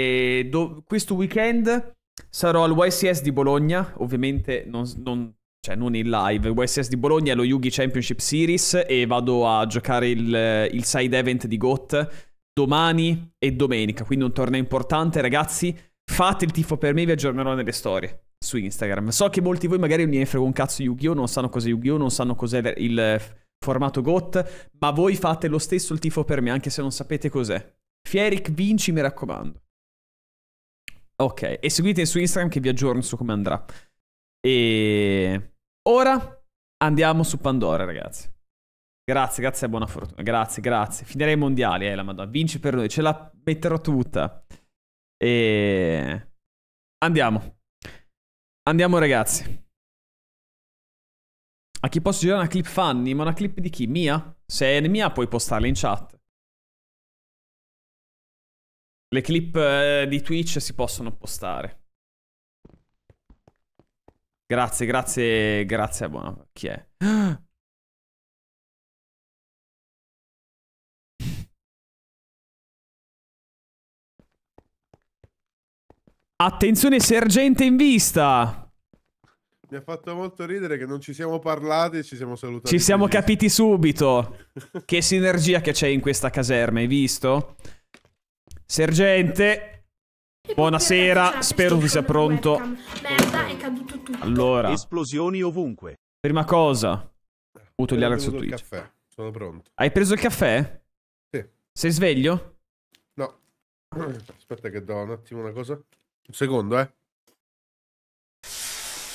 E do- questo weekend sarò al YCS di Bologna, ovviamente non, non, cioè non in live, YCS di Bologna è lo Yugi Championship Series e vado a giocare il, il side event di GOT domani e domenica, quindi un torneo importante ragazzi, fate il tifo per me, vi aggiornerò nelle storie su Instagram. So che molti di voi magari non ne frega un cazzo Yu-Gi-Oh, non sanno cos'è Yu-Gi-Oh, non sanno cos'è il formato GOT, ma voi fate lo stesso il tifo per me anche se non sapete cos'è. Fieric vinci mi raccomando. Ok, e seguite su Instagram che vi aggiorno su come andrà. E ora andiamo su Pandora, ragazzi. Grazie, grazie e buona fortuna. Grazie, grazie. Finirei i mondiali, eh, la Madonna. Vinci per noi, ce la metterò tutta. E andiamo. Andiamo, ragazzi. A chi posso girare una clip funny? Ma una clip di chi? Mia? Se è mia puoi postarla in chat. Le clip eh, di Twitch si possono postare. Grazie, grazie, grazie a buona... Chi è? Attenzione, sergente in vista! Mi ha fatto molto ridere che non ci siamo parlati e ci siamo salutati. Ci siamo capiti subito. che sinergia che c'è in questa caserma, hai visto? Sergente, buonasera, spero tu sia pronto. Merda, è caduto tutto. Allora, esplosioni ovunque. Prima cosa, utiliamo su Twitch. Caffè. Sono pronto. Hai preso il caffè? Sì. Sei sveglio? No. Aspetta che do un attimo una cosa. Un secondo, eh.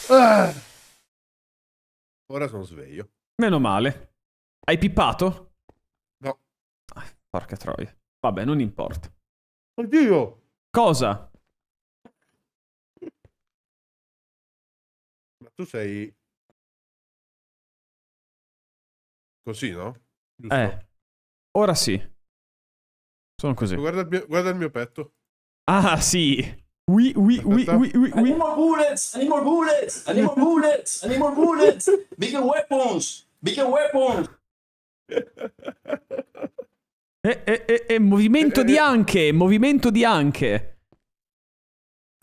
Ah! Ora sono sveglio. Meno male. Hai pippato? No. Ah, porca troia. Vabbè, non importa. Oddio! Cosa? Ma tu sei... Così, no? Giusto. Eh, ora sì. Sono così. Guarda il mio, guarda il mio petto. Ah, sì. Oui, oui, oui, oui, oui, oui. Animal bullets, animal bullets, animal bullets, animal bullets, bigger weapons, bigger weapons. Eh, eh, eh, eh, movimento di eh, eh. anche, movimento di anche.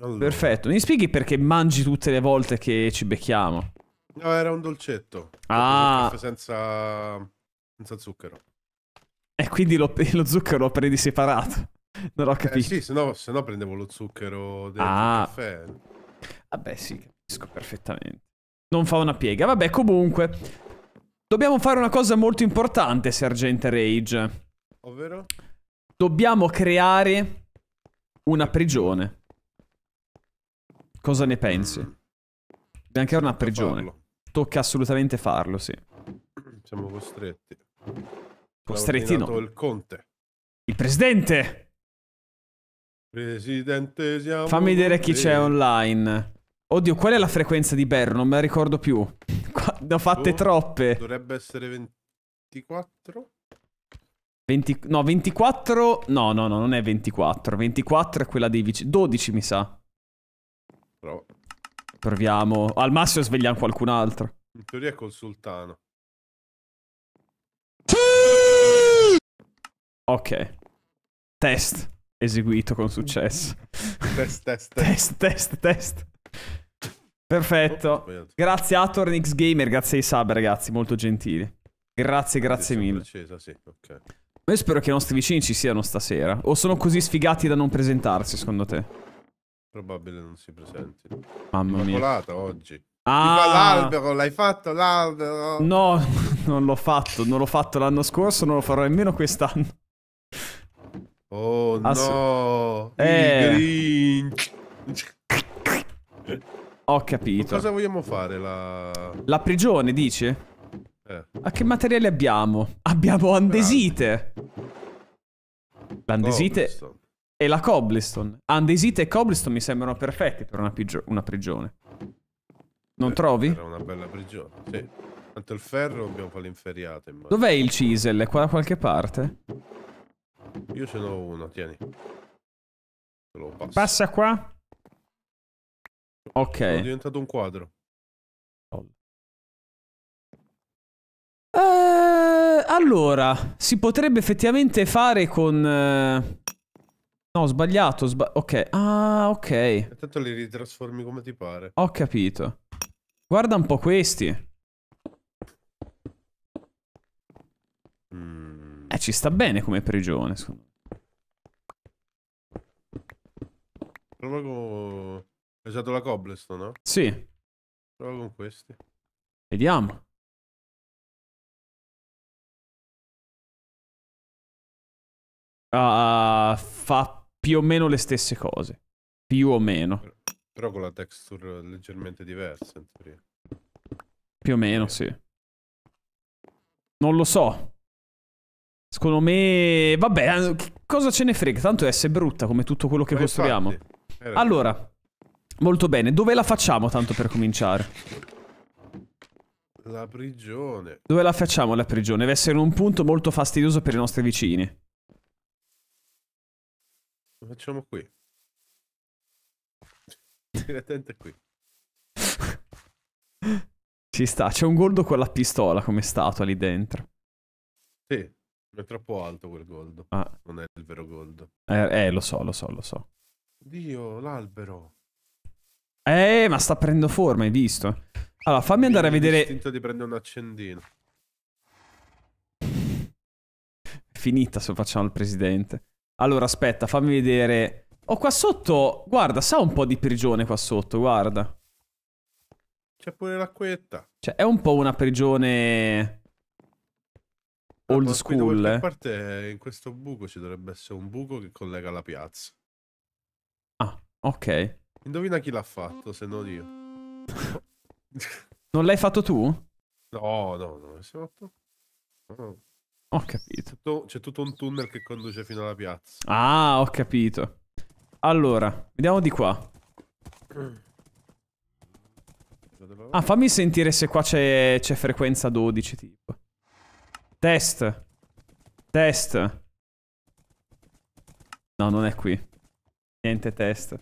Allora. Perfetto, mi spieghi perché mangi tutte le volte che ci becchiamo? No, era un dolcetto. Ah. Senza... senza zucchero. E quindi lo, lo zucchero lo prendi separato. Non ho eh, capito. Eh sì, se no, se no prendevo lo zucchero del ah. caffè. Vabbè sì, capisco perfettamente. Non fa una piega. Vabbè, comunque. Dobbiamo fare una cosa molto importante, Sergente Rage. Ovvero? Dobbiamo creare una prigione. Cosa ne pensi? Dobbiamo creare una prigione. Farlo. Tocca assolutamente farlo, sì. Siamo costretti. Costretti no. il conte. Il presidente! Presidente siamo... Fammi vedere chi c'è online. Oddio, qual è la frequenza di Berro? Non me la ricordo più. ne ho fatte boh, troppe. Dovrebbe essere 24? 20, no, 24... No, no, no, non è 24. 24 è quella dei vicini. 12 mi sa. Prova. Proviamo. Al massimo svegliamo qualcun altro. In teoria è col sultano. Ok. Test. Eseguito con successo. test, test, test. test, test, Perfetto. Oh, grazie a Tornix Gamer, grazie ai sub ragazzi, molto gentili. Grazie, grazie mille. Accesa, sì. okay. Io spero che i nostri vicini ci siano stasera. O sono così sfigati da non presentarsi, secondo te? Probabile non si presenti. Mamma mia. volato oggi. Ah! L'albero, l'hai fatto l'albero? No, non l'ho fatto. Non l'ho fatto l'anno scorso, non lo farò nemmeno quest'anno. Oh Ass no! Eh. Ho capito. Ma cosa vogliamo fare? La... la prigione, dice? Eh. Ma che materiali abbiamo? Abbiamo andesite. L'andesite e la cobblestone. Andesite e cobblestone mi sembrano perfetti per una, una prigione. Non eh, trovi? Era una bella prigione, sì. Tanto il ferro dobbiamo fare l'inferiata. Dov'è il cisel? È qua da qualche parte? Io ce n'ho uno, tieni. Passa qua. Ok. Sono diventato un quadro. Eh, allora, si potrebbe effettivamente fare con... Eh... No, ho sbagliato. Sba ok, ah, ok. Intanto li ritrasformi come ti pare. Ho capito. Guarda un po' questi. Mm. Eh, ci sta bene come prigione, secondo me. Prova con... Hai usato la cobblestone, no? Sì. Prova con questi. Vediamo. uh, fa più o meno le stesse cose. Più o meno. Però con la texture leggermente diversa, in teoria. Più o meno, sì. Non lo so. Secondo me... Vabbè, cosa ce ne frega? Tanto è brutta come tutto quello che Ma eh, costruiamo. Infatti, eh, allora, molto bene. Dove la facciamo tanto per cominciare? La prigione. Dove la facciamo la prigione? Deve essere un punto molto fastidioso per i nostri vicini facciamo qui. Direttamente qui. Ci sta, c'è un gordo con la pistola come statua lì dentro. Sì, non è troppo alto quel goldo. Ah. Non è il vero goldo. Eh, eh, lo so, lo so, lo so. Dio, l'albero. Eh, ma sta prendendo forma, hai visto? Allora, fammi andare Mi a vedere... Ho di prendere un accendino. Finita se lo facciamo al presidente. Allora, aspetta, fammi vedere. Oh, qua sotto, guarda, sa un po' di prigione qua sotto, guarda. C'è pure l'acquetta. Cioè, è un po' una prigione ah, old no, school. Eh. parte in questo buco ci dovrebbe essere un buco che collega la piazza. Ah, ok. Indovina chi l'ha fatto, se non io. non l'hai fatto tu? No, no, no, l'hai fatto. No. Ho capito. C'è tutto, un tunnel che conduce fino alla piazza. Ah, ho capito. Allora, vediamo di qua. Ah, fammi sentire se qua c'è frequenza 12, tipo. Test. Test. No, non è qui. Niente test.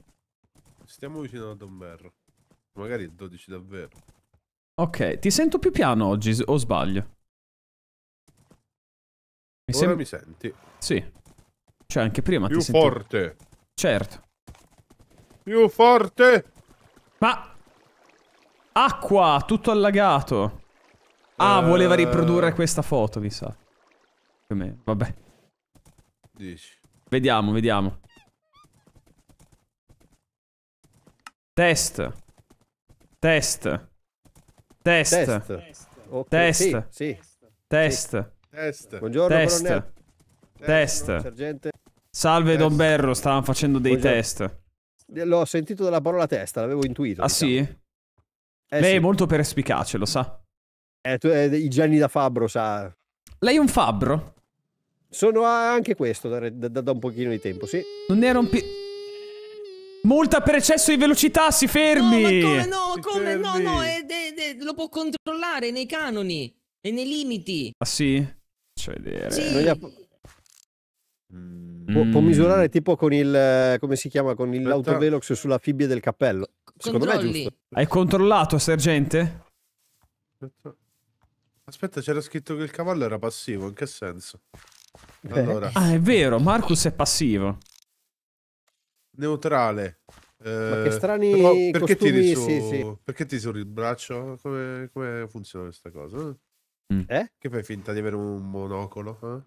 Stiamo vicino ad un berro. Magari è 12 davvero. Ok, ti sento più piano oggi, o sbaglio? Mi Ora mi senti. Sì. Cioè, anche prima Più ti sentivo. forte. Certo. Più forte! Ma... Acqua, tutto allagato. Ah, uh... voleva riprodurre questa foto, mi sa. Per vabbè. Dici. Vediamo, vediamo. Test. Test. Test. Test. Test. Okay. Test. Sì, sì. Test. Sì. Test. Buongiorno, test. Colonel. Test. test. Sergente. Salve test. Don Berro, stavamo facendo dei Buongiorno. test. L'ho sentito dalla parola testa, l'avevo intuito. Ah diciamo. sì? Eh, Lei sì. è molto perspicace, lo sa. Eh, tu, eh, I geni da fabbro, sa. Lei è un fabbro? Sono anche questo da, da, da un pochino di tempo, sì. Non era un pi... Multa per eccesso di velocità, si fermi! No, ma come no, ma come? No, no, è, è, è, lo può controllare nei canoni e nei limiti. Ah sì? faccio vedere. Sì. App... Può, può, mm. misurare tipo con il come si chiama con l'autovelox sulla fibbia del cappello. Secondo Controlli. me è giusto. Hai controllato, sergente? Aspetta, c'era scritto che il cavallo era passivo. In che senso? Eh. Allora. Ah, è vero, Marcus è passivo. Neutrale. Eh, Ma che eh, strani perché costumi, tiri su, sì, sì. Perché ti il braccio? Come, come funziona questa cosa? Mm. Eh? Che fai finta di avere un monocolo? Eh?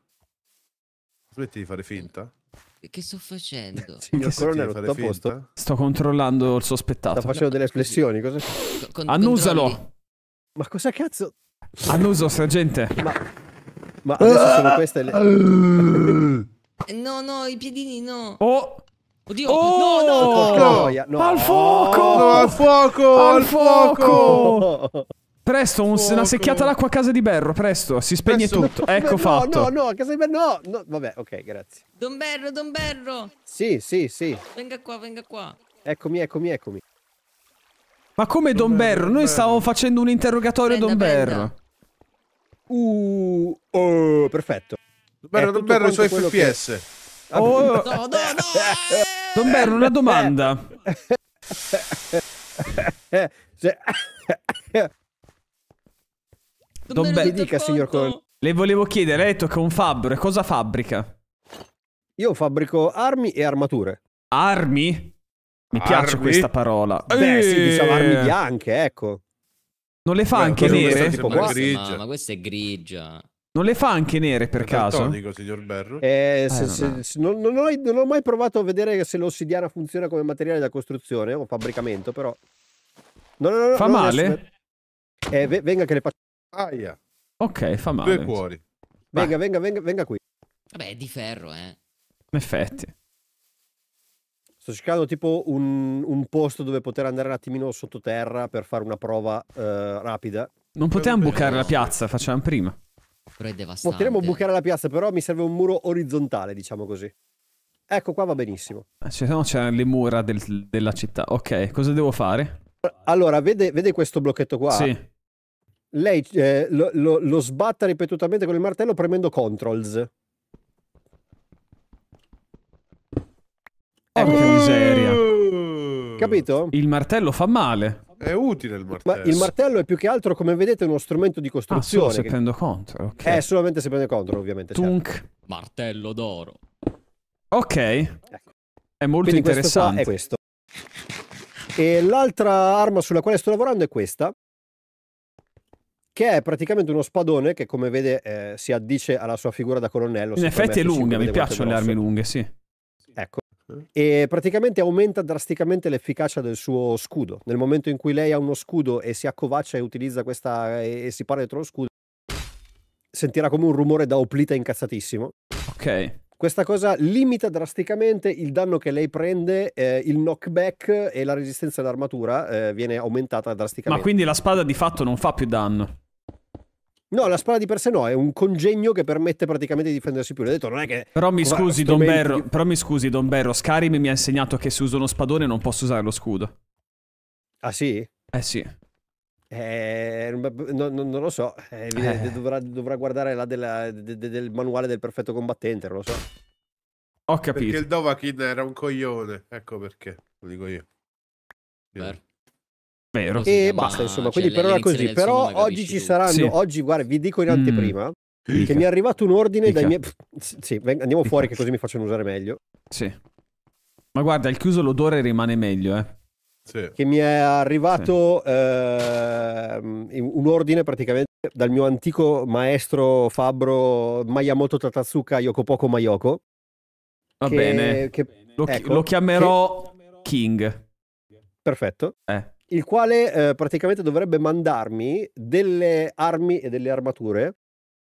Smetti di fare finta? Che sto facendo? Signor colonnello, tutto a posto? Sto controllando il sospettato. Sta facendo delle espressioni. Cosa... Con, Annusalo! Controlli. Ma cosa cazzo? Annuso, sergente! Ma, ma adesso sono ah! queste le... Eh, no, no, i piedini no! Oh! Oddio, oh, no, no, no, no, al fuoco! No, al fuoco! Al fuoco! Presto, un, una secchiata d'acqua a casa di Berro, presto, si spegne presto. tutto. Ecco no, fatto. No, no, a casa di Berro, no, no, Vabbè, ok, grazie. Don Berro, Don Berro. Sì, sì, sì. Venga qua, venga qua. Eccomi, eccomi, eccomi. Ma come Don, Don Berro? Berro? Noi stavamo facendo un interrogatorio prenda, Don prenda. Berro. Uh, oh, perfetto. Don Berro, Don Berro, i suoi FPS. Che... Oh, oh. No, no, no. Eh. Don Berro, una domanda. cioè... Don Bello, dica, signor Cole. Le volevo chiedere, lei tocca un fabbro, cosa fabbrica? Io fabbrico armi e armature. Armi? Mi armi? piace questa parola. Beh, sì, eh. diciamo armi bianche, ecco. Non le fa Beh, anche nere? Tipo ma, grigia. ma questa è grigia. Non le fa anche nere per è caso? Dico, signor Berro. Eh, eh, se, se, se, non, non, ho, non, ho, mai provato a vedere se l'ossidiana funziona come materiale da costruzione o fabbricamento, però. No, no, no, fa male? Eh, venga che le faccio Aia. Ok, fa male. Due cuori. Venga, venga, venga, venga qui. Vabbè, è di ferro, eh. In effetti. Sto cercando tipo un, un, posto dove poter andare un attimino sottoterra per fare una prova uh, rapida. Non potevamo bucare no. la piazza, facciamo prima. Però è devastante. Potremmo bucare la piazza, però mi serve un muro orizzontale, diciamo così. Ecco qua va benissimo. Eh, se no c'è le mura del, della città. Ok, cosa devo fare? Allora, vede, vede questo blocchetto qua? Sì lei eh, lo, lo, lo sbatta ripetutamente con il martello premendo controls. Porca ecco. miseria. Capito? Il martello fa male. È utile il martello. Ma il martello è più che altro, come vedete, uno strumento di ah, costruzione. Ah, solo se che... prendo contro. Okay. Eh, solamente se prende contro, ovviamente. Certo. Tunk. Certo. Martello d'oro. Ok. Ecco. È molto Quindi interessante. Questo è questo. E l'altra arma sulla quale sto lavorando è questa, che è praticamente uno spadone che, come vede, eh, si addice alla sua figura da colonnello. In effetti è lunga, mi piacciono le armi lunghe, sì. Ecco. E praticamente aumenta drasticamente l'efficacia del suo scudo. Nel momento in cui lei ha uno scudo e si accovaccia e utilizza questa e, e si parla dietro lo scudo, sentirà come un rumore da oplita incazzatissimo. Ok. Questa cosa limita drasticamente il danno che lei prende, eh, il knockback e la resistenza all'armatura eh, viene aumentata drasticamente. Ma quindi la spada di fatto non fa più danno? No, la spada di per sé no, è un congegno che permette praticamente di difendersi più. L'ho detto, non è che. Però mi scusi, Don Berro, di... però mi scusi, Don Berro, Skyrim mi ha insegnato che se uso uno spadone non posso usare lo scudo. Ah, sì? Eh sì. Eh, no, non lo so, eh, Dovrà, dovrà, guardare là della, de, de, del manuale del perfetto combattente, non lo so. Ho capito. Perché il Dovahkiin era un coglione, ecco perché, lo dico io. io. Certo. Vero, e sì, basta, insomma, quindi cioè, per ora così. Però oggi ci saranno, sì. oggi, guarda, vi dico in mm. anteprima, mm. che mi è arrivato un ordine Dica. dai miei... Sì, andiamo Dica. fuori che così mi facciano usare meglio. Sì. Ma guarda, il chiuso l'odore rimane meglio, eh. Sì. Che mi è arrivato sì. eh, un ordine praticamente dal mio antico maestro fabbro Miyamoto Tatatsuka Yokopoko Mayoko. Va che, bene. Che, lo, ecco, lo, chiamerò che... King. Perfetto. Eh il quale eh, praticamente dovrebbe mandarmi delle armi e delle armature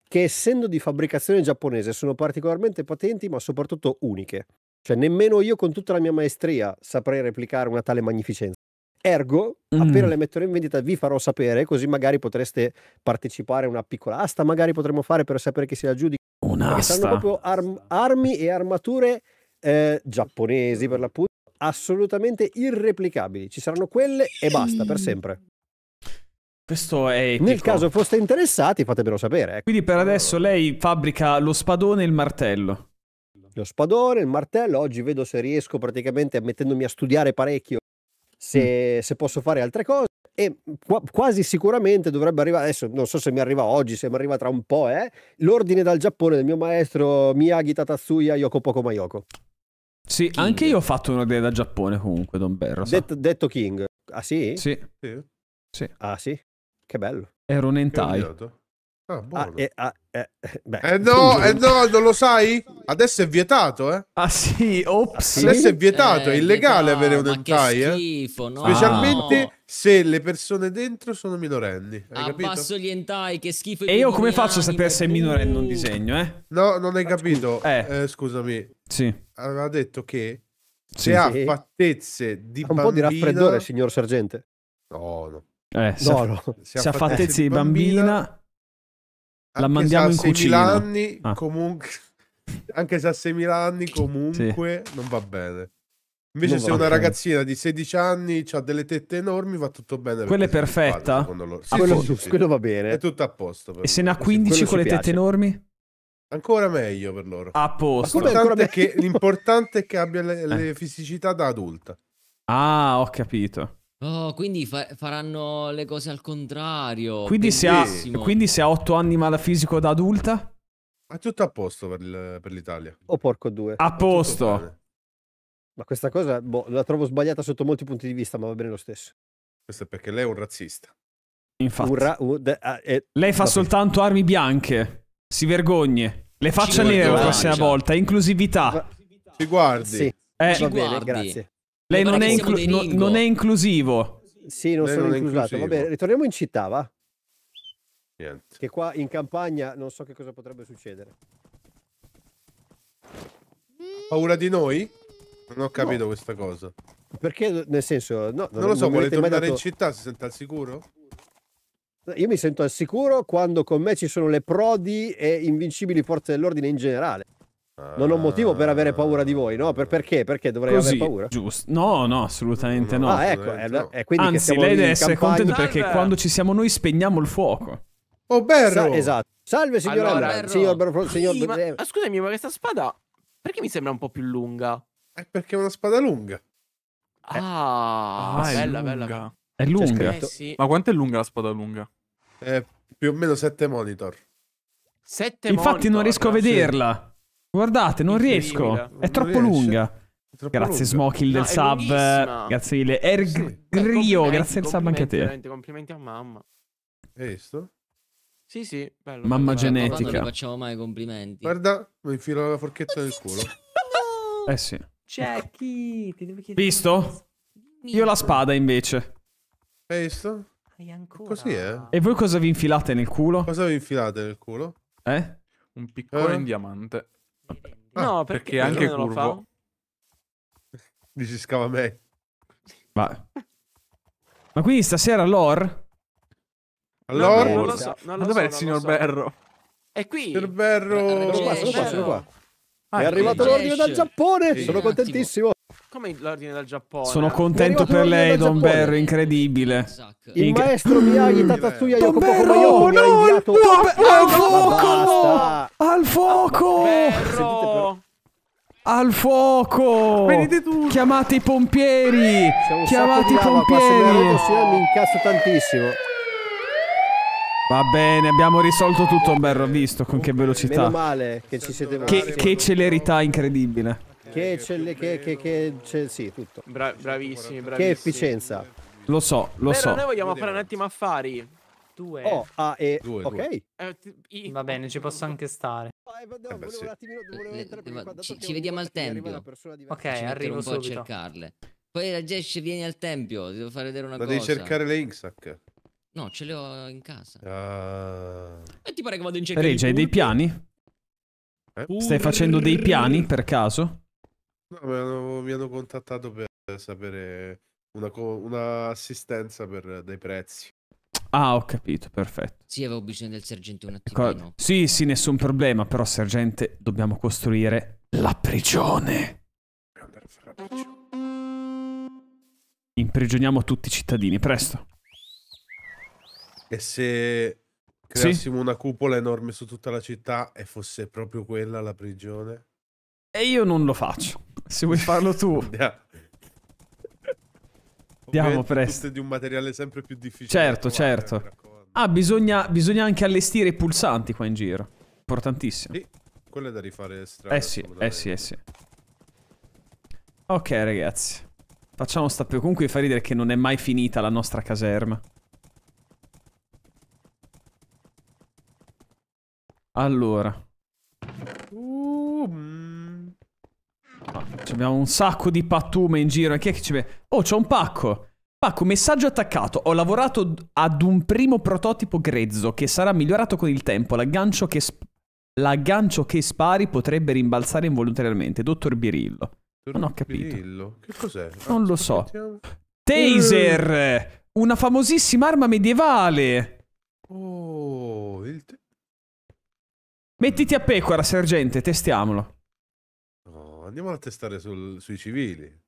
che essendo di fabbricazione giapponese sono particolarmente patenti ma soprattutto uniche. Cioè nemmeno io con tutta la mia maestria saprei replicare una tale magnificenza. Ergo, mm. appena le metterò in vendita vi farò sapere, così magari potreste partecipare a una piccola asta, magari potremmo fare per sapere chi si aggiudica. Un'asta. saranno proprio arm- armi e armature eh, giapponesi per l'appunto assolutamente irreplicabili. Ci saranno quelle e basta, per sempre. Questo è etico. Nel caso foste interessati, fatemelo sapere. Ecco. Quindi per adesso lei fabbrica lo spadone e il martello. Lo spadone, il martello. Oggi vedo se riesco praticamente mettendomi a studiare parecchio se, mm. se posso fare altre cose. E qua, quasi sicuramente dovrebbe arrivare, adesso non so se mi arriva oggi, se mi arriva tra un po', eh, l'ordine dal Giappone del mio maestro Miyagi Tatsuya Yokopoko Mayoko. Sì, King. anche io ho fatto una un'idea da Giappone comunque, Don Berro. Det- detto King. Ah sì? Sì. sì? Ah sì? Che bello. Era un hentai. Ah, ah, buono. Ah, eh, ah, eh, eh, no, eh, no, non lo sai? Adesso è vietato, eh? Ah sì, ops. Ah, Adesso è vietato, è eh, illegale avere un hentai, eh. schifo, no. Specialmente se le persone dentro sono minorenni. Hai Abbasso capito? gli hentai, che schifo. E io come faccio a sapere se è minorenne un disegno, eh? No, non hai capito. Eh. scusami. Sì. Aveva detto che se sì, ha fattezze di bambina... Un po' di raffreddore, signor sergente. No, no. Eh, no, se, no. se ha fattezze di bambina... bambina la mandiamo in cucina. Anni, ah. comunque, anche se a 6.000 anni comunque sì. non va bene. Invece non se una bene. ragazzina di 16 anni ha delle tette enormi va tutto bene. Quella è perfetta? Padre, sì, ah, quello, sì, sì. quello, va bene. È tutto a posto. E se ne ha 15 con le piace. tette enormi? Ancora meglio per loro. A posto. L'importante, è che, l'importante è che abbia le, le eh. fisicità da adulta. Ah, ho capito. Oh, quindi fa faranno le cose al contrario. Quindi se, ha, quindi se ha 8 anni malafisico da adulta? È tutto a posto per, l'Italia. O oh, porco due. A posto. Ma questa cosa boh, la trovo sbagliata sotto molti punti di vista, ma va bene lo stesso. Questo è perché lei è un razzista. Infatti. Un ra un ah, eh, lei fa soltanto armi bianche. Si vergogni. Le faccia nere la prossima volta. Inclusività. Ci guardi. Sì. Eh, Ci va guardi. bene, grazie. Lei non, è inclu- non, non è, inclusivo. Sì, non Lei sono inclusato. bene, ritorniamo in città, va. Niente. Che qua in campagna non so che cosa potrebbe succedere. Paura di noi? Non ho capito no. questa cosa. Perché, nel senso, no, non, non lo so, volete tornare dato... in città, si sente al sicuro? Io mi sento al sicuro quando con me ci sono le prodi e invincibili forze dell'ordine in generale. Non ho motivo per avere paura di voi, no? Per, perché? Perché dovrei Così, avere paura? Giusto. No, no, assolutamente no. no. Ah, ecco, è, eh, è eh, quindi Anzi, lei deve essere campagna. contento perché Salve. quando ci siamo noi spegniamo il fuoco. Oh, Berro! Sa- esatto. Salve, signora. Allora, Berro. Signor Berro, signor sì, Berro. Ma, ah, scusami, ma questa spada perché mi sembra un po' più lunga? È perché è una spada lunga. Ah, eh. ah è bella, lunga. bella. È lunga. Eh, sì. Ma quanto è lunga la spada lunga? È più o meno 7 monitor. 7 Infatti monitor, non riesco a vederla. Sì. Guardate, non riesco. È troppo riesce. lunga. È troppo grazie Smokil del no, sub. Grazie mille. Ergrio, sì, eh, grazie del sub anche a te. Complimenti a mamma. questo? Sì, sì, bello. Mamma bello. genetica. Non facciamo mai complimenti. Guarda, mi infilo la forchetta nel culo. no! Eh sì. C'è chi ti devo chiedere. Visto? Io la spada invece. Hai visto? Hai ancora. Così è. E voi cosa vi infilate nel culo? Cosa vi infilate nel culo? Eh? Un piccone eh? in diamante. Ah, no, perché, perché anche non curvo. lo fa. Dici scava me. Ma... Ma quindi stasera lore? Allora, non lo so, non lo dov'è so, il signor so. Berro? È qui. Signor Berro, sono qua, sono qua, sono qua. Ah, è arrivato l'ordine dal Giappone, sono contentissimo. Come l'ordine dal Giappone? Sono contento per lei, Don Berro, incredibile. Il Inca- maestro Miyagi Tatatsuya Yoko Berro, no, mi ha oh, inviato... Don al fuoco! Al fuoco! Al fuoco! Venite tutti! Chiamate i pompieri! Siamo Chiamate i pompieri! Qua, mi incazzo tantissimo. Va bene, abbiamo risolto tutto, Don Berro, visto con che velocità. Meno male che ci siete voi. Che, che celerità incredibile che, c'è che, che, che, che sì, tutto. Bra bravissimi, bravissimi. Che efficienza. Lo so, lo Però so. noi vogliamo fare un attimo affari. Due. Oh, ah, e... Due, ok. Due. Eh, Va bene, ci posso anche stare. Eh, beh, sì. ci, ci vediamo al tempio. Ok, ci arrivo un po' subito. a cercarle. Poi la eh, Jesh vieni al tempio, ti devo fare vedere una Ma cosa. Ma devi cercare le Inksack. No, ce le ho in casa. Uh... E ti pare che vado in cerca Regi, hai dei piani? Eh? Stai facendo dei piani per caso? No, mi hanno, mi hanno contattato per sapere una, una assistenza per dei prezzi. Ah, ho capito, perfetto. Sì, avevo bisogno del sergente un ecco, attimino. Ecco, sì, sì, nessun problema, però sergente, dobbiamo costruire la prigione. Imprigioniamo tutti i cittadini, presto. E se creassimo sì? una cupola enorme su tutta la città e fosse proprio quella la prigione? E io non lo faccio. Se vuoi farlo tu. Andiamo. presto. di un materiale sempre più difficile. Certo, certo. Ah, bisogna, bisogna, anche allestire i pulsanti qua in giro. Importantissimo. Sì, quello è da rifare strada. Eh, eh sì, eh sì, eh sì. Ok, ragazzi. Facciamo sta più. Comunque fa ridere che non è mai finita la nostra caserma. Allora. Uh, mm. Abbiamo un sacco di pattume in giro. Chi è che ci vede? Oh, c'è un pacco. Pacco, messaggio attaccato. Ho lavorato ad un primo prototipo grezzo che sarà migliorato con il tempo. L'aggancio che, L'aggancio che spari potrebbe rimbalzare involontariamente. Dottor Birillo. Non ho capito. Birillo. Che cos'è? Non lo so. Mettiamo... Taser! Eh. Una famosissima arma medievale. Oh, il... Mettiti a pecora, sergente, testiamolo andiamola a testare sul, sui civili.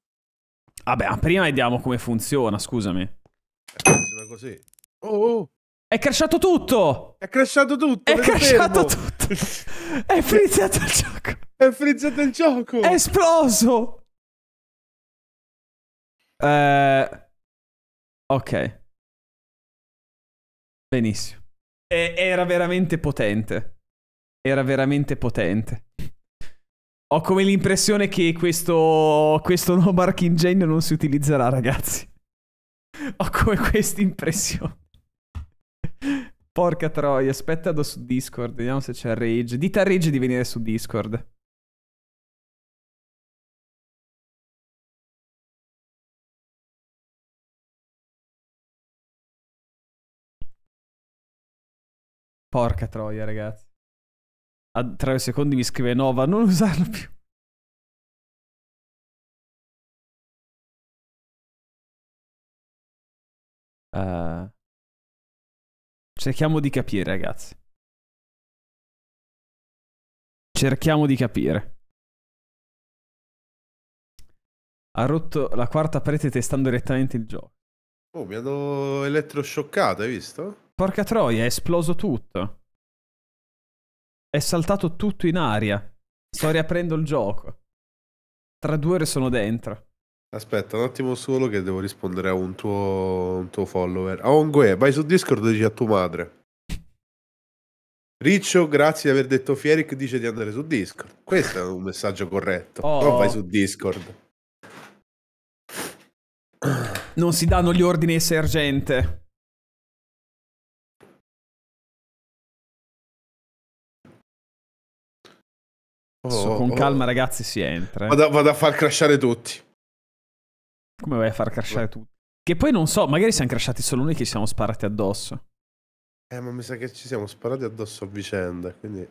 Vabbè, ma prima vediamo come funziona, scusami. Eh, funziona così. Oh, oh. È crashato tutto! È crashato tutto! È crashato tutto! è frizzato il gioco! È frizzato il gioco! È esploso! Eh... Ok. Benissimo. E era veramente potente. Era veramente potente. Ho come l'impressione che questo, questo no bark ingegno non si utilizzerà, ragazzi. Ho come questa impressione. Porca troia, aspetta do su Discord, vediamo se c'è Rage. Dite a Rage di venire su Discord. Porca troia, ragazzi a tre secondi mi scrive Nova, non usarlo più. Uh, cerchiamo di capire, ragazzi. Cerchiamo di capire. Ha rotto la quarta parete testando direttamente il gioco. Oh, mi hanno elettroscioccato, hai visto? Porca troia, è esploso tutto. È saltato tutto in aria. Sto riaprendo il gioco. Tra due ore sono dentro. Aspetta un attimo solo che devo rispondere a un tuo, un tuo follower. A Ongue, vai su Discord e dici a tua madre. Riccio, grazie di aver detto Fieric, dice di andare su Discord. Questo è un messaggio corretto. Oh. Però vai su Discord. Non si danno gli ordini ai sergente. Oh, oh, con oh. calma, ragazzi, si entra. Eh. Vado, vado, a far crashare tutti. Come vai a far crashare tutti? Che poi non so, magari siamo crashati solo noi che ci siamo sparati addosso. Eh, ma mi sa che ci siamo sparati addosso a vicenda, quindi...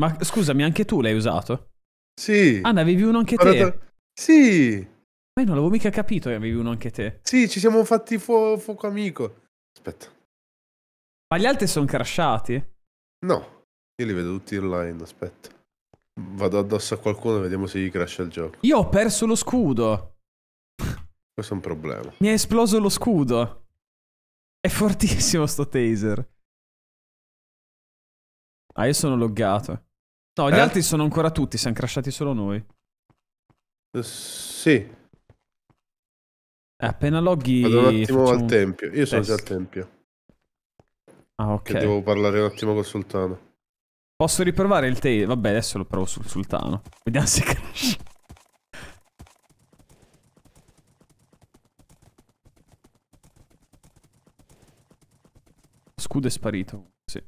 Ma scusami, anche tu l'hai usato? Sì. Ah, ne avevi uno anche Sparato... te? Sì. Ma io non l'avevo mica capito che avevi uno anche te. Sì, ci siamo fatti fuoco amico. Aspetta. Ma gli altri sono crashati? No, io li vedo tutti online, aspetta. Vado addosso a qualcuno e vediamo se gli crasha il gioco. Io ho perso lo scudo. Questo è un problema. Mi è esploso lo scudo. È fortissimo sto taser. Ah, io sono loggato. No, gli eh? altri sono ancora tutti, siamo crashati solo noi. Uh, sì. Eh, appena loghi... Vado un attimo al tempio. Io sono test. già al tempio. Ah, ok. Che devo parlare un attimo col sultano. Posso riprovare il tail? Vabbè, adesso lo provo sul sultano. Vediamo se cresce. Scudo è sparito. Sì.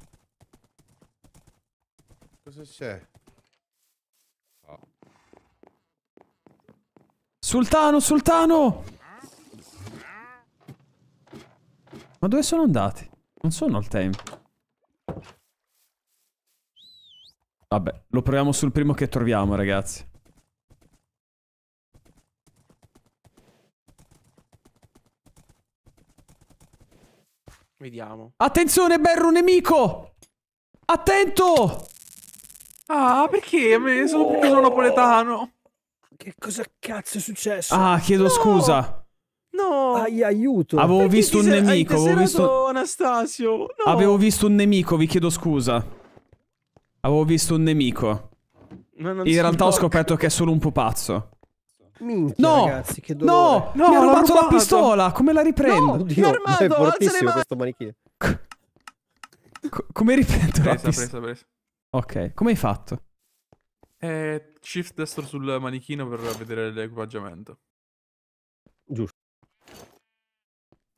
Cosa c'è? Oh. Sultano, sultano! Ma dove sono andati? Non sono al tempo. Vabbè, lo proviamo sul primo che troviamo, ragazzi. Vediamo. Attenzione, Berro, nemico! Attento! Ah, perché? Me ne sono preso un napoletano. Che cosa cazzo è successo? Ah, chiedo no! scusa. No! Ai, aiuto! Avevo perché visto un nemico, avevo visto... Anastasio! No. Avevo visto un nemico, vi chiedo scusa. Avevo visto un nemico. In realtà ho scoperto che è solo un pupazzo. Minchia, no, ragazzi, che No, no, mi ha rubato, rubato la pistola. Come la riprendo? No, Oddio, armato, è fortissimo questo manichino. Co come riprendo presa, la pistola? Presa, presa. Ok, come hai fatto? Eh, shift destro sul manichino per vedere l'equipaggiamento. Giusto.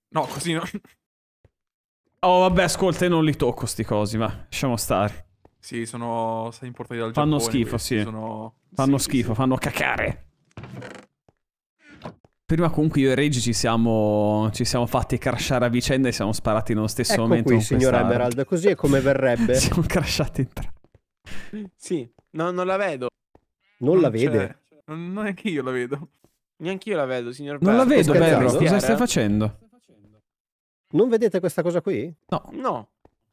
No, così no. Oh, vabbè, ascolta, io non li tocco sti cosi, ma lasciamo stare. Sì, sono stati importati dal fanno Giappone. Schifo, sì. sono... Fanno sì, schifo, sì. fanno cacare. Prima comunque io e Reggie ci siamo, ci siamo fatti crashare a vicenda e siamo sparati nello stesso ecco momento. Qui, signor questa... Emerald, così è come verrebbe. siamo crashati in tre. Sì, no, non la vedo. Non, non la vede? Cioè, non neanche io la vedo. Neanche io la vedo, signor Barry. Non la vedo, Barry. Cosa stai facendo? Non vedete questa cosa qui? No. No.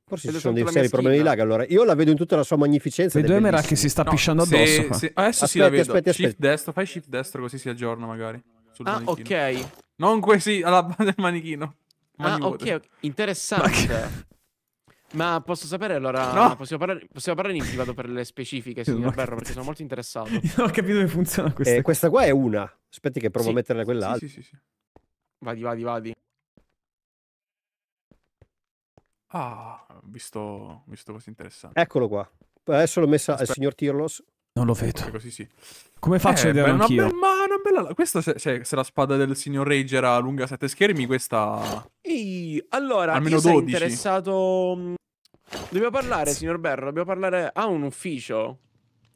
Forse ci sono dei seri problemi di lag. Allora, io la vedo in tutta la sua magnificenza. Vedo Emera che si sta no, pisciando addosso. Se, se... Adesso aspetti, sì, la vedo. Aspetti, aspetti. Shift destro, fai shift destro così si aggiorna magari. ah, manichino. ok. Non così, alla base del manichino. ah, okay, ok, interessante. Ma, che... Ma posso sapere allora? No. Possiamo, parlare, possiamo parlare in privato per le specifiche, signor Berro, perché sono molto interessato. Io non ho capito come funziona eh, questa. Eh, questa qua è una. Aspetti che provo sì. a metterne quell'altra. Sì, sì, sì, sì. Vadi, vadi, vadi. Ah, visto, visto cose interessanti. Eccolo qua. Adesso l'ho messa Aspetta. al signor Tirlos. Non lo vedo. Così sì. Come faccio eh, a vedere una anch'io? Bella, una bella... Questa se, se, se, la spada del signor Rage era lunga sette schermi, questa... Ehi, allora, Almeno io 12. interessato... Mm, dobbiamo parlare, signor Berro, dobbiamo parlare... Ha un ufficio?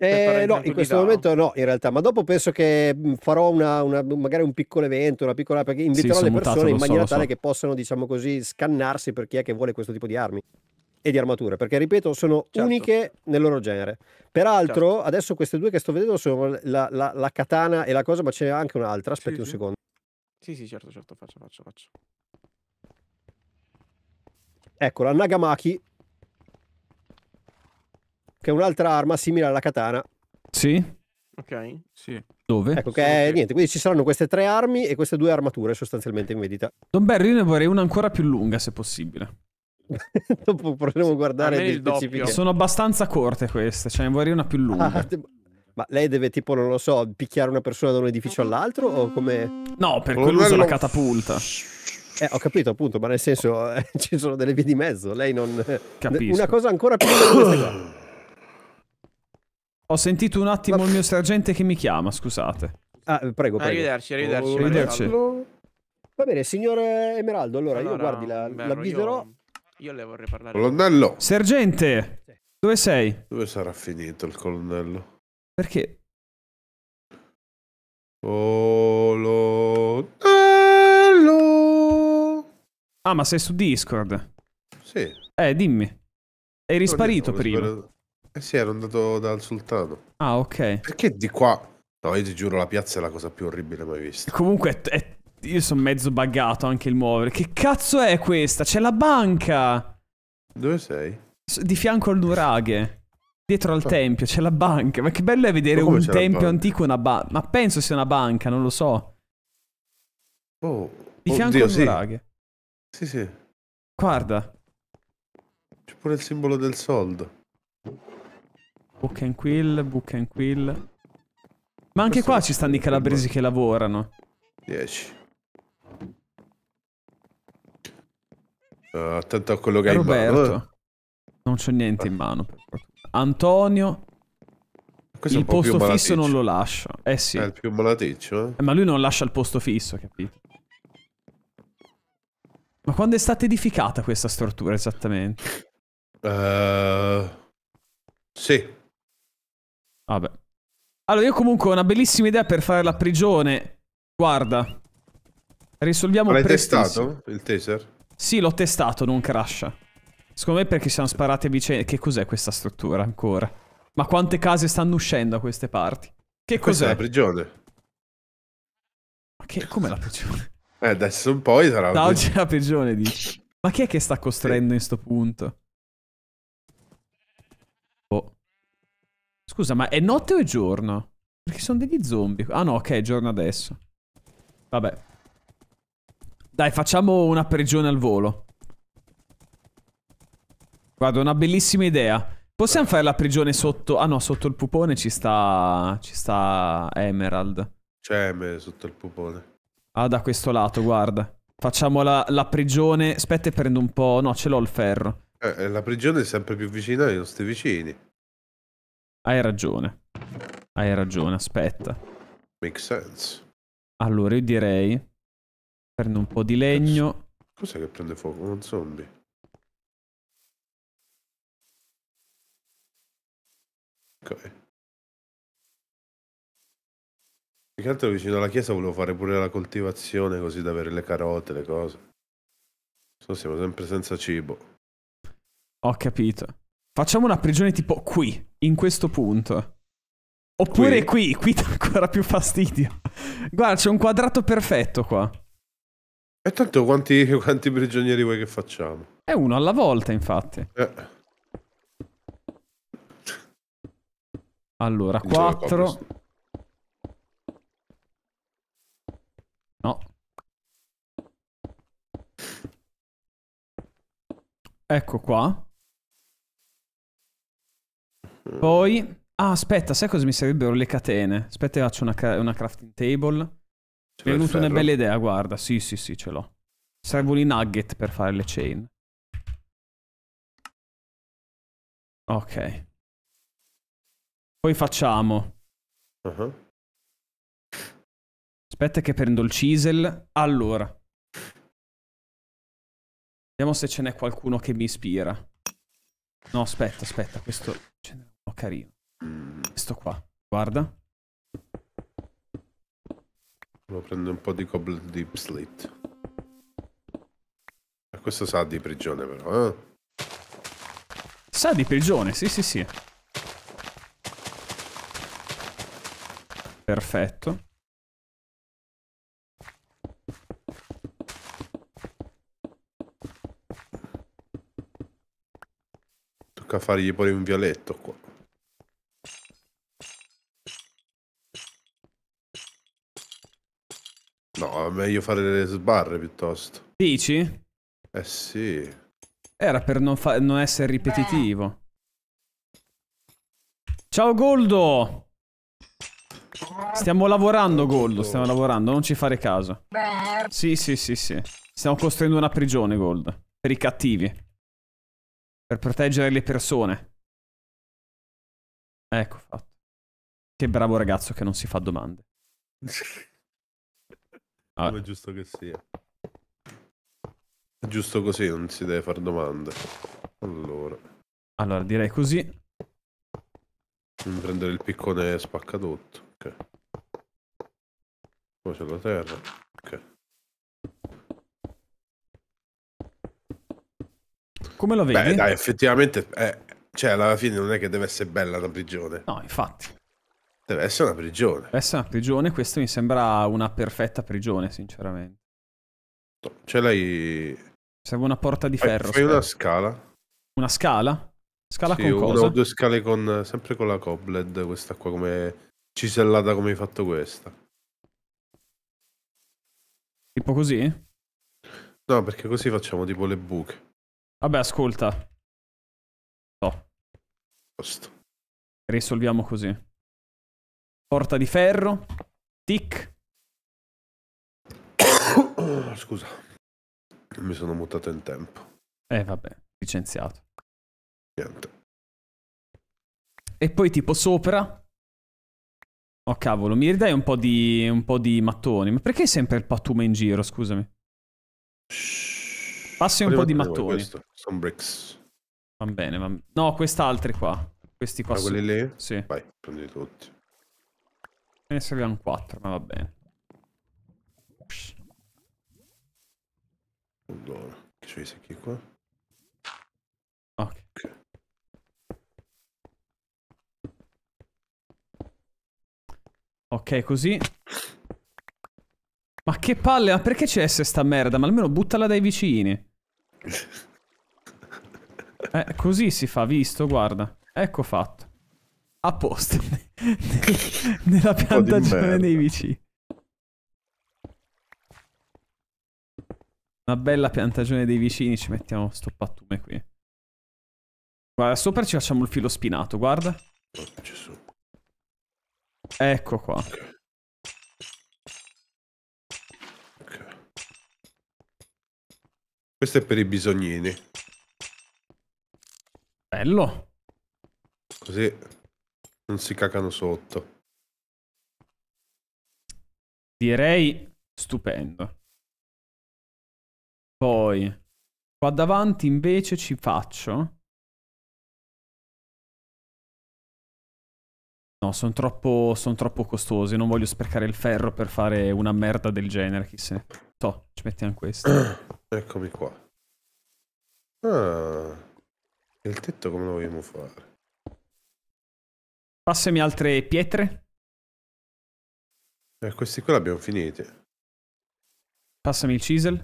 Eh, no, in questo momento no, in realtà, ma dopo penso che farò una, una, magari un piccolo evento, una piccola, perché inviterò sì, le persone mutato, in maniera so, tale so. che possano, diciamo così, scannarsi per chi è che vuole questo tipo di armi e di armature, perché ripeto, sono certo. uniche nel loro genere. Peraltro, certo. adesso queste due che sto vedendo sono la, la, la, katana e la cosa, ma c'è anche un'altra, aspetti sì, un sì. secondo. Sì, sì, certo, certo, faccio, faccio, faccio. Ecco, la Nagamaki che è un'altra arma simile alla katana. Sì. Ok. Sì. Dove? Ecco che sì, niente, quindi ci saranno queste tre armi e queste due armature sostanzialmente in vendita. Don Barry, io ne vorrei una ancora più lunga se possibile. Dopo proviamo a guardare a il doppio. Sono abbastanza corte queste, cioè ne vorrei una più lunga. Ah, te... Ma lei deve tipo, non lo so, picchiare una persona da un edificio all'altro o come... No, per oh, quello uso la catapulta. Eh, ho capito appunto, ma nel senso eh, ci sono delle vie di mezzo, lei non... Capisco. Una cosa ancora più lunga di queste qua. Ho sentito un attimo il mio sergente che mi chiama, scusate. Ah, prego, prego. Arrivederci, arrivederci. Oh, arrivederci. Va bene, signor Emeraldo, allora, allora io guardi, la, Beh, la avviserò... Io... Io le vorrei parlare. Colonnello! Sergente! Dove sei? Dove sarà finito il colonnello? Perché? Colonnello! Ah, ma sei su Discord? Sì. Eh, dimmi. Eri sparito prima. Eh sì, ero andato dal sultano. Ah, ok. Perché di qua... No, io ti giuro, la piazza è la cosa più orribile mai vista. Comunque, è... io sono mezzo buggato anche il muovere. Che cazzo è questa? C'è la banca! Dove sei? Di fianco al nuraghe. Dietro al ah. tempio c'è la banca. Ma che bello è vedere un tempio antico e una banca. Ma penso sia una banca, non lo so. Oh, oh di fianco Oddio, al nuraghe. sì, sì. Guarda. C'è pure il simbolo del soldo. Book and Quill, Book and Quill. Ma anche Questo qua ci stanno i calabresi che lavorano. 10. Uh, eh, attento a quello che Roberto. hai in mano. Eh. Non c'ho niente in mano. Antonio. Questo il posto fisso non lo lascia. Eh sì. È il più malaticcio. Eh. eh, ma lui non lascia il posto fisso, capito? Ma quando è stata edificata questa struttura esattamente? Uh, sì. Vabbè. Allora, io comunque ho una bellissima idea per fare la prigione. Guarda. Risolviamo L'hai testato il taser? Sì, l'ho testato, non crasha. Secondo me perché siamo sparati a vicenda. Che cos'è questa struttura ancora? Ma quante case stanno uscendo a queste parti? Che cos'è? la prigione. Ma che... com'è la prigione? Eh, adesso un po' sarà... Da oggi è la prigione, dici. Ma chi è che sta costruendo sì. in sto punto? Scusa, ma è notte o è giorno? Perché sono degli zombie. Ah no, ok, è giorno adesso. Vabbè. Dai, facciamo una prigione al volo. Guarda, una bellissima idea. Possiamo fare la prigione sotto... Ah no, sotto il pupone ci sta... Ci sta Emerald. C'è Emerald sotto il pupone. Ah, da questo lato, guarda. Facciamo la, la prigione... Aspetta prendo un po'... No, ce l'ho il ferro. Eh, la prigione è sempre più vicina ai nostri vicini. Hai ragione. Hai ragione, aspetta. Make sense. Allora, io direi... Prendo un po' di legno. Cos'è che prende fuoco? Un zombie. Ok. Più che altro vicino alla chiesa volevo fare pure la coltivazione così da avere le carote, le cose. So siamo sempre senza cibo. Ho capito. Facciamo una prigione tipo qui, in questo punto. Oppure qui, qui, qui dà ancora più fastidio. Guarda, c'è un quadrato perfetto qua. E tanto quanti, quanti, prigionieri vuoi che facciamo? È uno alla volta, infatti. Eh. Allora, 4. No. Ecco qua. Poi... Ah, aspetta, sai cosa mi servirebbero le catene? Aspetta, faccio una, una crafting table. Mi è venuta una bella idea, guarda. Sì, sì, sì, ce l'ho. Servono i nugget per fare le chain. Ok. Poi facciamo... Uh -huh. Aspetta che prendo il chisel. Allora. Vediamo se ce n'è qualcuno che mi ispira. No, aspetta, aspetta, questo... Oh, carino. Questo qua. Guarda. Devo prendere un po' di cobble deep slate. Questo sa di prigione però, eh? Sa di prigione, sì sì sì. Perfetto. Tocca fargli poi un violetto qua. No, è meglio fare le sbarre piuttosto. Dici? Eh sì. Era per non, non essere ripetitivo. Ciao Goldo! Stiamo lavorando Goldo, stiamo lavorando, non ci fare caso. Sì, sì, sì, sì. Stiamo costruendo una prigione Goldo, per i cattivi. Per proteggere le persone. Ecco fatto. Che bravo ragazzo che non si fa domande. Ah. Come è giusto che sia. È giusto così, non si deve fare domande. Allora. Allora, direi così. prendere il piccone e tutto. Ok. Poi c'è la terra. Ok. Come lo vedi? Beh, dai, effettivamente, eh, cioè, alla fine non è che deve essere bella la prigione. No, infatti. Deve essere una prigione. Deve essere una prigione, questa mi sembra una perfetta prigione, sinceramente. Ce l'hai... Serve una porta di ferro. Fai, fai una scala. Una scala? Scala sì, con una cosa? o due scale con, sempre con la Cobled, questa qua come... cisellata come hai fatto questa. Tipo così? No, perché così facciamo tipo le buche. Vabbè, ascolta. No. Posto. Risolviamo così. Porta di ferro. Tic. Scusa. Mi sono mutato in tempo. Eh vabbè, licenziato. Niente. E poi tipo sopra. Oh cavolo, mi ridai un po' di, un po di mattoni. Ma perché sempre il pattume in giro, scusami? Passi un po' di mattoni. Sono bricks. Va bene, va bene. No, quest'altri qua. Questi qua. Ah, quelli lì? Sì. Vai, prendi tutti. Me ne serviranno 4, ma va bene. Allora, che c'è secchi qua? Ok. Ok, così. Ma che palle, ma perché c'è S sta merda? Ma almeno buttala dai vicini. Eh, così si fa, visto, guarda. Ecco fatto apposta nella piantagione dei vicini. Una bella piantagione dei vicini, ci mettiamo sto pattume qui. Guarda, sopra ci facciamo il filo spinato, guarda. Ecco qua. Questo è per i bisognini. Bello. Così non si cacano sotto. Direi stupendo. Poi, qua davanti invece ci faccio... No, sono troppo, son troppo costosi, non voglio sprecare il ferro per fare una merda del genere, se... Toh, ci mettiamo questo. Eccomi qua. Ah, il tetto come lo vogliamo fare? Passami altre pietre. Eh, questi qua li abbiamo finiti. Passami il chisel.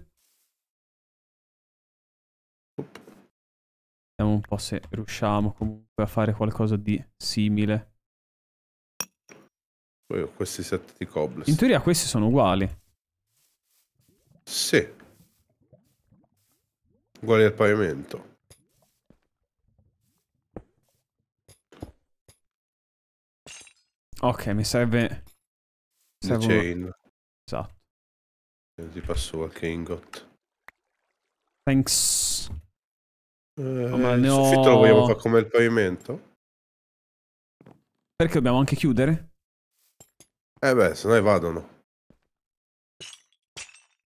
Vediamo un po' se riusciamo comunque a fare qualcosa di simile. Poi ho questi set di cobbles. In teoria questi sono uguali. Sì. Uguali al pavimento. Ok, mi serve... serve... Chain. Esatto. Ti eh, passo qualche ingot. Thanks. Eh, oh, ma il soffitto lo vogliamo fare come il pavimento? Perché dobbiamo anche chiudere? Eh beh, se no evadono.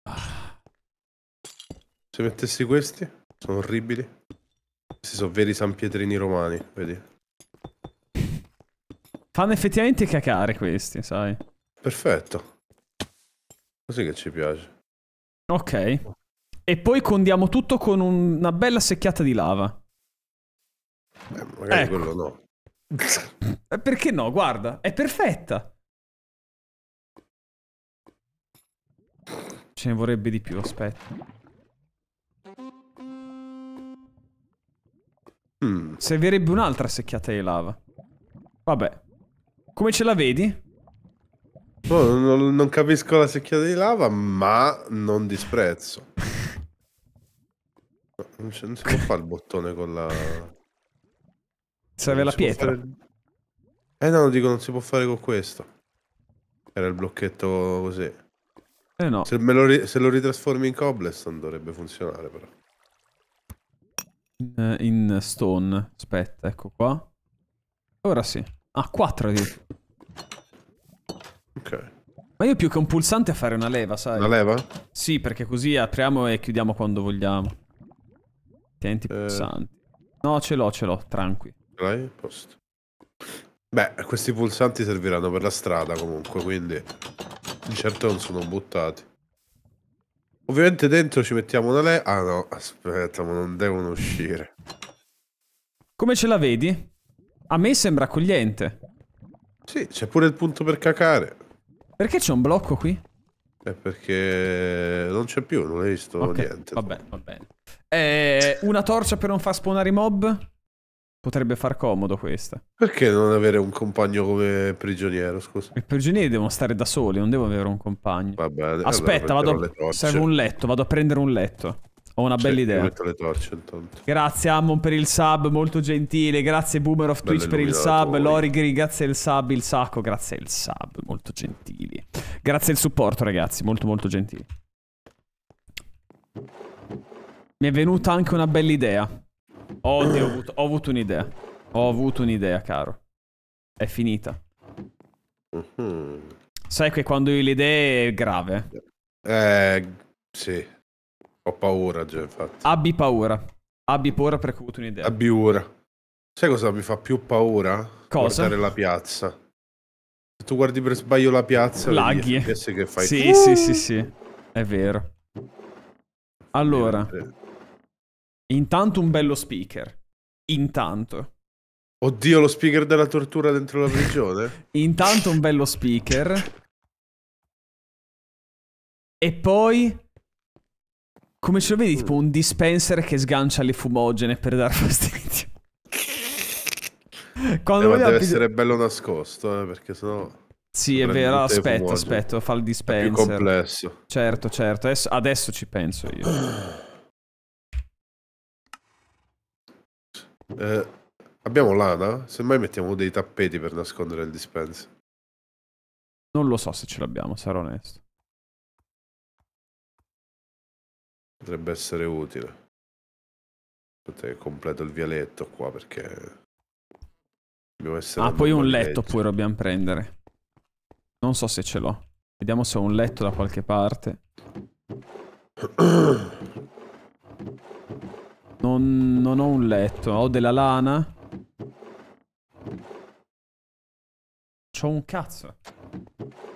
Ah. Se mettessi questi, sono orribili. Questi sono veri San Pietrini romani, vedi? Fanno effettivamente cacare questi, sai. Perfetto. Così che ci piace. Ok. E poi condiamo tutto con un... una bella secchiata di lava. Beh, magari ecco. quello no. Eh, perché no? Guarda, è perfetta. Ce ne vorrebbe di più, aspetta. Mm. Servirebbe un'altra secchiata di lava. Vabbè. Come ce la vedi? Oh, non, non, capisco la secchia di lava, ma non disprezzo. non, non si può fare il bottone con la... Serve la pietra. Fare... Eh no, dico, non si può fare con questo. Era il blocchetto così. Eh no. Se lo, ri... se, lo, ritrasformi in cobblestone dovrebbe funzionare però. In, eh, in stone. Aspetta, ecco qua. Ora sì. Ah, 4 di... Ok. Ma io più che un pulsante a fare una leva, sai? Una leva? Sì, perché così apriamo e chiudiamo quando vogliamo. Tenti eh... pulsanti. No, ce l'ho, ce l'ho, tranqui. Dai, posto. Beh, questi pulsanti serviranno per la strada comunque, quindi... Di certo non sono buttati. Ovviamente dentro ci mettiamo una leva... Ah no, aspetta, ma non devono uscire. Come ce la vedi? A me sembra accogliente. Sì, c'è pure il punto per cacare. Perché c'è un blocco qui? È perché non c'è più, non hai visto okay, niente. Va bene, va bene. Eh, una torcia per non far spawnare i mob? Potrebbe far comodo questa. Perché non avere un compagno come prigioniero, scusa? I prigionieri devono stare da soli, non devono avere un compagno. Va bene. Aspetta, allora vado a... serve un letto, vado a prendere un letto. Ho una bella idea. Metto le torce Grazie Ammon per il sub, molto gentile. Grazie Boomer of Twitch per il sub. Lorigri, grazie il sub, il sacco, grazie il sub, molto gentili. Grazie il supporto ragazzi, molto molto gentili. Mi è venuta anche una bella idea. Oddio, ho avuto, ho avuto un'idea. Ho avuto un'idea, caro. È finita. Mm -hmm. Sai che quando io le idee è grave. Eh, sì, ho paura già, infatti. Abbi paura. Abbi paura perché ho avuto un'idea. Abbi paura. Sai cosa mi fa più paura? Cosa? Guardare la piazza. Se tu guardi per sbaglio la piazza, laghi. Che fai. Sì, uh. sì, sì, sì. È vero. Allora. Intanto un bello speaker. Intanto. Oddio, lo speaker della tortura dentro la prigione? Intanto un bello speaker. E poi come ce lo vedi? Tipo mm. un dispenser che sgancia le fumogene per dar fastidio. Quando eh, vogliamo... deve essere bello nascosto, eh, perché sennò... Sì, è vero, aspetta, aspetta, fa il dispenser. È più complesso. Certo, certo, adesso, adesso ci penso io. Eh, abbiamo lana? Semmai mettiamo dei tappeti per nascondere il dispenser. Non lo so se ce l'abbiamo, sarò onesto. Potrebbe essere utile. Aspetta completo il vialetto qua perché... Dobbiamo essere ah, poi un letto pure dobbiamo prendere. Non so se ce l'ho. Vediamo se ho un letto da qualche parte. Non, non ho un letto. Ho della lana. C'ho un cazzo.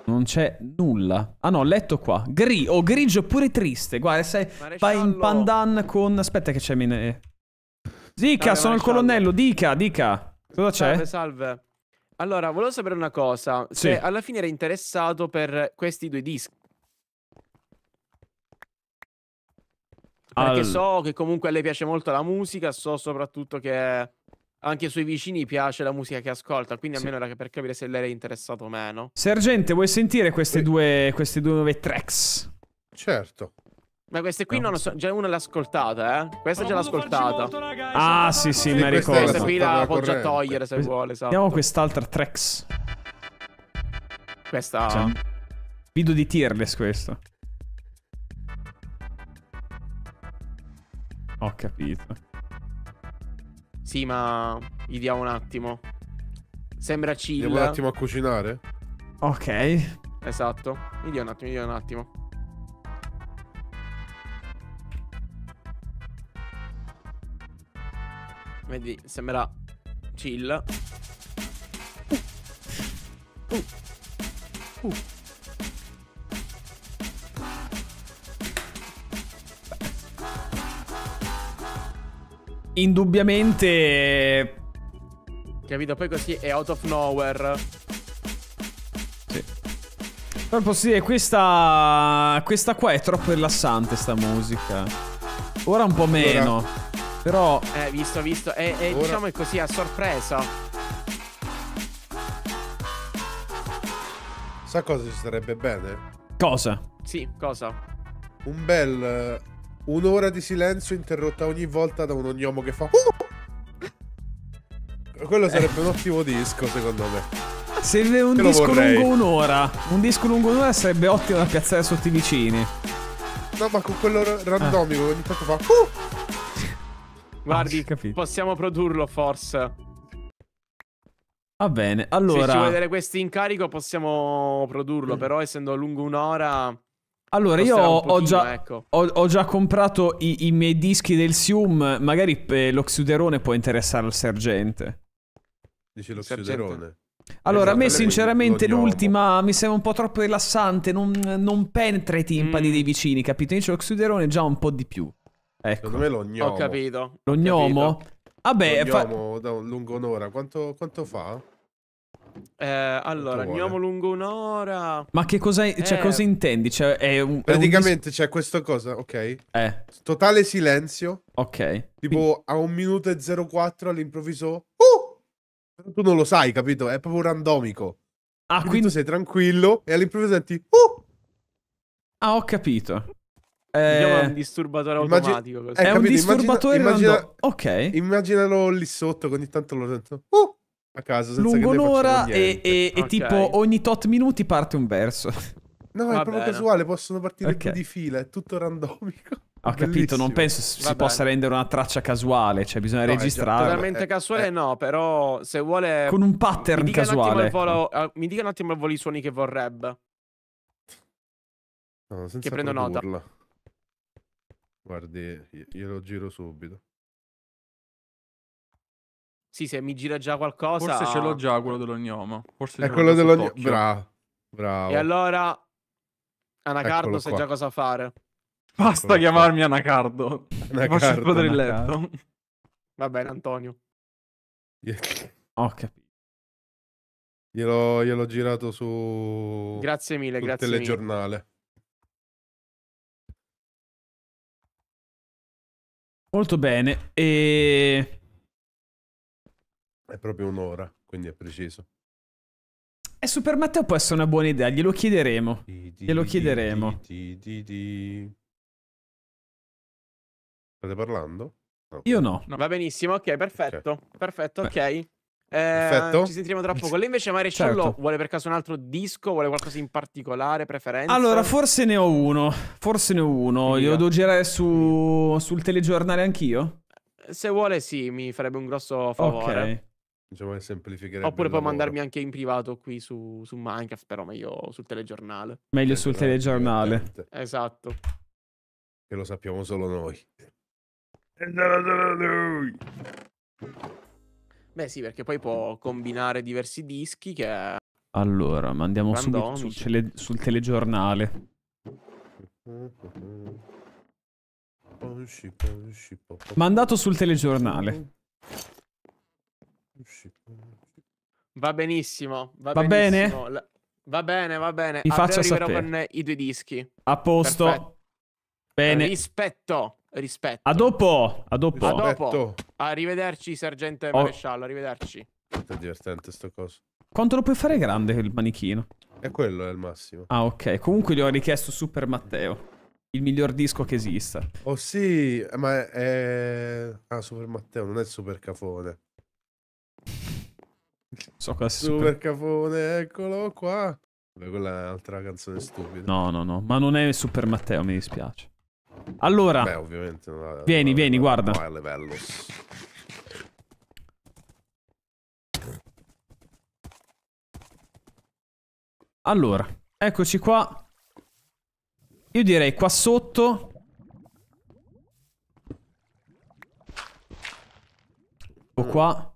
Non c'è nulla. Ah no, letto qua. Gri o oh, grigio pure triste. Guarda, sei... Vai in pandan con... Aspetta che c'è Mine... Dica, Dai, sono il colonnello. Dica, dica. Cosa c'è? Salve, salve. Allora, volevo sapere una cosa. Sì. Se alla fine era interessato per questi due dischi. Perché All... so che comunque a lei piace molto la musica, so soprattutto che anche i suoi vicini piace la musica che ascolta, quindi sì. almeno era per capire se lei è interessato o meno. Sergente, vuoi sentire queste, due, queste due nuove tracks? Certo. Ma queste qui no. non lo so, già una l'ha ascoltata, eh? Questa già l'ha ascoltata. Ah, sì, sì, mi ricordo. Questa qui la può già togliere se Quest... vuole, esatto. Andiamo quest'altra tracks. Questa... Cioè, video di tierless questo. Ho capito. Sì, ma gli diamo un attimo. Sembra chill. Andiamo un attimo a cucinare? Ok. Esatto. Mi dia un attimo, mi dia un attimo. Vedi, sembra chill. Uh. Uh. uh. indubbiamente... Capito? Poi così è out of nowhere. Sì. Però posso dire, questa... Questa qua è troppo rilassante, sta musica. Ora un po' meno. Allora. Però... Eh, visto, visto. e è diciamo, è così, a sorpresa. Sa cosa ci sarebbe bene? Cosa? Sì, cosa? Un bel Un'ora di silenzio interrotta ogni volta da un ognomo che fa. Uh! Quello sarebbe eh. un ottimo disco, secondo me. Se un Te disco lungo un'ora, un disco lungo un'ora sarebbe ottimo da piazzare sotto i vicini. No, ma con quello randomico ah. ogni tanto fa. Uh! Guardi, possiamo produrlo, forse. Va bene, allora. Se ci vuole dare questo incarico possiamo produrlo, mm. però essendo lungo un'ora allora, io ho già, ecco. ho, ho già, comprato i, i, miei dischi del Sium. Magari eh, l'Oxiderone può interessare al sergente. Dice l'Oxiderone. Allora, esatto, a me esatto, sinceramente l'ultima mi sembra un po' troppo rilassante, non, non penetra i timpani mm. dei vicini, capito? Invece l'Oxiderone già un po' di più. Ecco. Secondo me lo gnomo. Ho capito. Lo gnomo? Vabbè, lo fa... da un lungo un'ora, quanto, quanto fa? Eh, allora, andiamo lungo un'ora. Ma che cosa, cioè, eh. cosa intendi? Cioè, è un, Praticamente c'è questa cosa, ok? Eh. Totale silenzio. Ok. Tipo a un minuto e 04 all'improvviso. Uh! Tu non lo sai, capito? È proprio randomico. Ah, quindi, quindi... sei tranquillo e all'improvviso senti. Uh! Ah, ho capito. Diciamo è un disturbatore Immagin automatico. Così. È, è capito? un disturbatore immagina, immagina, Ok. Immaginalo lì sotto, ogni tanto lo sento. Uh! a caso lungo un'ora e, e, okay. e, tipo ogni tot minuti parte un verso. No, Va è proprio bene. casuale, possono partire okay. di fila, è tutto randomico. Ho Bellissimo. capito, non penso si Va possa bene. rendere una traccia casuale, cioè bisogna no, registrare. Totalmente eh, casuale eh. no, però se vuole... Con un pattern mi casuale. Un volo, uh, mi dica un attimo al volo i suoni che vorrebbe. No, che prendo produrla. nota. Guardi, io lo giro subito. Sì, se mi gira già qualcosa... Forse ce l'ho già quello dell'ognoma. Forse è quello dell'ognomo. Bravo. Bravo. E allora... Anacardo sai già cosa fare. Basta Eccolo chiamarmi qua. Anacardo. Anacardo. Faccio esplodere il letto. Va bene, Antonio. ok. Gliel'ho, gliel'ho girato su... Grazie mille, sul grazie telegiornale. Mille. Molto bene. E... È proprio un'ora, quindi è preciso. E Super Matteo può essere una buona idea, glielo chiederemo. Di, di, glielo chiederemo. Di, State parlando? No. Io no. no. Va benissimo, ok, perfetto. Okay. Perfetto, ok. Eh, Ci sentiremo tra poco. Lei invece Maricello certo. vuole per caso un altro disco? Vuole qualcosa in particolare? Preferenza? Allora, forse ne ho uno. Forse ne ho uno. Io devo girare su, sul telegiornale anch'io? Se vuole, sì, mi farebbe un grosso favore. Ok. Diciamo che semplificherebbe. Oppure puoi mandarmi anche in privato qui su, su Minecraft, però meglio sul telegiornale. Meglio sul telegiornale. Esatto. Che lo sappiamo solo noi. Beh sì, perché poi può combinare diversi dischi che... Allora, mandiamo Randomici. subito sul, tele- sul telegiornale. Mandato sul telegiornale. Va benissimo. Va, va benissimo. bene? Va bene, va bene. Mi faccio sapere. con i due dischi. A posto. Perfetto. Bene. Rispetto. Rispetto. A dopo. A dopo. A dopo. Arrivederci, sergente oh. maresciallo. Arrivederci. È divertente sto coso. Quanto lo puoi fare grande il manichino? E quello è il massimo. Ah, ok. Comunque gli ho richiesto Super Matteo. Il miglior disco che esista. Oh sì, ma è... Ah, Super Matteo, non è Super Cafone. So super, super capone, eccolo qua. Beh, Quella è un'altra canzone stupida. No, no, no, ma non è Super Matteo, mi dispiace. Allora, Beh, ovviamente non ha, vieni, non vieni, guarda. livello. Allora, eccoci qua. Io direi qua sotto. O qua. Mm.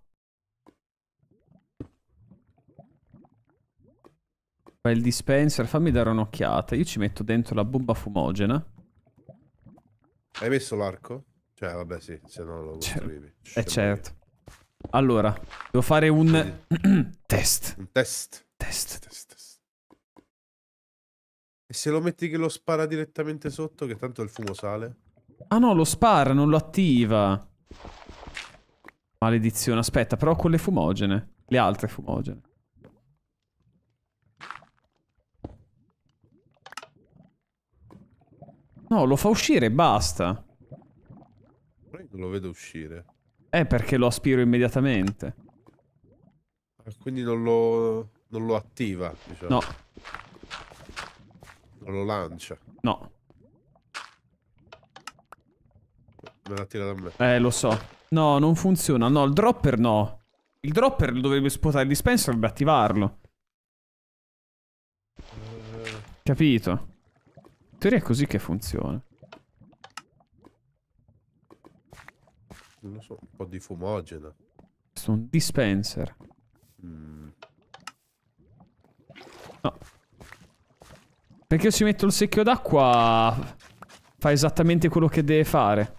Fai il dispenser, fammi dare un'occhiata. Io ci metto dentro la bomba fumogena. Hai messo l'arco? Cioè, vabbè, sì, se no lo cioè, costruivi. eh certo. Allora, devo fare un sì. test. Un test. Test. test. test. E se lo metti che lo spara direttamente sotto, che tanto il fumo sale? Ah no, lo spara, non lo attiva. Maledizione, aspetta, però con le fumogene. Le altre fumogene. No, lo fa uscire e basta. Lo vedo uscire. Eh, perché lo aspiro immediatamente. Ah, quindi non lo, non lo attiva, diciamo. No. Non lo lancia. No. Me l'ha tirato a me. Eh, lo so. No, non funziona. No, il dropper no. Il dropper dovrebbe sputare il dispenser, dovrebbe attivarlo. Eh... Capito. In teoria è così che funziona. Non so, un po' di fumogena. Questo è un dispenser. Mm. No. Perché io ci metto il secchio d'acqua... Fa esattamente quello che deve fare.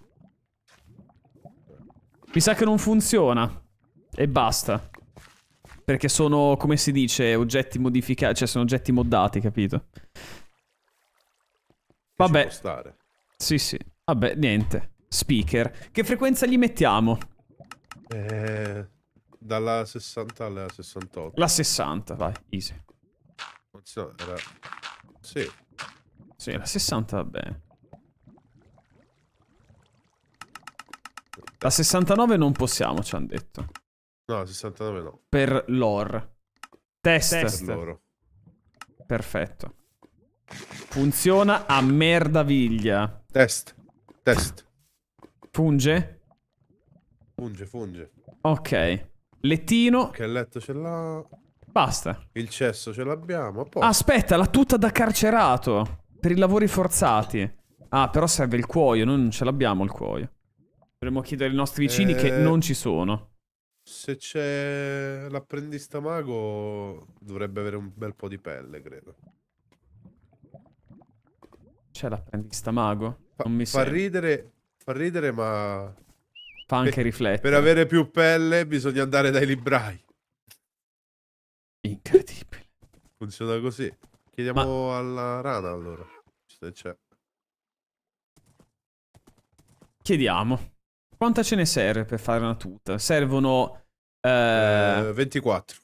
Mi sa che non funziona. E basta. Perché sono, come si dice, oggetti modificati... Cioè, sono oggetti moddati, capito? Vabbè. stare. Sì, sì. Vabbè, niente. Speaker. Che frequenza gli mettiamo? Eh, dalla 60 alla 68. La 60, vai, easy. Funziona, era... Sì. Sì, la 60 va bene. La 69 non possiamo, ci hanno detto. No, la 69 no. Per lore. Test. Test. Per loro. Perfetto. Funziona a merdaviglia. Test. Test. Funge? Funge, funge. Ok. Lettino. Che letto ce l'ha? Basta. Il cesso ce l'abbiamo. Aspetta, la tuta da carcerato. Per i lavori forzati. Ah, però serve il cuoio. Noi non ce l'abbiamo il cuoio. Dovremmo chiedere ai nostri vicini eh... che non ci sono. Se c'è l'apprendista mago dovrebbe avere un bel po' di pelle, credo c'è l'apprendista mago? Non mi fa, ridere, fa ridere, ma... Fa anche per, riflettere. Per avere più pelle bisogna andare dai librai. Incredibile. Funziona così. Chiediamo ma... alla rana allora. Se c'è. Chiediamo. Quanta ce ne serve per fare una tuta? Servono... Eh... Eh, 24.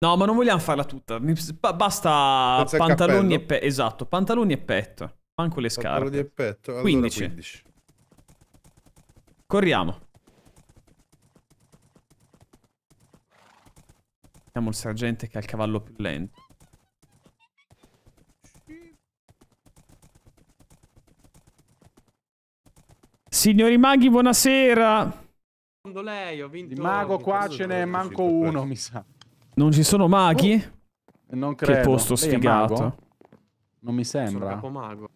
No, ma non vogliamo farla tutta. Basta Senza pantaloni e petto. Esatto, pantaloni e petto. Manco le scarpe. Di petto, allora 15. 15. Corriamo. Siamo il sergente che ha il cavallo più lento. Signori maghi, buonasera. Secondo lei ho vinto... Il mago qua ce n'è manco uno, mi sa. Non ci sono maghi? Oh, non credo. Che posto sfigato. Non mi sembra. Sono capomago.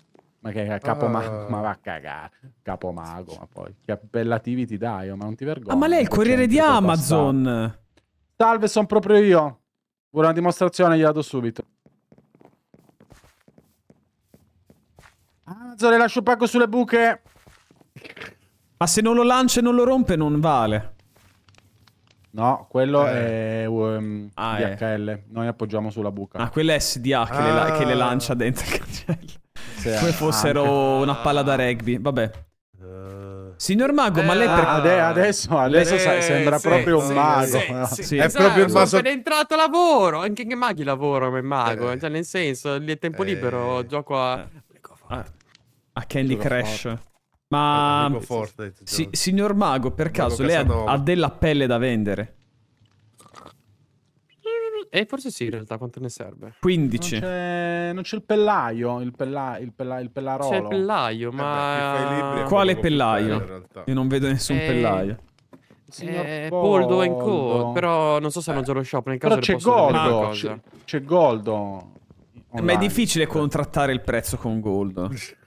Ma che era capoma- uh. Ah. ma va a cagare, capomago, ma poi che appellativi ti dai, oh, ma non ti vergogni. Ah, ma lei è il cioè, corriere di Amazon. Passato. Salve, sono proprio io. Vuole una dimostrazione, gliela do subito. Amazon, le lascio il pacco sulle buche. Ma se non lo lancia e non lo rompe non vale. No, quello eh. è um, ah, DHL. Eh. Noi appoggiamo sulla buca. Ah, quello è SDA che, ah. le, che le ah. lancia dentro il cancello. Cioè, come fossero ah, una palla da rugby. Vabbè. Eh, signor Mago, eh, ma lei per... Ade ah, adesso, adesso eh, sembra sì, proprio un mago. Sì, no? Ah. sì è esatto, proprio il esatto. mago. È entrato lavoro, anche che maghi lavoro come mago, eh, cioè nel senso, lì è tempo libero, eh. gioco a... Eh. a... Ah, a Candy Crash. Ma... Forte, signor Mago, per caso lei ha, ha della pelle da vendere? Eh, forse sì, in realtà, quanto ne serve? 15. Non c'è, non c'è il pellaio, il, pella, il, pella, il pellarolo. C'è il pellaio, ma... Eh beh, Quale pellaio? Io non vedo nessun eh... pellaio. Signor eh, Poldo, Poldo Co. Però non so se hanno già lo shop. Nel caso c'è Goldo. C'è, c'è Goldo. Online. Ma è difficile contrattare il prezzo con Goldo.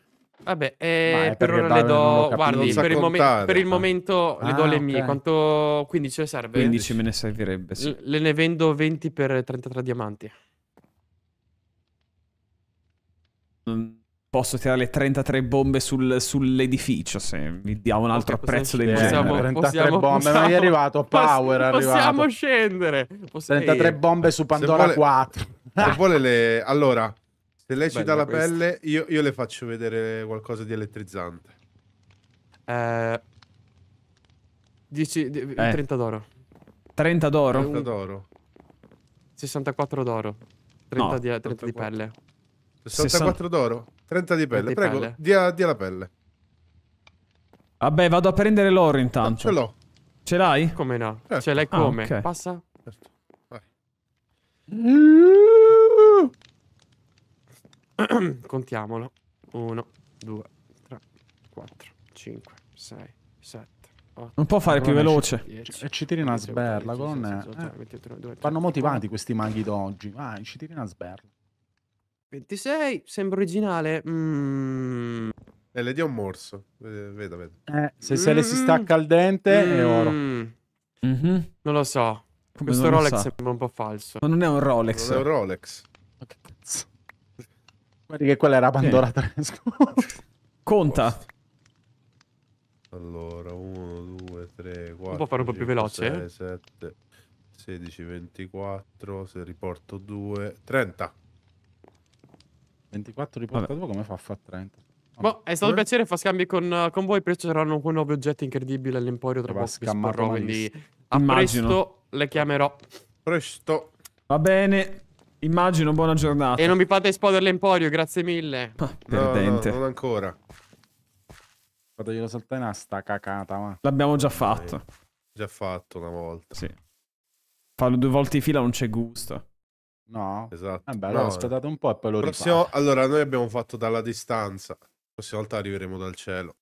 Vabbè, eh, per ora le do, guardi, per il, momen- per il, momento ah, le do le ah, mie, okay. quanto 15 le serve? 15 me ne servirebbe, sì. L- le ne vendo 20 per 33 diamanti. Posso tirare 33 bombe sul, sull'edificio se vi diamo un altro okay, prezzo del genere. 33 bombe, possiamo, ma è arrivato Power, poss- è arrivato. Possiamo scendere. Poss- 33 bombe su Pandora vuole, 4. se vuole le... Allora, se lei ci dà la questa. pelle, io, io, le faccio vedere qualcosa di elettrizzante. Eh, 10, eh. 30 d'oro. 30 d'oro? 30 d'oro. 64 d'oro. 30, no, di, 30 di pelle. 64 d'oro? 30 di pelle. 30 Prego, pelle. Dia, dia la pelle. Vabbè, vado a prendere l'oro intanto. No, ce l'ho. Ce l'hai? Come no? Certo. Ce l'hai ah, come? Ah, okay. Passa. Certo. Vai. Mm. Contiamolo. 1, 2, 3, 4, 5, 6, 7. 8, non può fare più veloce. E eh, ci tiri una sberla, con eh. Vanno motivati questi maghi d'oggi. Vai, ci tiri una sberla. 26, sembra originale. Mm. E eh, le dia un morso. Vedo, eh, vedo. Eh, se, se le si stacca al dente mm. è oro. Mm -hmm. Non lo so. Come Questo Rolex so. sembra un po' falso. Ma non è un Rolex. Non è un Rolex. Guardi che quella era Pandora 3. Tresco. Conta. Allora, 1, 2, 3, 4. Può fare un po' più veloce? 6, 7, 16, 24. Se riporto 2, 30. 24 riporto 2, come fa a fare 30? Boh, è stato un piacere fare scambi con, eh, con voi. Presto saranno quei nuovi oggetti incredibili all'emporio. Tra poco vi Quindi a Immagino. presto le chiamerò. Presto. Va bene. Immagino, buona giornata. E non mi fate esplodere l'emporio, grazie mille. Ah, perdente. No, no, non ancora. Fateglielo saltare una sta cacata, ma. L'abbiamo già fatto. Dai. Già fatto una volta. Sì. Farlo due volte di fila non c'è gusto. No. Esatto. Vabbè, allora no, aspettate un po' e poi lo prossimo... Allora, noi abbiamo fatto dalla distanza. La prossima volta arriveremo dal cielo.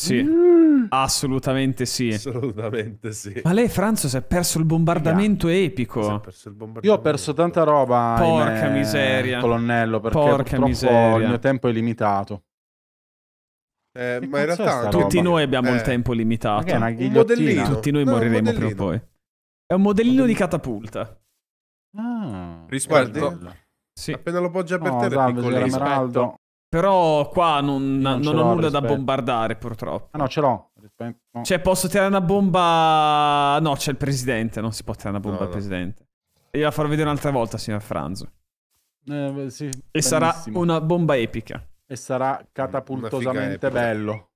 Sì, mm. assolutamente sì. Assolutamente sì. Ma lei, Franzo, si è perso il bombardamento yeah. epico. Bombardamento. Io ho perso tanta roba. Porca ahimè, miseria. Colonnello, perché Porca miseria. il mio tempo è limitato. Eh, ma in realtà tutti roba? noi abbiamo eh. il tempo limitato. Una un tutti noi no, moriremo prima o poi. È un modellino di catapulta. Ah, rispetto. Sì. Appena lo poggia per no, terra, è Rispetto, però qua non, non, non ho nulla rispetto. da bombardare, purtroppo. Ah, no, ce l'ho. No. Cioè, posso tirare una bomba... No, c'è il presidente, non si può tirare una bomba no, al presidente. Io la farò vedere un'altra volta, signor Franzo. Eh, beh, sì, e sarà una bomba epica. E sarà catapultosamente bello.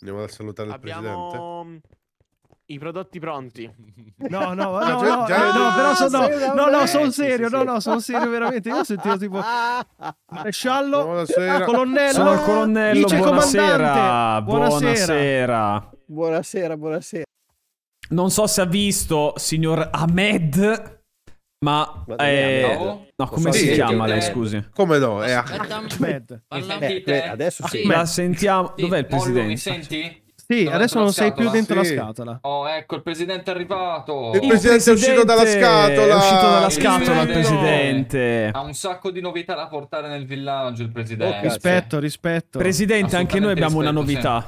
Andiamo a salutare il Abbiamo... presidente. I prodotti pronti. No, no, no, no, già, no, già, eh, no però sono no, no, no, son serio, sì, sì, no, no, sono serio veramente. Io ho sentito tipo maresciallo, colonnello, sono il colonnello, buonasera, buonasera. buonasera. Buonasera, Non so se ha visto signor Ahmed ma, è... Eh, no. no, come si chiama lei? Eh, scusi, come no? È eh. Ahmed. Ahmed. Adesso sì. la sentiamo. Dov'è il presidente? Mi senti? Sì, non adesso non sei più dentro sì. la scatola. Oh, ecco, il presidente è arrivato. Il, il oh, presidente, presidente, è uscito dalla scatola. È uscito dalla il scatola il presidente. Ha un sacco di novità da portare nel villaggio il presidente. Oh, rispetto, rispetto. Presidente, anche noi abbiamo rispetto, una novità.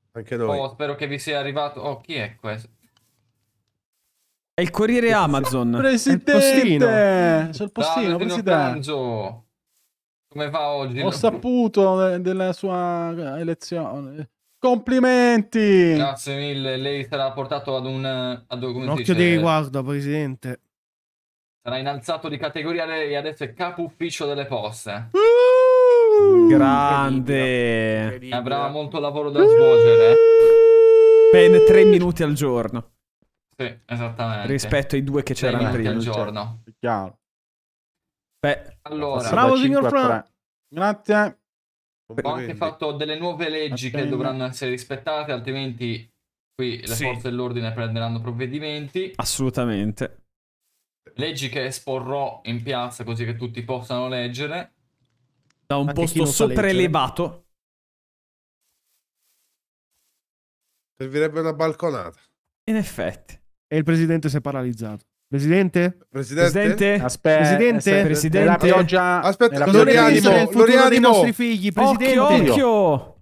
Sì. Anche noi. Oh, spero che vi sia arrivato. Oh, chi è questo? È il corriere Amazon. Presidente! È il postino, Dai, presidente. Come va oggi? Ho saputo della sua elezione. Complimenti! Grazie mille, lei sarà portato ad un... Ad, un occhio di riguardo, presidente. Sarà innalzato di categoria lei, adesso è capo ufficio delle poste. Uh, Grande! Incredibile. Incredibile. Avrà molto lavoro da svolgere. Uh! Ben tre minuti al giorno. Sì, esattamente. Rispetto ai due che c'erano prima. al certo. giorno. È chiaro. Beh, allora, bravo signor Fran. Grazie. Ho anche fatto delle nuove leggi Attendo. che dovranno essere rispettate, altrimenti qui le sì. forze dell'ordine prenderanno provvedimenti. Assolutamente. Leggi che esporrò in piazza così che tutti possano leggere. Da un anche posto sopraelevato. Servirebbe una balconata. In effetti. E il presidente si è paralizzato. Presidente? Presidente? Presidente? Aspetta, Presidente? Eh, presidente? La pioggia... Aspetta, la lo rianimo, lo rianimo. dei nostri figli, Presidente. Occhio, occhio.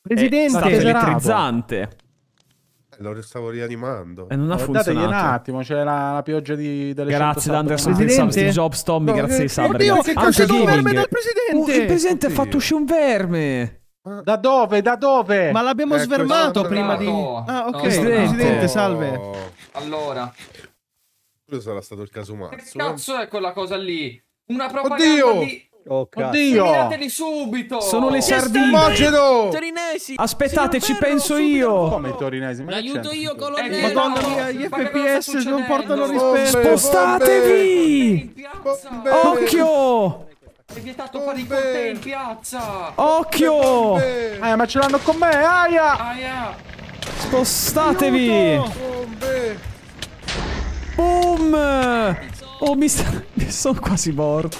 Presidente, è eh, elettrizzante. Eh, lo stavo rianimando. E non ha funzionato. un attimo, c'è la, la, pioggia di, delle Grazie ad Anderson Pizza, Steve Jobs, Tommy, no, grazie ai Sabri. Oddio, che cazzo un verme dal Presidente! Uh, il Presidente ha fatto uscire un verme! Da dove? Da dove? Ma l'abbiamo ecco, svermato esatto. prima di... Ah, ok. Presidente, salve. Allora... Quello sarà stato il caso mazzo. Che eh. cazzo è quella cosa lì? Una propaganda Oddio! di... Oh, oh, cazzo. Oddio! subito! Sono le sardine! Torinesi! Aspettate, ci penso io! Come i torinesi? L'aiuto io, colonnello! Eh, Madonna no, mia, gli FPS non portano rispetto! Spostatevi! Bombe. Occhio! È vietato Bombe. fare i cortei in piazza! Occhio! Aia, eh, ma ce l'hanno con me! Aia! Aia! Spostatevi! Aiuto. Bombe. Boom! Oh, mi, sta... mi sono quasi morto.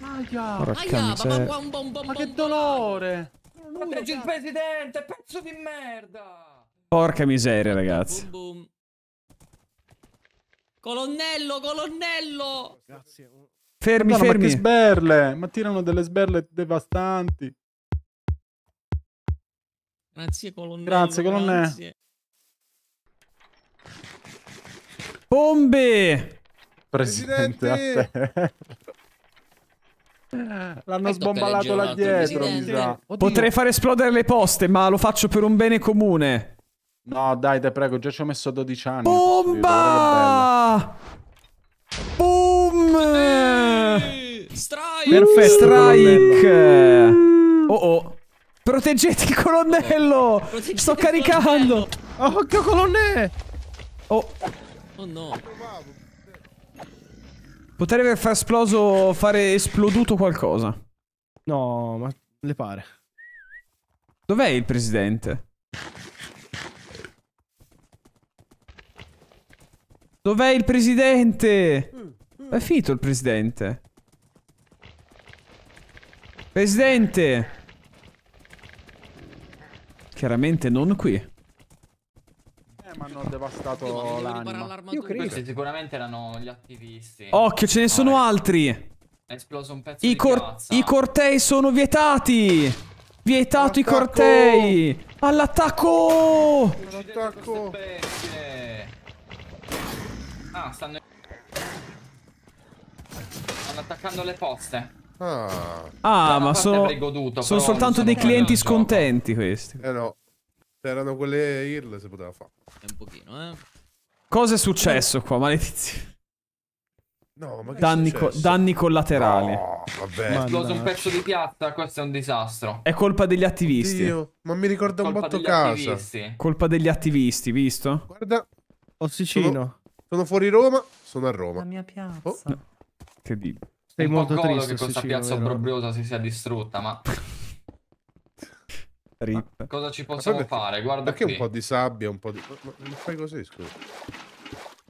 Aia, Porca aia, miseria. ma che dolore! Proteggi il presidente, pezzo di merda! Porca miseria, ragazzi. Colonnello, colonnello! Oh. Fermi, Guarda, fermi. Ma che sberle! Ma tirano delle sberle devastanti. Grazie, colonnello. Grazie, colonnello. Grazie. Bombe! Presidente, Presidente. L'hanno sbombalato là dietro, mi sa. Potrei far esplodere le poste, ma lo faccio per un bene comune. No, dai, te prego, già ci ho messo 12 anni. Bomba! Boom! strike! Perfetto, strike! Oh oh. Proteggete il colonnello! Proteggete Sto caricando! Colonnello. Oh, che colonnello! Oh. Oh no. Potrei aver far esploso, fare esploduto qualcosa. No, ma le pare. Dov'è il presidente? Dov'è il presidente? È finito il presidente. Presidente! Chiaramente non qui devastato Io, l'anima. Io credo. Questi sicuramente erano gli attivisti. Occhio, ce ne sono altri. È esploso un pezzo I di cor I cortei sono vietati. Vietato i cortei. All'attacco! All'attacco! Ah, stanno... Stanno attaccando le poste. Ah, ah ma sono, goduto, sono soltanto dei clienti scontenti gioco. questi. Eh no. Erano quelle IRL, si poteva fare. Un pochino, eh. Cosa è successo qua, maledizione? No, ma danni, co danni, collaterali. No, vabbè. È esploso un pezzo di piazza, questo è un disastro. È colpa degli attivisti. Oddio, ma mi ricorda colpa un botto casa. Attivisti. Colpa degli attivisti, visto? Guarda. Ossicino. Sono, sono fuori Roma, sono a Roma. La mia piazza. Oh. No. Che dico. Sei molto triste che questa piazza obbrobriosa si sia distrutta, ma... Rip. Cosa ci possiamo perché, fare? Guarda perché qui. un po' di sabbia, un po' di... Ma fai così, scusa.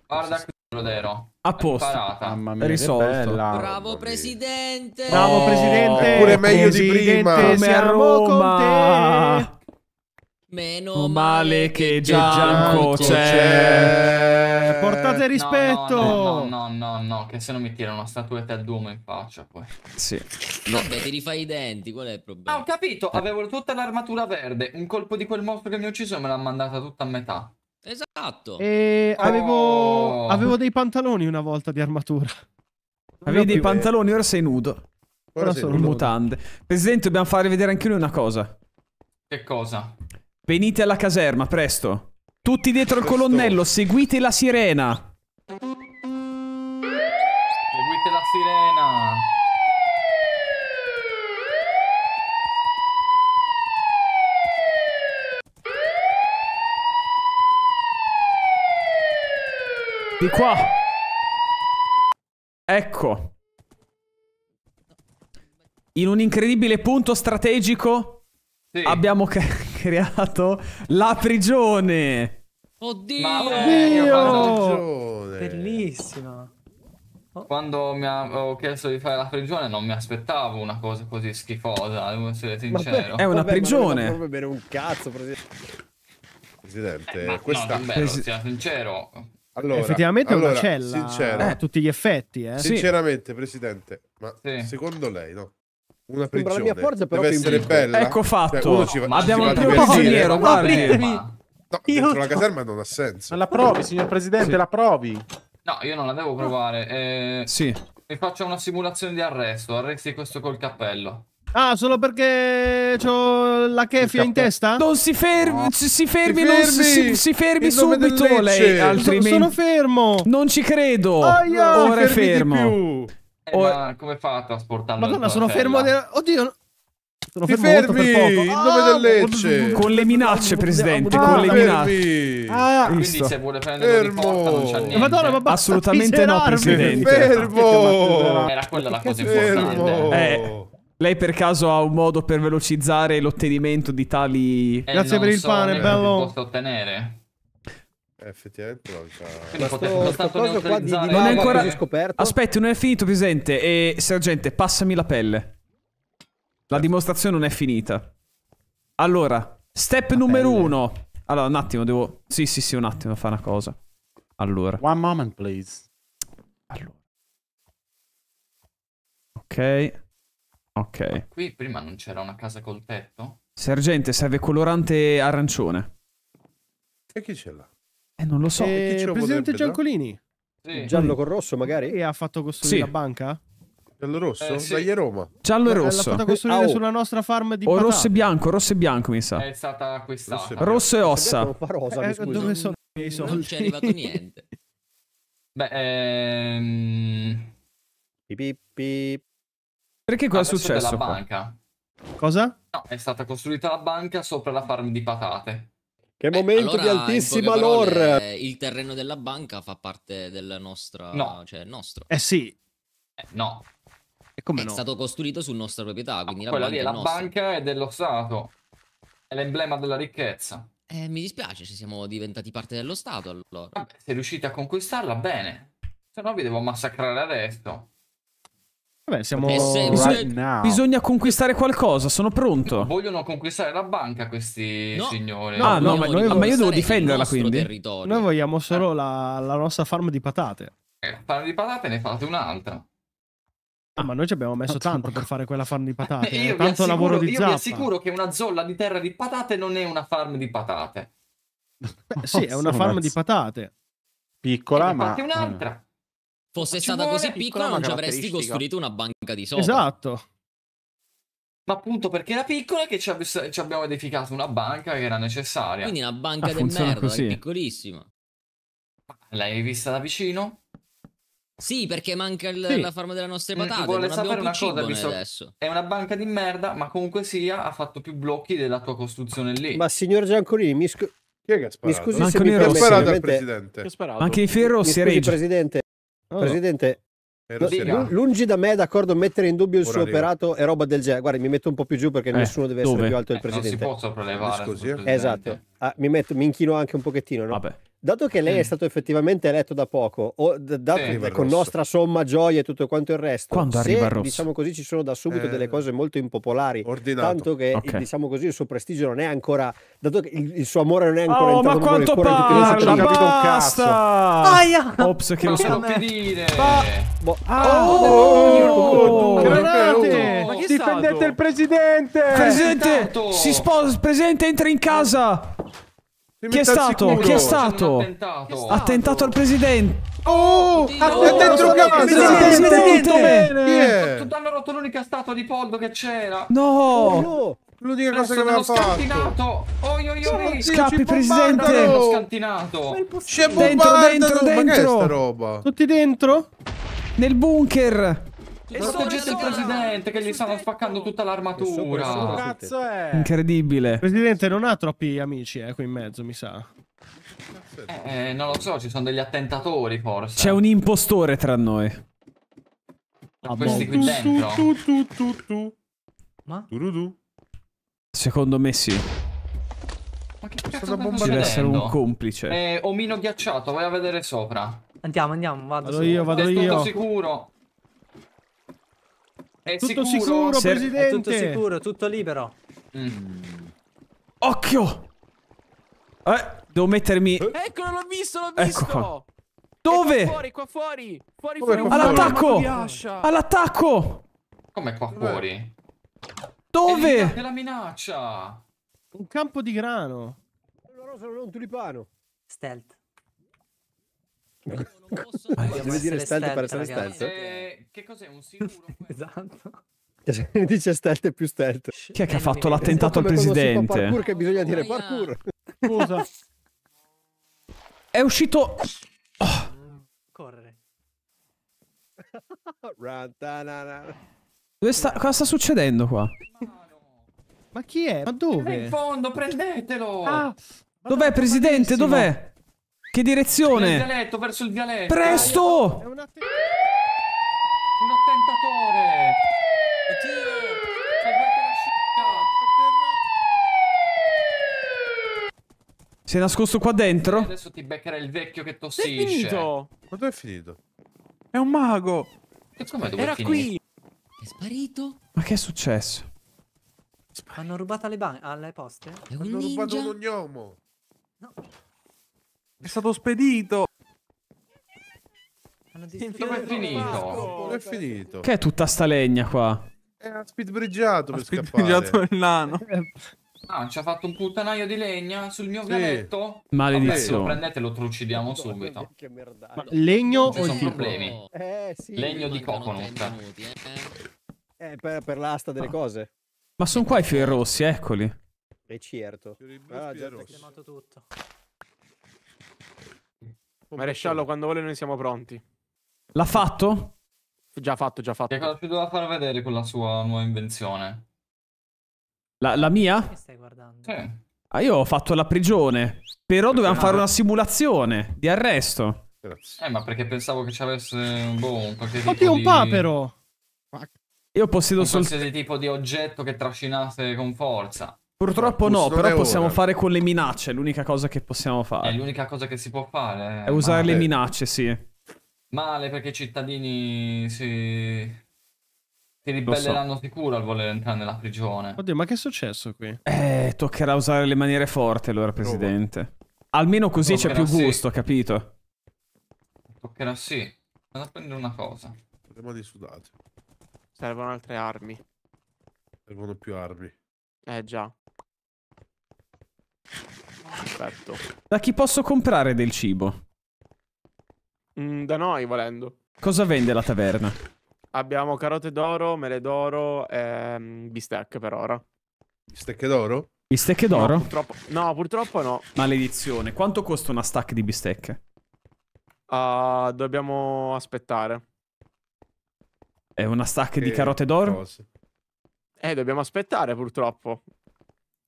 Guarda qui, Rodero. A posto. Mamma mia, risolto. Bravo presidente. Bravo presidente. Pure meglio presidente di prima. Siamo con te. Meno oh, male che Gianco c'è. Portate rispetto. No no, no no, no, che se no mi tirano una statuetta al Duomo in faccia poi. Sì. No. Vabbè, ti rifai i denti, qual è il problema? Ah, ho capito, eh. avevo tutta l'armatura verde. Un colpo di quel mostro che mi ha ucciso me l'ha mandata tutta a metà. Esatto. E avevo, oh. avevo dei pantaloni una volta di armatura. Avevi dei eh. pantaloni, ora sei nudo. Ora, ora sono nudo. mutande. Presidente, dobbiamo fare vedere anche noi una cosa. Che cosa? Venite alla caserma, presto. Tutti dietro il colonnello, seguite la sirena. Seguite la sirena. Di qua. Ecco. In un incredibile punto strategico sì. abbiamo creato la prigione. Oddio! Oddio! Bellissima. Oh. Quando mi avevo chiesto di fare la prigione non mi aspettavo una cosa così schifosa, devo essere sincero. Beh, è una Vabbè, prigione. Non bere un cazzo, eh, presidente. Presidente, eh, questa... No, bello, sia sincero. Allora, Effettivamente allora, è una cella sincero, a tutti gli effetti. Eh? Sinceramente, Presidente, ma sì. secondo lei, no? una prigione. La mia forza però deve essere bella. Ecco cioè, fatto. Cioè, ci va, ma abbiamo il primo prigioniero, guardi. No, io... la caserma non ha senso. Ma la provi, signor Presidente, sì. la provi. No, io non la devo provare. Eh, sì. Mi faccio una simulazione di arresto. Arresti questo col cappello. Ah, solo perché ho la kefia in testa? Non si fermi, no. si fermi, non fermi. Si, si, fermi subito lei, altrimenti... Sono, fermo! Non ci credo! Aia, Ora è fermo! Eh, oh, ma come fa a trasportarlo? Madonna, sono fermo. De... Oddio. Sono Ti fermo fermi! Il nome del ah, Lecce! Con le minacce, presidente, ah, con le minacce. Ah, ah, quindi visto. se vuole prendere il Porta, non c'è niente. Madonna, ma Assolutamente no, presidente. Fermo! Era quella la cosa importante. Eh. Lei per caso ha un modo per velocizzare l'ottenimento di tali... Eh, Grazie per il so pane, bello. Posso ottenere? Eh, effettivamente non c'ha... Sto, sto qua di, di non è eh, ancora scoperto. Aspetti, non è finito, presente. E, eh, sergente, passami la pelle. La dimostrazione non è finita. Allora, step la numero pelle. uno. Allora, un attimo, devo... Sì, sì, sì, un attimo, fa una cosa. Allora. One moment, please. Allora. Ok. Ok. Ma qui prima non c'era una casa col tetto? Sergente, serve colorante arancione. E chi ce l'ha? Eh, non lo so. Eh, presidente potrebbe, Giancolini. Sì. Giallo con rosso magari? E ha fatto costruire sì. la banca? Giallo rosso? Eh, sì. Dagli Roma. Giallo e rosso. L'ha fatta costruire oh. sulla nostra farm di O patate. rosso e bianco, rosso e bianco mi sa. È stata acquistata. Rosso e, rosso e ossa. Parosa, eh, dove sono i miei soldi? Non c'è arrivato niente. Beh, ehm... Pip, pip. Perché cosa Adesso è successo? La banca. Cosa? No, è stata costruita la banca sopra la farm di patate. Che momento allora, di altissima lore! Il terreno della banca fa parte della nostra... No. Cioè, nostro. Eh sì. Eh, no. E come è no? stato costruito su nostra proprietà, ah, quindi ah, la, banca è, la banca è dello Stato. È l'emblema della ricchezza. Eh, mi dispiace, ci siamo diventati parte dello Stato allora. Vabbè, se riuscite a conquistarla, bene. Se no vi devo massacrare adesso. Vabbè, siamo right bisogna, bisogna, conquistare qualcosa, sono pronto. Vogliono conquistare la banca questi no. signori. No, no, no ma, noi, ma, io devo difenderla quindi. Territorio. Noi vogliamo solo eh. la, la, nostra farm di patate. Eh, farm di patate ne fate un'altra. Ah, ma noi ci abbiamo messo tanto per fare quella farm di eh, patate. Eh, io tanto assicuro, lavoro di io zappa. Io vi assicuro che una zolla di terra di patate non è una farm di patate. Beh, sì, è una farm di patate. Eh, Piccola, ma... Fate un'altra fosse ci stata così piccola, non ci avresti costruito una banca di soldi. Esatto. Ma appunto perché era piccola che ci, ab- ci, abbiamo edificato una banca che era necessaria. Quindi una banca ah, del merda, è piccolissima. L'hai vista da vicino? Sì, perché manca il, sì. la farma delle nostre mm, patate. Vuole sapere una cosa, visto adesso. è una banca di merda, ma comunque sia, ha fatto più blocchi della tua costruzione lì. Ma signor Giancolini, mi, scu- mi scusi Manco se mi permette, sparato al presidente. Anche i ferro si regge. Presidente, Presidente, No, lungi da me, d'accordo, mettere in dubbio il Ora suo arrivo. operato e roba del genere. Guarda, mi metto un po' più giù perché eh, nessuno deve dove? essere più alto del presidente. Eh, non si può sopraelevare. Eh? Esatto. Ah, mi, metto, mi inchino anche un pochettino, no? Vabbè dato che lei mm. è stato effettivamente eletto da poco, o, dato, eh, ecco, con nostra somma gioia e tutto quanto il resto, Quando se, arriva Rosso? diciamo così ci sono da subito eh, delle cose molto impopolari, ordinato. tanto che okay. diciamo così il suo prestigio non è ancora dato che il, il suo amore non è ancora oh, entrato ma quanto nel parla, cuore di tutti basta! Aia! Ops che lo so. Ba- boh. ah, oh, oh, oh! oh, oh granate! Difendete il presidente! Eh, presidente! Si sposa, presidente entra in casa! Chi è stato? Chi è stato? Attentato. attentato al presidente. Oh, Oddio, è dentro so casa! Presidente, Il presidente. Tutto hanno rotto l'unica statua di Poldo che c'era. No! Oh, no. L'unica cosa che aveva fatto. scantinato. Oi, oi, oi. Scappi, presidente. scantinato. C'è bombardano. Dentro, dentro, dentro. Ma che è sta roba? Tutti dentro? Nel bunker. E Proteggete il presidente che gli stanno spaccando tutta l'armatura. Cazzo è? Incredibile. Il presidente non ha troppi amici, eh, qui in mezzo, mi sa. Eh, eh, non lo so, ci sono degli attentatori forse. C'è un impostore tra noi. Ah, questi qui dentro. Tu, tu, tu, tu, Ma? Secondo me sì. Ma che cazzo Ci deve essere un complice. Eh, omino ghiacciato, vai a vedere sopra. Andiamo, andiamo, vado. Vado io, vado io. Sono sicuro. È tutto sicuro, sicuro Se... presidente. È tutto sicuro, tutto libero. Mm. Occhio! Eh, devo mettermi... Eh, eccolo, l'ho visto, l'ho ecco visto! Ecco Dove? Qua fuori, qua fuori! fuori, fuori. All'attacco! All'attacco! Come qua fuori? Dove? È la minaccia! Un campo di grano. Una rosa non un tulipano. Stealth. Ecco. Non posso ah, dire stealth per essere stealth. Eh, che cos'è? Un sicuro? esatto. Cioè, dice stealth è più stealth. Chi è che ha eh, fatto eh, l'attentato al esatto, presidente? Parkour che bisogna dire parkour. Scusa. È uscito... Oh. Correre. Dove sta... Cosa sta succedendo qua? Ma chi è? Ma dove? È in fondo, prendetelo! Ah, Dov'è, presidente? Dov'è? Che direzione? Verso il vialetto, verso il vialetto. Presto! È un, att un attentatore! Oddio! Si è nascosto qua dentro? E eh, adesso ti beccherà il vecchio che tossisce. È finito! Ma dove è finito? È un mago! E come dove Era qui! È sparito? Ma che è successo? Hanno rubato alle, alle poste? È un Hanno ninja? rubato un gnomo! No. È stato spedito. Dove è finito? Dove è finito? Che è tutta sta legna qua? È ha speedbriggiato per speed scappare. il nano. Ah, ci ha fatto un puttanaio di legna sul mio sì. granetto? Maledizione. Vabbè, prendete lo trucidiamo subito. Che Ma legno o sono problemi? Eh, sì, legno di coconut. Eh. eh. per, per l'asta delle ah. cose. Ma sono qua i fiori rossi, eccoli. Certo. Ah, e certo. Ah, già, tutto. Maresciallo, quando vuole noi siamo pronti. L'ha fatto? Già fatto, già fatto. Che cosa ci doveva far vedere con la sua nuova invenzione? La, la mia? Che stai guardando? Sì. Ah, io ho fatto la prigione. Però perché dovevamo fare una simulazione di arresto. Grazie. Eh, ma perché pensavo che ci avesse boh, un qualche tipo Oddio, un papero! Io possiedo un qualsiasi tipo di oggetto che trascinate con forza. Purtroppo no, però possiamo ora. fare con le minacce, è l'unica cosa che possiamo fare. È l'unica cosa che si può fare. Eh. È usare male. le minacce, sì. Male perché i cittadini si... si ribelleranno so. sicuro al voler entrare nella prigione. Oddio, ma che è successo qui? Eh, toccherà usare le maniere forti allora, Presidente. Almeno così c'è più gusto, sì. capito? Toccherà sì. Vado a prendere una cosa. Potremmo di sudati. Servono altre armi. Servono più armi. Eh già. Perfetto. Da chi posso comprare del cibo? Mm, da noi, volendo. Cosa vende la taverna? Abbiamo carote d'oro, mele d'oro e ehm, bistecche per ora. Bistecche d'oro? Bistecche d'oro? No purtroppo... no, purtroppo no. Maledizione. Quanto costa una stack di bistecche? Uh, dobbiamo aspettare. È una stack che di carote d'oro? Eh, dobbiamo aspettare purtroppo.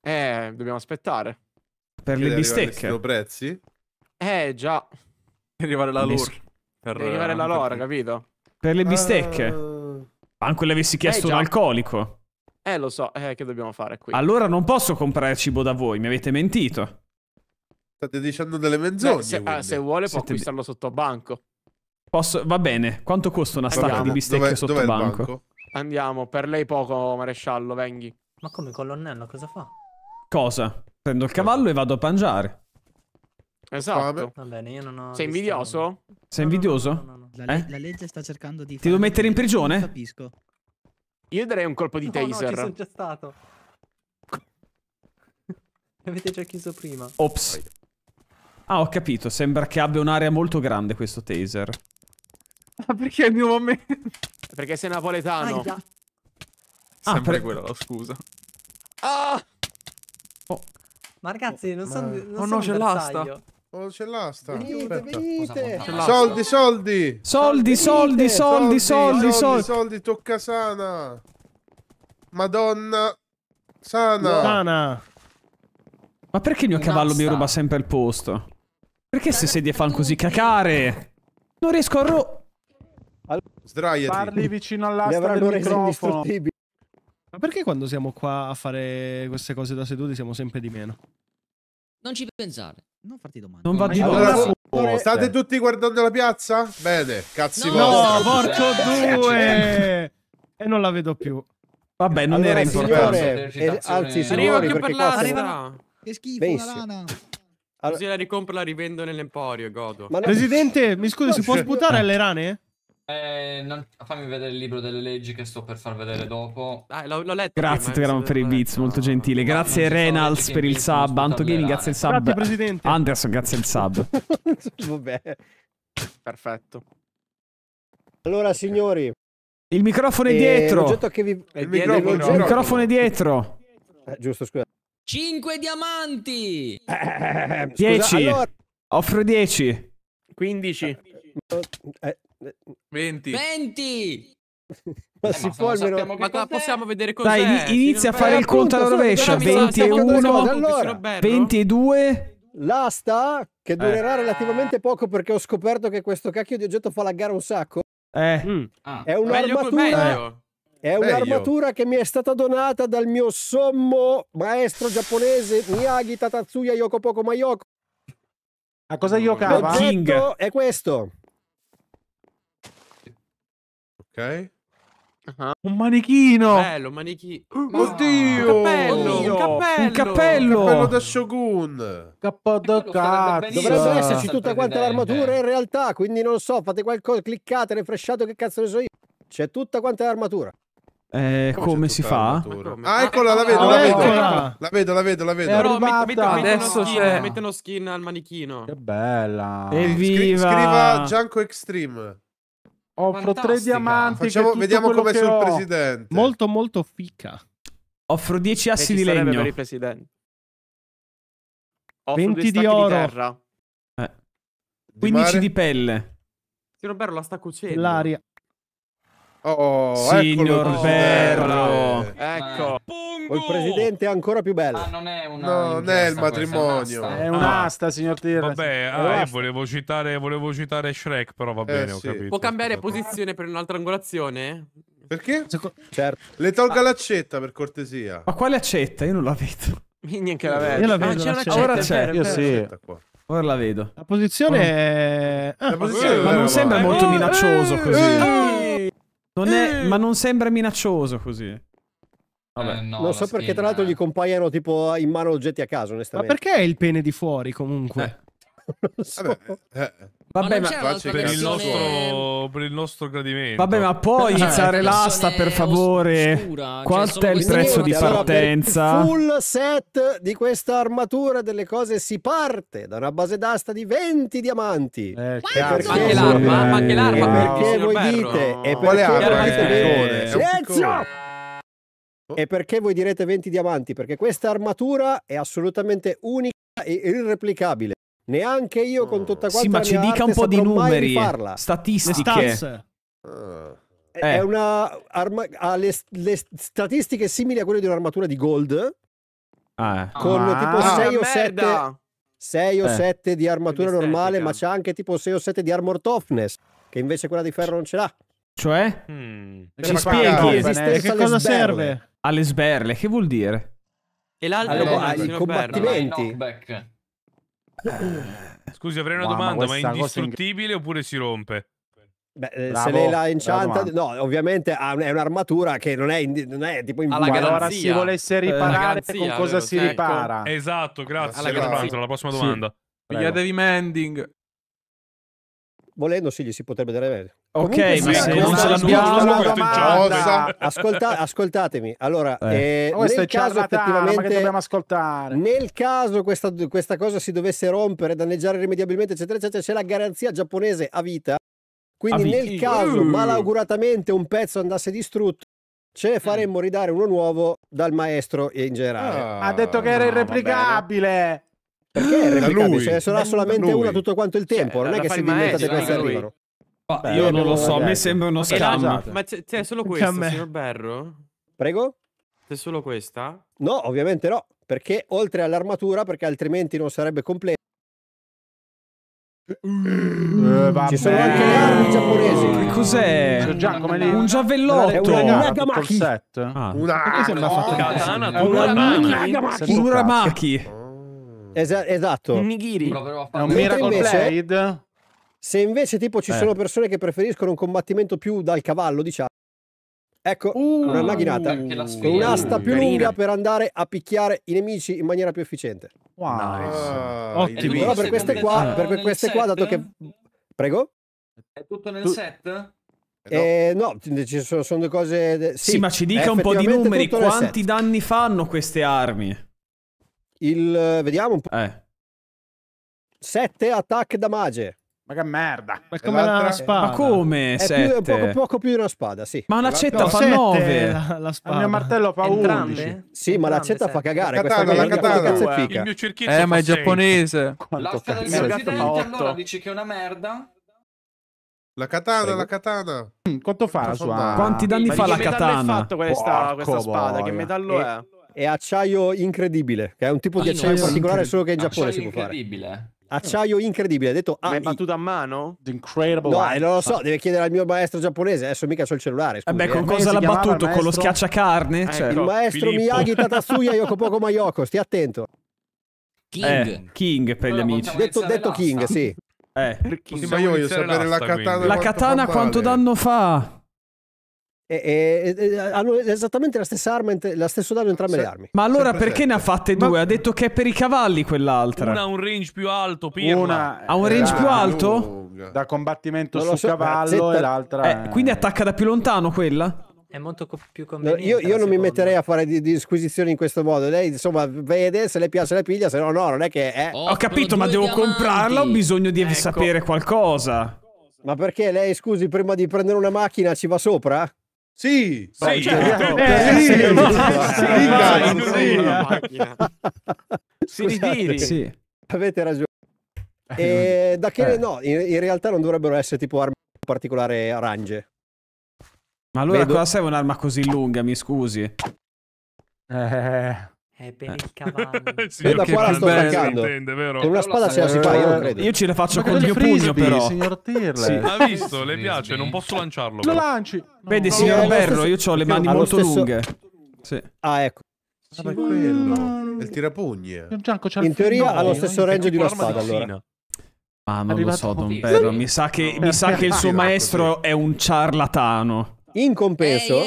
Eh, dobbiamo aspettare. Per le bistecche. prezzi? Eh, già. Per arrivare alla lore. Per, arrivare eh, alla lore, per... capito? Per le ah. bistecche. Uh... Anche le avessi eh, chiesto eh, un alcolico. Eh, lo so, eh, che dobbiamo fare qui? Allora non posso comprare cibo da voi, mi avete mentito. State dicendo delle menzogne. Beh, se, ah, se, vuole può Sette... acquistarlo sotto banco. Posso... Va bene, quanto costa una stacca di bistecche dov sotto dov banco? banco? Andiamo, per lei poco, maresciallo, venghi. Ma come colonnello, cosa fa? Cosa? Prendo il cavallo e vado a pangiare. Esatto. Va bene, io non ho Sei invidioso? Sei invidioso? No, no, no, la, eh? la, legge sta cercando di... Ti devo mettere in prigione? Non capisco. Io darei un colpo di taser. No, sono già stato. Mi avete già chiuso prima. Ops. Ah, ho capito. Sembra che abbia un'area molto grande questo taser. Ma perché è il mio momento? Perché sei napoletano. Aia. Ah, Sempre per... quello, scusa. Ah! Oh. Ma ragazzi, non sono. Ma... oh no, c'è l'asta. Oh, c'è l'asta. Venite, venite. Soldi, soldi. Soldi, soldi, soldi, soldi, soldi. Soldi, tocca sana. Madonna. Sana. Sana. Ma perché il mio cavallo mi ruba sempre il posto? Perché se sedie fan così cacare? Non riesco a ro... Sdraiati. Parli vicino all'asta del microfono. Ma perché quando siamo qua a fare queste cose da seduti siamo sempre di meno? Non ci pensare. Non farti domande. Non va di allora, State eh. tutti guardando la piazza? Bene, cazzi no, No, porco due! Eh. e non la vedo più. Vabbè, non allora, era importante. Eh, alzi, signori, arriva che là, arriva Che schifo Benissimo. la lana. Allora... Così la ricompro, la rivendo nell'emporio, godo. Ma no... Presidente, mi scusi, si può sputare alle rane? Eh, non... fammi vedere il libro delle leggi che sto per far vedere dopo. Ah, l'ho, l'ho letto. Grazie Tegram eh, per il beats, molto gentile. No, grazie Reynolds, per il sub. Anto grazie il sub. Grazie Presidente. Anderson, grazie il sub. Vabbè. Perfetto. Allora, signori. Il microfono è eh, dietro. Vi... Il, il microfono, no. il microfono è dietro. Eh, giusto, scusa. 5 diamanti. 10. Eh, allora... Offro 10. 15. Eh, 20. 20! ma eh, si può almeno ma cos'è. possiamo vedere cos'è dai inizia a fare il conto alla rovescia 20 e 1 20 l'asta che eh. durerà eh. relativamente poco perché ho scoperto che questo cacchio di oggetto fa laggare un sacco eh. Mm. Ah. è un'armatura è un'armatura che mi è stata donata dal mio sommo maestro giapponese Miyagi Tatatsuya Yokopoko Mayoko a cosa Yokava? King è questo Ok. Uh -huh. Un manichino! Bello, un manichino. Oh, oh, oddio! Un cappello, Un cappello! Un cappello! Un cappello da Shogun! Cappello Dovrebbe esserci tutta quanta l'armatura in realtà, quindi non lo so, fate qualcosa, cliccate, refresciate, che cazzo ne so io. C'è tutta quanta l'armatura. Eh, come, come si fa? Ah, eccola, la ah, vedo, ah, la, vedo eccola. la vedo, la vedo, la vedo. Però met, met, Adesso uno skin, mette uno skin al manichino. Che bella! Evviva! Scri scriva Gianco Extreme. Offro Fantastica. tre diamanti. Facciamo, vediamo come sul ho. presidente. Molto, molto fica. Offro 10 assi di legno. Per i presidenti. Offro 20 di oro. Di terra. Eh. 15 di, di pelle. Sì, Roberto la sta cucendo. L'aria. Oh, Signor Berro. Ecco. Eh. ecco. Col presidente è ancora più bello. Ma ah, non è una No, non è il matrimonio. è un'asta, signor Tirra. Vabbè, ah, volevo, citare, volevo citare Shrek, però va eh, bene, eh, ho sì. capito. Può cambiare posizione per un'altra angolazione? Perché? Certo. Le tolga ah. l'accetta per cortesia. Ma quale accetta? Io non la vedo. Neanche la vedo. Io la vedo. Ah, c'è Ora c'è. Io sì. Ora la vedo. La posizione è. Ah, la posizione ma non sembra molto eh, minaccioso eh, così. Non è, ma non sembra minaccioso così. Vabbè, eh, no, non so perché, schiena... tra l'altro, eh. gli compaiono tipo in mano oggetti a caso. Onestamente. Ma perché è il pene di fuori comunque? Eh. non so. Vabbè, eh. eh. Vabbè, ma, ma per, il nostro, per, il nostro, gradimento. Vabbè, ma puoi iniziare l'asta per favore. Oscura, cioè, Quanto cioè, è il prezzo di partenza? Allora, full set di questa armatura delle cose si parte da una base d'asta di 20 diamanti. Eh, cazzo. Anche l'arma, anche l'arma. Perché voi dite? E quale arma? Silenzio! E perché voi direte 20 diamanti? Perché questa armatura è assolutamente unica e irreplicabile. Neanche io con ah. tutta quanta Sì, ma ci dica un po' di numeri, statistiche. Ah. eh. È una arma- ha le, le statistiche simili a quelle di un'armatura di gold. Ah. Con ah. tipo 6 ah, o 7 6 o 7 eh. di armatura normale, ma c'ha anche tipo 6 o 7 di armor toughness, che invece quella di ferro non ce l'ha. Cioè? Mm. Ci spieghi che, che cosa sberle. serve? Alle sberle, che vuol dire? E l'altro allora, ai combattimenti. Eh, scusi, avrei una domanda, ma, ma è indistruttibile in... oppure si rompe? Beh, eh, bravo, se lei la enchanta, no, ovviamente è un'armatura che non è, non è tipo in Alla Allora, eh, si volesse riparare, eh, con cosa si ecco. ripara? Esatto, grazie. Alla la prossima domanda. Sì. Pigliatevi mending. Volendo, sì, gli si potrebbe dare bene. Ok, ma se non ce l'abbiamo questo Ascolta, ascoltatemi. Allora, eh. Eh, oh, nel caso effettivamente dobbiamo ascoltare. Nel caso questa, questa, cosa si dovesse rompere, danneggiare irrimediabilmente, eccetera, eccetera, c'è la garanzia giapponese a vita. Quindi Amici. nel caso uh. malauguratamente un pezzo andasse distrutto, ce ne faremmo ridare uno nuovo dal maestro in generale. Ah, ha detto che no, era irreplicabile. Perché è replicabile? Ce ne sarà solamente uno tutto quanto il cioè, tempo, cioè, non è che si inventate queste arrivano. Ma Beh, io non lo so, a me sembra uno eh, scam. Esatto. Ma c'è solo questa, signor Berro? Prego? C'è solo questa? No, ovviamente no, perché oltre all'armatura, perché altrimenti non sarebbe completa. Mm. Eh, Ci sono anche le armi giapponesi. Che cos'è? Cioè, già, un giavellotto, un agamaki. Ah. Una sembra fatto un agamaki. Un uramaki. esatto. Un nigiri. È un miracle invece... Se invece tipo ci eh. sono persone che preferiscono un combattimento più dal cavallo, diciamo. Ecco, uh, una laghinata mm, con un'asta più carina. lunga per andare a picchiare i nemici in maniera più efficiente. Wow, nice. Ah, ottimo. Però per queste qua, per queste qua dato che Prego? È tutto nel tu... set? Eh, eh no, ci sono, sono due cose. Sì, sì, ma ci dica un po' di numeri. Quanti danni fanno queste armi? Il vediamo un po'. Eh. Sette attack damage. Ma che merda! Ma come una spada? Ma come? Più, poco, poco, più di una spada, sì. Ma l'accetta fa 9. La, la Il mio martello fa 11. Sì, ma l'accetta fa cagare. La è la katana. Il mio cerchietto Eh, ma è giapponese. L'asta del mio gatto allora dici che è una merda? La katana, la katana. Mm, quanto fa la sua? Quanti danni fa la katana? Che fatto questa, questa spada? Che metallo è? È acciaio incredibile, è un tipo di ah, acciaio particolare solo che in Giappone si può fare. Incredibile acciaio incredibile. Ha detto ah, Ma è battuto a mano? The incredible. No, eh, non lo so, deve chiedere al mio maestro giapponese. Adesso mica so il cellulare. Scusi, eh beh, con eh. cosa l'ha battuto? Con lo schiacciacarne? Eh, cioè. Il maestro Filippo. Miyagi Tatasuya Yokopoko Mayoko, stia attento. Eh, King. King per gli amici. Detto, detto King, sì. Eh, io sapere la katana. La katana quanto danno fa? E, e, e, hanno esattamente la stessa arma, la stesso danno entrambe sì. le armi. Ma allora Sempre perché certo. ne ha fatte due? Ma... Ha detto che è per i cavalli quell'altra. Una ha un range più alto, Pirla. Una ha un eh, range più alto? Lunga. Da combattimento non su cavallo e l'altra... Eh, è... Quindi attacca da più lontano quella? È molto co più conveniente. No, io, io non mi metterei a fare di, disquisizioni in questo modo. Lei, insomma, vede se le piace, le piglia, se no, no, non è che. È... Oh, Ho capito, ma devo diamanti. comprarla. Ho bisogno di ecco. sapere qualcosa. Ma perché lei, scusi, prima di prendere una macchina ci va sopra? Eh, sì, sì, sì, sì, sì, sì, avete ragione. Ah, e eh, da che eh. no, in, in, realtà non dovrebbero essere tipo armi particolare arange. Ma allora Vedo... cosa serve un'arma così lunga, mi scusi? Eh è eh, bene eh. il cavallo. sì, e da qua la sto attaccando. Intende, vero? Con una spada ce la si fa, io non credo. Io ce la faccio Ma con il mio frisbee, pugno, però. signor Tirle. sì. Ha visto, le piace, non posso lanciarlo. Lo lanci. Vedi, no, signor Berro, stesso... io ho le mani molto stesso... lunghe. Sì. Ah, ecco. Sì, ah, quello. È il tirapugni. In teoria ha lo stesso eh? range di una spada, allora. Ma non lo so, Don Berro. Mi sa che, mi sa che il suo maestro è un ciarlatano. In compenso,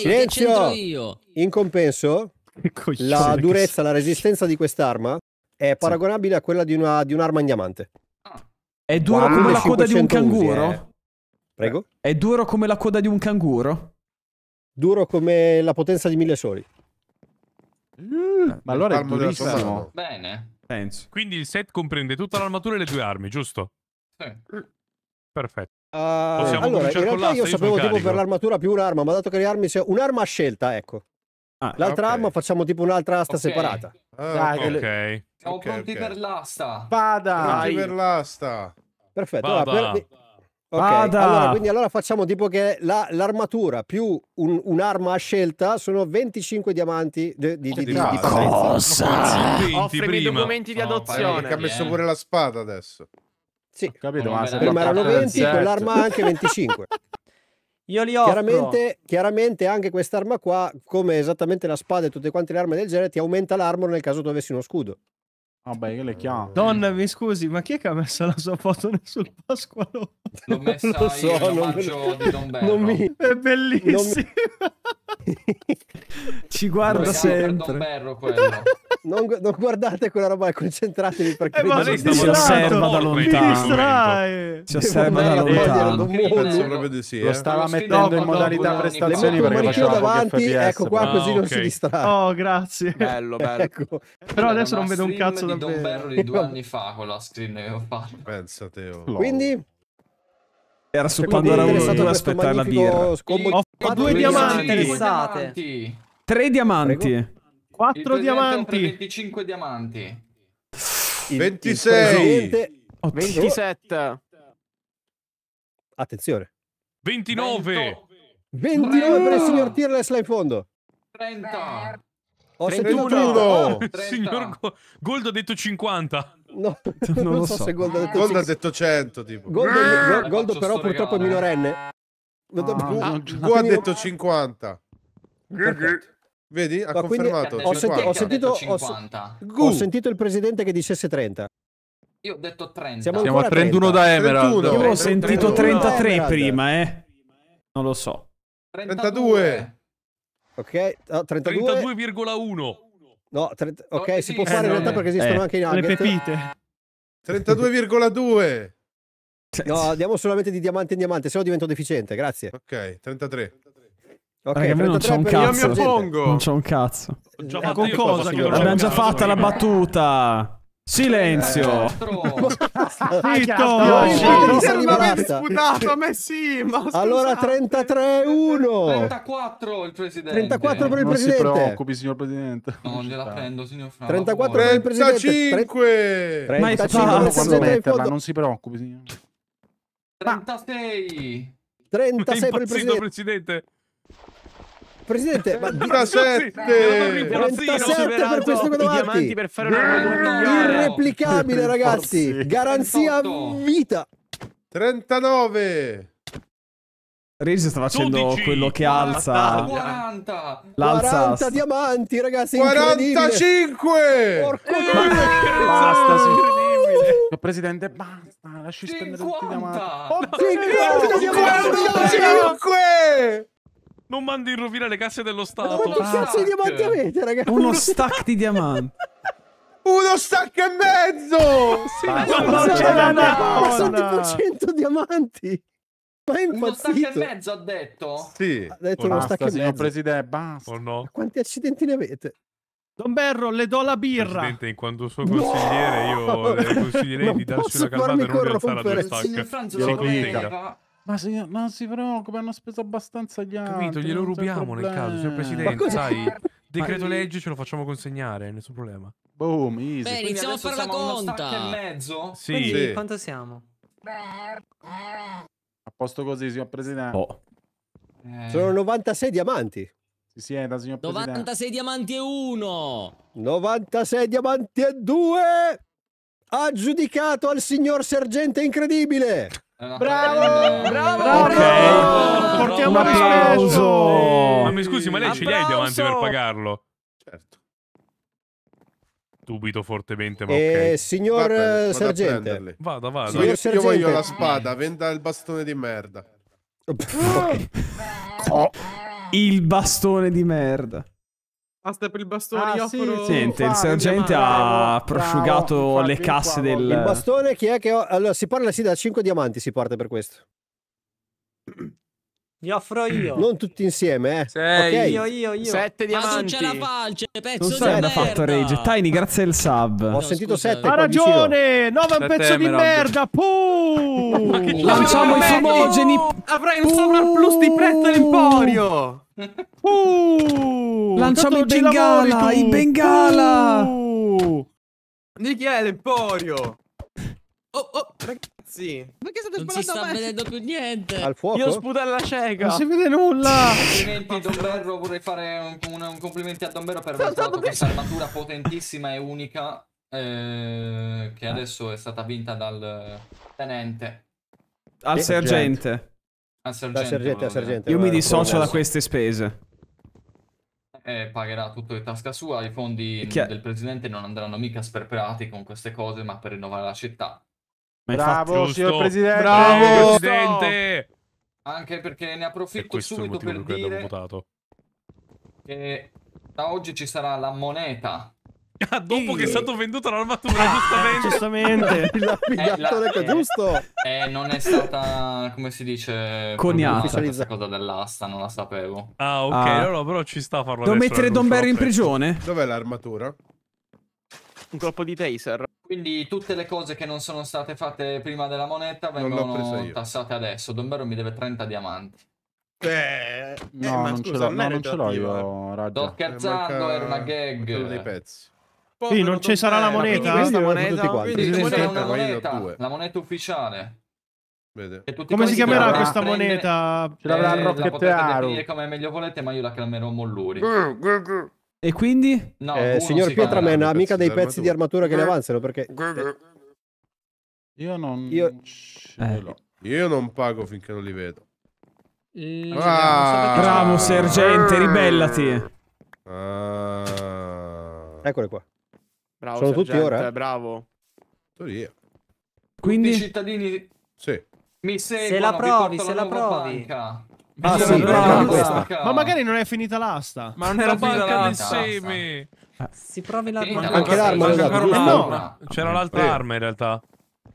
silenzio. In compenso, la durezza, la resistenza di quest'arma è paragonabile a quella di, una, di un'arma in diamante. Ah. È duro come la coda di un canguro? Usi, eh. Prego? È duro come la coda di un canguro? Duro come la potenza di mille soli. Mm, ma allora è durissimo. Bene. Penso. Quindi il set comprende tutta l'armatura e le due armi, giusto? Sì. Perfetto. Uh, allora, in realtà io, sapevo tipo per l'armatura più un'arma, ma dato che le armi... sono... Un'arma a scelta, ecco. Ah, L'altra okay. arma facciamo tipo un'altra asta okay. separata. Ah, Dai, ok. Le... Siamo pronti per l'asta. Vada! Pronti per l'asta. Perfetto. Vada. Allora, per... Okay. Allora, quindi allora facciamo tipo che l'armatura la, più un'arma un a scelta sono 25 diamanti di, di, di, di, di Cosa? Offrimi i documenti di adozione. Oh, ha messo eh. pure la spada adesso. Sì, capito, ma prima erano 20, con l'arma anche 25. Io li ho. Chiaramente, chiaramente anche quest'arma qua, come esattamente la spada e tutte quante le armi del genere, ti aumenta l'armor nel caso dovessi uno scudo. Vabbè, io le eh, chiamo. Donna, mi scusi, ma chi è che ha messo la sua foto sul Pasqualo? L'ho messa non lo so, io non me... di Don Mi... È bellissimo. Mi... Ci guarda sempre. Berro Non, gu- non, guardate quella roba, concentratevi perché eh, ma si osserva da lontano. Si osserva da lontano. Lo eh. stava mettendo in modalità prestazioni perché davanti. Ecco qua, così non ah, si distrae. Oh, grazie. Bello, bello. Ecco. Però adesso non vedo un cazzo da di Don Barrow di due anni fa con la screen che ho fatto. Pensa Oh. Quindi? Era su quando era uno ad aspettare la birra. Scombo... Ho fatto due diamanti. diamanti. Tre diamanti. Prego. Quattro diamanti. 25 diamanti. Il, 26. Il 27. Attenzione. 29. 29, per il signor Tirless là in fondo. 30. 30. Ho 31! 31. Oh, Signor Go Gold ha detto 50. No, non, non lo so, so se Gold ha detto 50. Gold ha detto 100, tipo. Gold, Gold, Gold però purtroppo è minorenne. Ah, ah, ah, Gu ha detto 50. Perfetto. Vedi? Ha Ma confermato. Ho, senti ho, sentito, ho, ho, sentito, il presidente che dicesse 30. Io ho detto 30. Siamo, Siamo a 31 30. da Emerald. 31. Io ho sentito 33 prima, eh. Non lo so. 32. Ok, no, 32,1. 32, no, 30... ok, eh, no, si sì, può fare eh, in realtà perché esistono eh. anche i nugget. Le pepite. 32,2. No, andiamo solamente di diamante in diamante, se no divento deficiente, grazie. Ok, 33. Ok, Raga, non c'ho un cazzo. Non c'ho un cazzo. Ho già eh, con cosa? Abbiamo già fatto la battuta. Silenzio! Zitto! Mi avete sputato, a me ma scusate. Allora 33-1! 34 il presidente. 34 per il presidente. Non si preoccupi, signor presidente. non gliela prendo, signor Franco! 34 per il presidente. 35! Ma è pazzo! metterla, non si preoccupi, signor. 36! 36 per il presidente. Presidente, ma 37 per questo che davanti. per Irreplicabile, ragazzi. Garanzia vita. 39 Regis sta facendo 12, quello che 40, alza 40 L'alza 40 diamanti ragazzi 45 Porco eh, Basta si Presidente basta Lasci spendere tutti i diamanti 50, 50, 50, 50, 50, 50, 50, 50, 50, non mandi in rovina le casse dello Stato. Ma che cazzo di diamanti avete, ragazzi? Uno stack di diamanti. Uno stack e mezzo! Sì, ma non c'è la Ma sono tipo 100 diamanti. Ma è uno stacco e mezzo ha detto? Sì. Ha detto uno stacco e mezzo. Signor Presidente, basta. Oh no. Quanti accidenti ne avete? Don Berro, le do la birra. Presidente, in quanto suo consigliere, no! io le consiglierei di darsi una calmata e non rialzare a due stacche. Signor Franzo, lo contenga. Ma, si, non si preoccupa, hanno speso abbastanza gli altri. Capito, glielo rubiamo nel caso, signor Presidente, sai. Decreto legge ce lo facciamo consegnare, nessun problema. Boom, easy. Beh, iniziamo a fare la conta. e mezzo? Sì. Quindi, quanto siamo? A posto così, signor Presidente. Oh. Eh. Sono 96 diamanti. Si sieda, signor Presidente. 96 diamanti e 1. 96 diamanti e 2 aggiudicato al signor sergente incredibile. Ah. Bravo, bravo, eh. bravo. Okay. Portiamo un applauso. Ma mi scusi, ma lei ce li hai davanti per pagarlo? Certo. Dubito fortemente, ma eh, ok. Signor vado sergente. Vado, vado. Signor io, sergente. voglio la spada, venda il bastone di merda. okay. Oh, il bastone di merda. Basta per il bastone, ah, io sì, offro... Niente, il sergente ha prosciugato bravo, le casse bravo. del... Il bastone chi è che... Ho... Allora, si parla sì da 5 diamanti si parte per questo. Li offro io. Non tutti insieme, eh. Sei, okay. io, io, io. Sette diamanti. Ma non c'è la falce, pezzo non di merda. fatto Rage. Tiny, grazie al sub. Ho sentito scusa. sette. Ha ragione. No, è un pezzo di merda. Puh. Lanciamo i fumogeni. Avrai un sovrapplus di prezzo all'emporio. Uh, Lanciamo i bengala, lavori, i bengala. Uh, Niki è l'emporio. Oh, oh, ragazzi. Perché state non sparando Non si sta vedendo più niente. Al fuoco? Io sputo alla cieca. Non si vede nulla. Complimenti, Don Vorrei fare un, un, un complimento a per aver trovato questa armatura potentissima e unica eh, che adesso è stata vinta dal tenente. Al sergente. A sergente, da sergente a sergente. Io mi dissocio da queste spese. Eh, pagherà tutto di tasca sua, i fondi Chiar del presidente non andranno mica sperperati con queste cose, ma per rinnovare la città. Bravo, signor presidente! Bravo, presidente! Anche perché ne approfitto subito per dire che da oggi ci sarà la moneta Ah, dopo e... che è stato venduto l'armatura, ah, giustamente. giustamente. Il lapidatore eh, la, giusto. Eh, eh, non è stata, come si dice, coniata questa cosa dell'asta, non la sapevo. Ah, ok, ah. allora però ci sta a farlo Devo mettere Don Barry in prigione? Dov'è l'armatura? Un colpo di taser. Quindi tutte le cose che non sono state fatte prima della moneta vengono tassate adesso. Don Barry mi deve 30 diamanti. Beh, eh, no, eh, ma non scusa, ce l'ho, no, non ce l'ho io, raggio. Sto scherzando, eh, manca... era una gag. Dei pezzi sì, non ci sarà la moneta. Questa moneta, quindi, quindi è una moneta, la moneta ufficiale. Come si chiamerà questa moneta? Ce l'avrà eh, la potete definire come meglio volete, ma io la chiamerò Molluri. E quindi? No, eh, signor Pietraman ha mica dei pezzi di armatura che le eh? avanzano perché... Eh, io non... Io... Eh. io non pago finché non li vedo. E... Eh, ah, bravo sergente, ribellati. Ah. Eccole qua. Bravo, Sono sergente, tutti ora? Bravo. Tutti Quindi... i cittadini... Sì. Mi seguono, se la provi, se la provi. Banca. Ah, sì, ma magari non è finita l'asta. Ma non era finita l'asta. seme. Ah. Si provi l'arma. Anche, anche l'arma. Eh, no, c'era l'altra arma in realtà.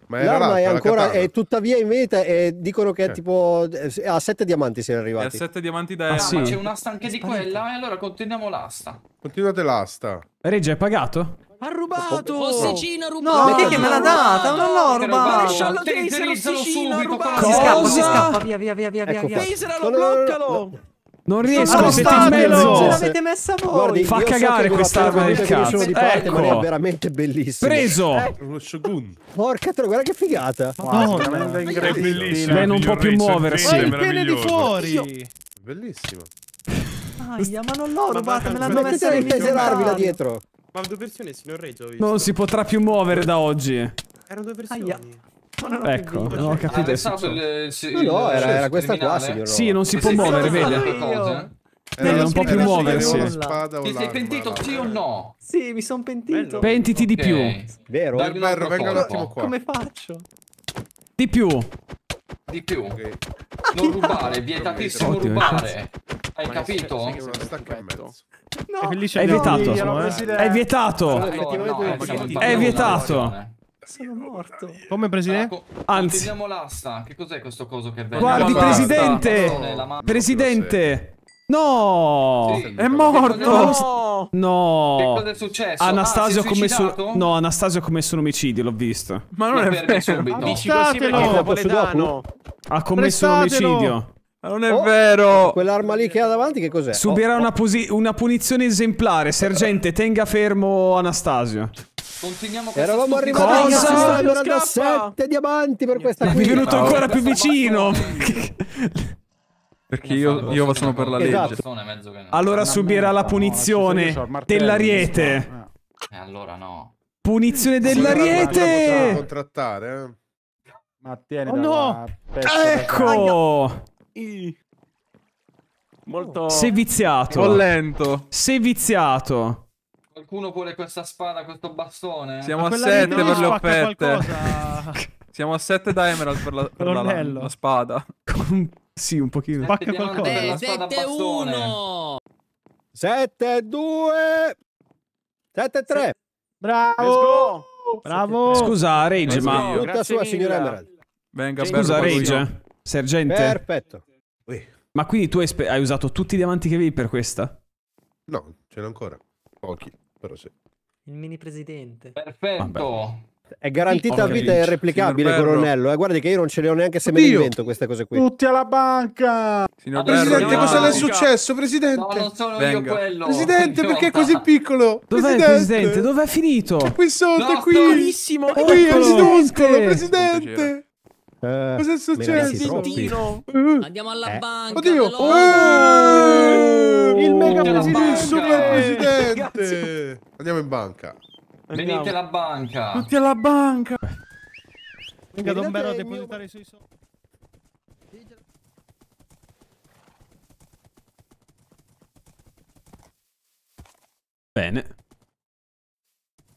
L'arma è ancora, è tuttavia in vita e dicono che è tipo eh, a sette diamanti se ne arrivati. È a sette diamanti da ah, sì. ma c'è un'asta anche di quella e allora continuiamo l'asta. Continuate l'asta. Regge, hai pagato? Ha rubato! Ossicino rubato! No, chi che me l'ha data? Non l'ho rubato! Maresciallo Taser, Ossicino ha rubato! Si scappa, si scappa, via, via, via, via, ecco via. Taseralo, bloccalo! Non riesco, a siete in mezzo! Ce l'avete messa voi! Guardi, Fa cagare quest'arma del cazzo! Sono di parte, ecco. ma è veramente bellissimo! Preso! Eh. Porca troia, guarda che figata! No, è bellissimo! Lei non può più muoversi! Ma il pene di fuori! Bellissimo! Aia, ma non l'ho rubata, me l'hanno messa nel migliorarvi da dietro! Ma due persone si non reggio. Non si potrà più muovere da oggi. Erano due persone. Aia. Ecco, non ho capito. Ah, il, il, no, era, era questa qua. Signor sì, non si può muovere, vede. Eh, non può più muoversi. Ti sei pentito sì o no? Sì, mi sono pentito. Pentiti okay. di più. Vero? Dai, Merro, venga un attimo qua. Come faccio? Di più. Di più. Okay. Non rubare, vietatissimo rubare. Hai capito? Stacca in mezzo. No, è vietato. È vietato. Eh. è vietato. Sono morto. Come presidente? Anzi, teniamo l'asta. Che cos'è questo coso che vede? Guardi, presidente. Presidente. No, sì, è morto. No. Che cosa è successo? Anastasio ah, ha commesso No, Anastasio ha commesso un omicidio, l'ho visto. Ma non è vero. Ammiccatelo. Ha commesso un omicidio. Ma non è oh, vero! Quell'arma lì che ha davanti che cos'è? Subirà oh, una, una, punizione esemplare. Sergente, tenga fermo Anastasio. Continuiamo con Eravamo arrivati Cosa? a 97 diamanti per questa qui. Mi è venuto ancora più vicino. Perché io, io sono per la legge. Esatto. Allora subirà la punizione dell'ariete. E allora no. Punizione dell'ariete! contrattare, eh? Ma tieni oh no! Ecco! Molto... Sei viziato. Collento. Sei viziato. Qualcuno vuole questa spada, questo bastone? Siamo a 7 per le offerte. Siamo a 7 da Emerald per la, per la, la spada. Con... Sì, un pochino. Spacca qualcosa. 7-1. 7-2. 7-3. Bravo. Bravo. Scusa, Rage, ma... Tutta sua, signora Emerald. Venga, Scusa, Rage. Sergente. Perfetto. Ui. Ma quindi tu hai, spe- hai, usato tutti i diamanti che avevi per questa? No, ce n'è ancora. Pochi, però sì. Il mini presidente. Perfetto. Vabbè. È garantita a vita e replicabile, colonnello. Eh, guardi che io non ce le ho neanche se Oddio. me le invento queste cose qui. Tutti alla banca! Signor presidente, Berro, cosa no, le è successo, presidente? No, non sono Venga. io quello. Presidente, perché è così piccolo? Dov'è presidente? presidente? Dov'è finito? È qui sotto, no, è qui. È qui, è minuscolo, ecco. ecco. presidente. Eh, è successo? Eh. Andiamo alla eh. banca. Oddio. Oh, il mega presidente, il super presidente. Andiamo in banca. Andiamo. Venite alla banca. Tutti alla banca. Eh. Venga Don Bero depositare mio... i suoi soldi. Bene.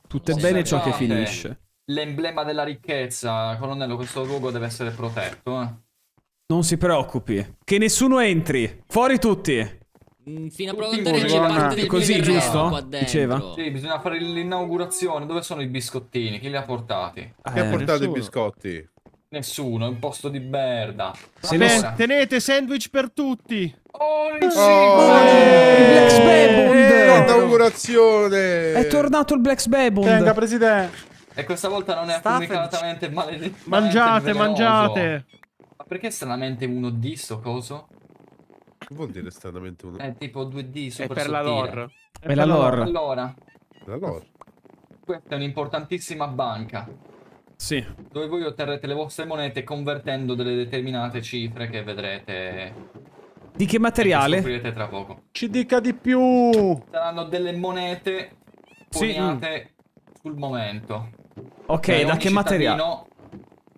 Tutto è bene ciò che finisce l'emblema della ricchezza. Colonnello, questo luogo deve essere protetto. Eh. Non si preoccupi. Che nessuno entri. Fuori tutti. Mm, fino a prova contraria c'è parte del Così, giusto? Diceva? Sì, bisogna fare l'inaugurazione. Dove sono i biscottini? Chi li ha portati? Eh, Chi ha portato nessuno. i biscotti? Nessuno, è un posto di merda. Se ne... Tenete sandwich per tutti. Oh, eh, il oh, oh, Black Sbabond! Eh, È tornato il Black Sbabond! Venga, presidente! E questa volta non è Staffel... comunicatamente maledetto. Mangiate, mangiate! Ma perché stranamente 1D sto coso? Che vuol dire stranamente 1D? È tipo 2D super È per sottile. la lore. È per, la lore. Allora. La lore. Questa è un'importantissima banca. Sì. Dove voi otterrete le vostre monete convertendo delle determinate cifre che vedrete di che materiale? Lo scoprirete tra poco. Ci dica di più! Saranno delle monete coniate sì. Mm. sul momento. Ok, Beh, cioè, da che materiale?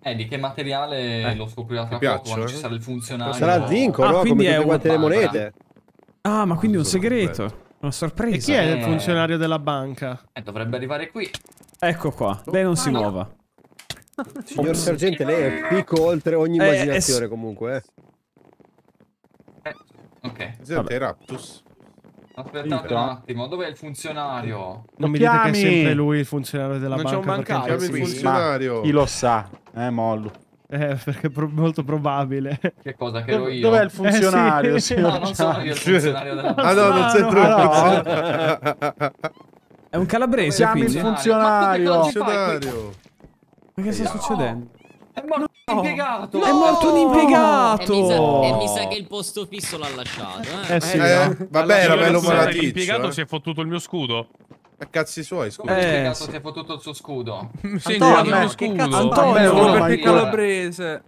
Eh, di che materiale eh. lo scoprirà tra piaccio, poco, eh? ci sarà il funzionario. Sarà zinco, ah, no? Quindi Come è tutte le monete. Ah, ma quindi un segreto. Una sorpresa. E chi è il eh. funzionario della banca? Eh, dovrebbe arrivare qui. Ecco qua, lei non ah, si no. muova. Signor oh, sergente, lei è picco oltre ogni eh, immaginazione comunque, eh. eh. Ok. Sergente Raptus. Aspettate un attimo, dov'è il funzionario? Non mi dite che è sempre lui il funzionario della non banca. Non c'è un bancario, chiami funzionario. Chi lo sa, eh, mollo. Eh, perché è pro molto probabile. Che cosa che ero io? Dov'è il funzionario? Eh, sì. No, non sono io il funzionario della banca. Ah no, non c'entro ah, no, È un calabrese, Chiami il funzionario. Ma, funzionario. Ma che sta succedendo? È morto no. un impiegato! No. È morto un impiegato! E mi, sa, e mi sa che il posto fisso l'ha lasciato, eh? eh sì, eh, no. Vabbè, era bello malatizio. L'impiegato eh. si è fottuto il mio scudo. Ma eh, cazzi suoi, scusa. Eh, impiegato sì. si è fottuto il suo scudo. Sì, Antonio, il eh, scudo. Cazzo, Antonio, Antonio, per calabrese.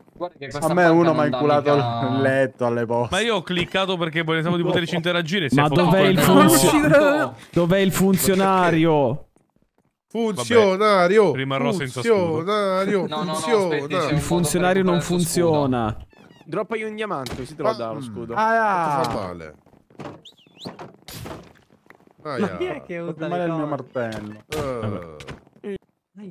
A me uno mi ha inculato il letto alle poste. Ma io ho cliccato perché pensavo di poterci interagire. Ma dov'è il, funzio... dov il funzionario? Funzionario. Vabbè, rimarrò funzionario, senza scudo. No, no, funzionario. No, no, il funzionario non funziona. Droppa io un diamante, così te lo Ma... Ah, dà lo scudo. Ah, ah. fa male. Aia. Ma chi è che usa male il mio martello? Uh.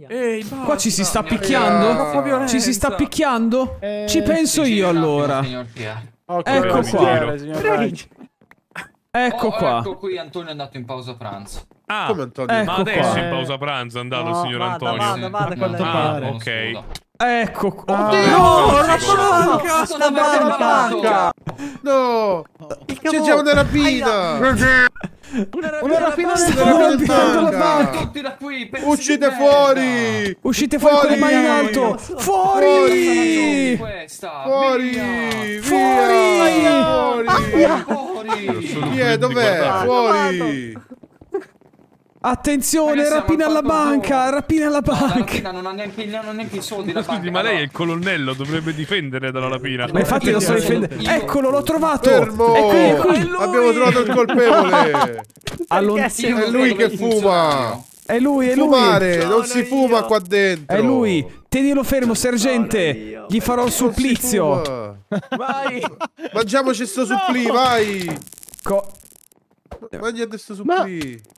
Ehi, basta. Qua ci si sta no, eh, picchiando? Ci si sta picchiando? Eh, ci penso sì, io allora. Okay, ecco, ecco qua. Ecco oh, qua. Ecco qui Antonio è andato in pausa pranzo. Ah, Come Antonio? Ecco ma adesso qua. in pausa pranzo è andato no, il signor vada, Antonio. Vada, vada, quanto pare. Ah, ok. Scusa. Ecco qua. Oddio, ah, la banca! Sta banca! No! C'è già una rapina! Una rapina, una rapina, una rapina Tutti da qui, Uscite fuori! Uscite fuori, fuori. mani in alto! Fuori! Fuori! Fuori! Via! Fuori! Fuori! Fuori! Chi è? Dov'è? Fuori! Attenzione, Ragazzi, rapina alla banca, ora. rapina alla banca. No, non ha neanche, i soldi ma Scusi, banca, ma lei no. è il colonnello, dovrebbe difendere dalla rapina. Ma infatti lo sto cioè, difendendo. Eccolo, l'ho trovato. Fermo. È qui, è qui. È Abbiamo trovato il colpevole. Allon- è lui che fuma. È lui, è lui. Fumare, non si fuma qua dentro. È lui. Tenilo fermo, sergente. Gli farò il supplizio. Vai. Mangiamoci sto supplì, vai. Co- Mangia questo supplì. Ma...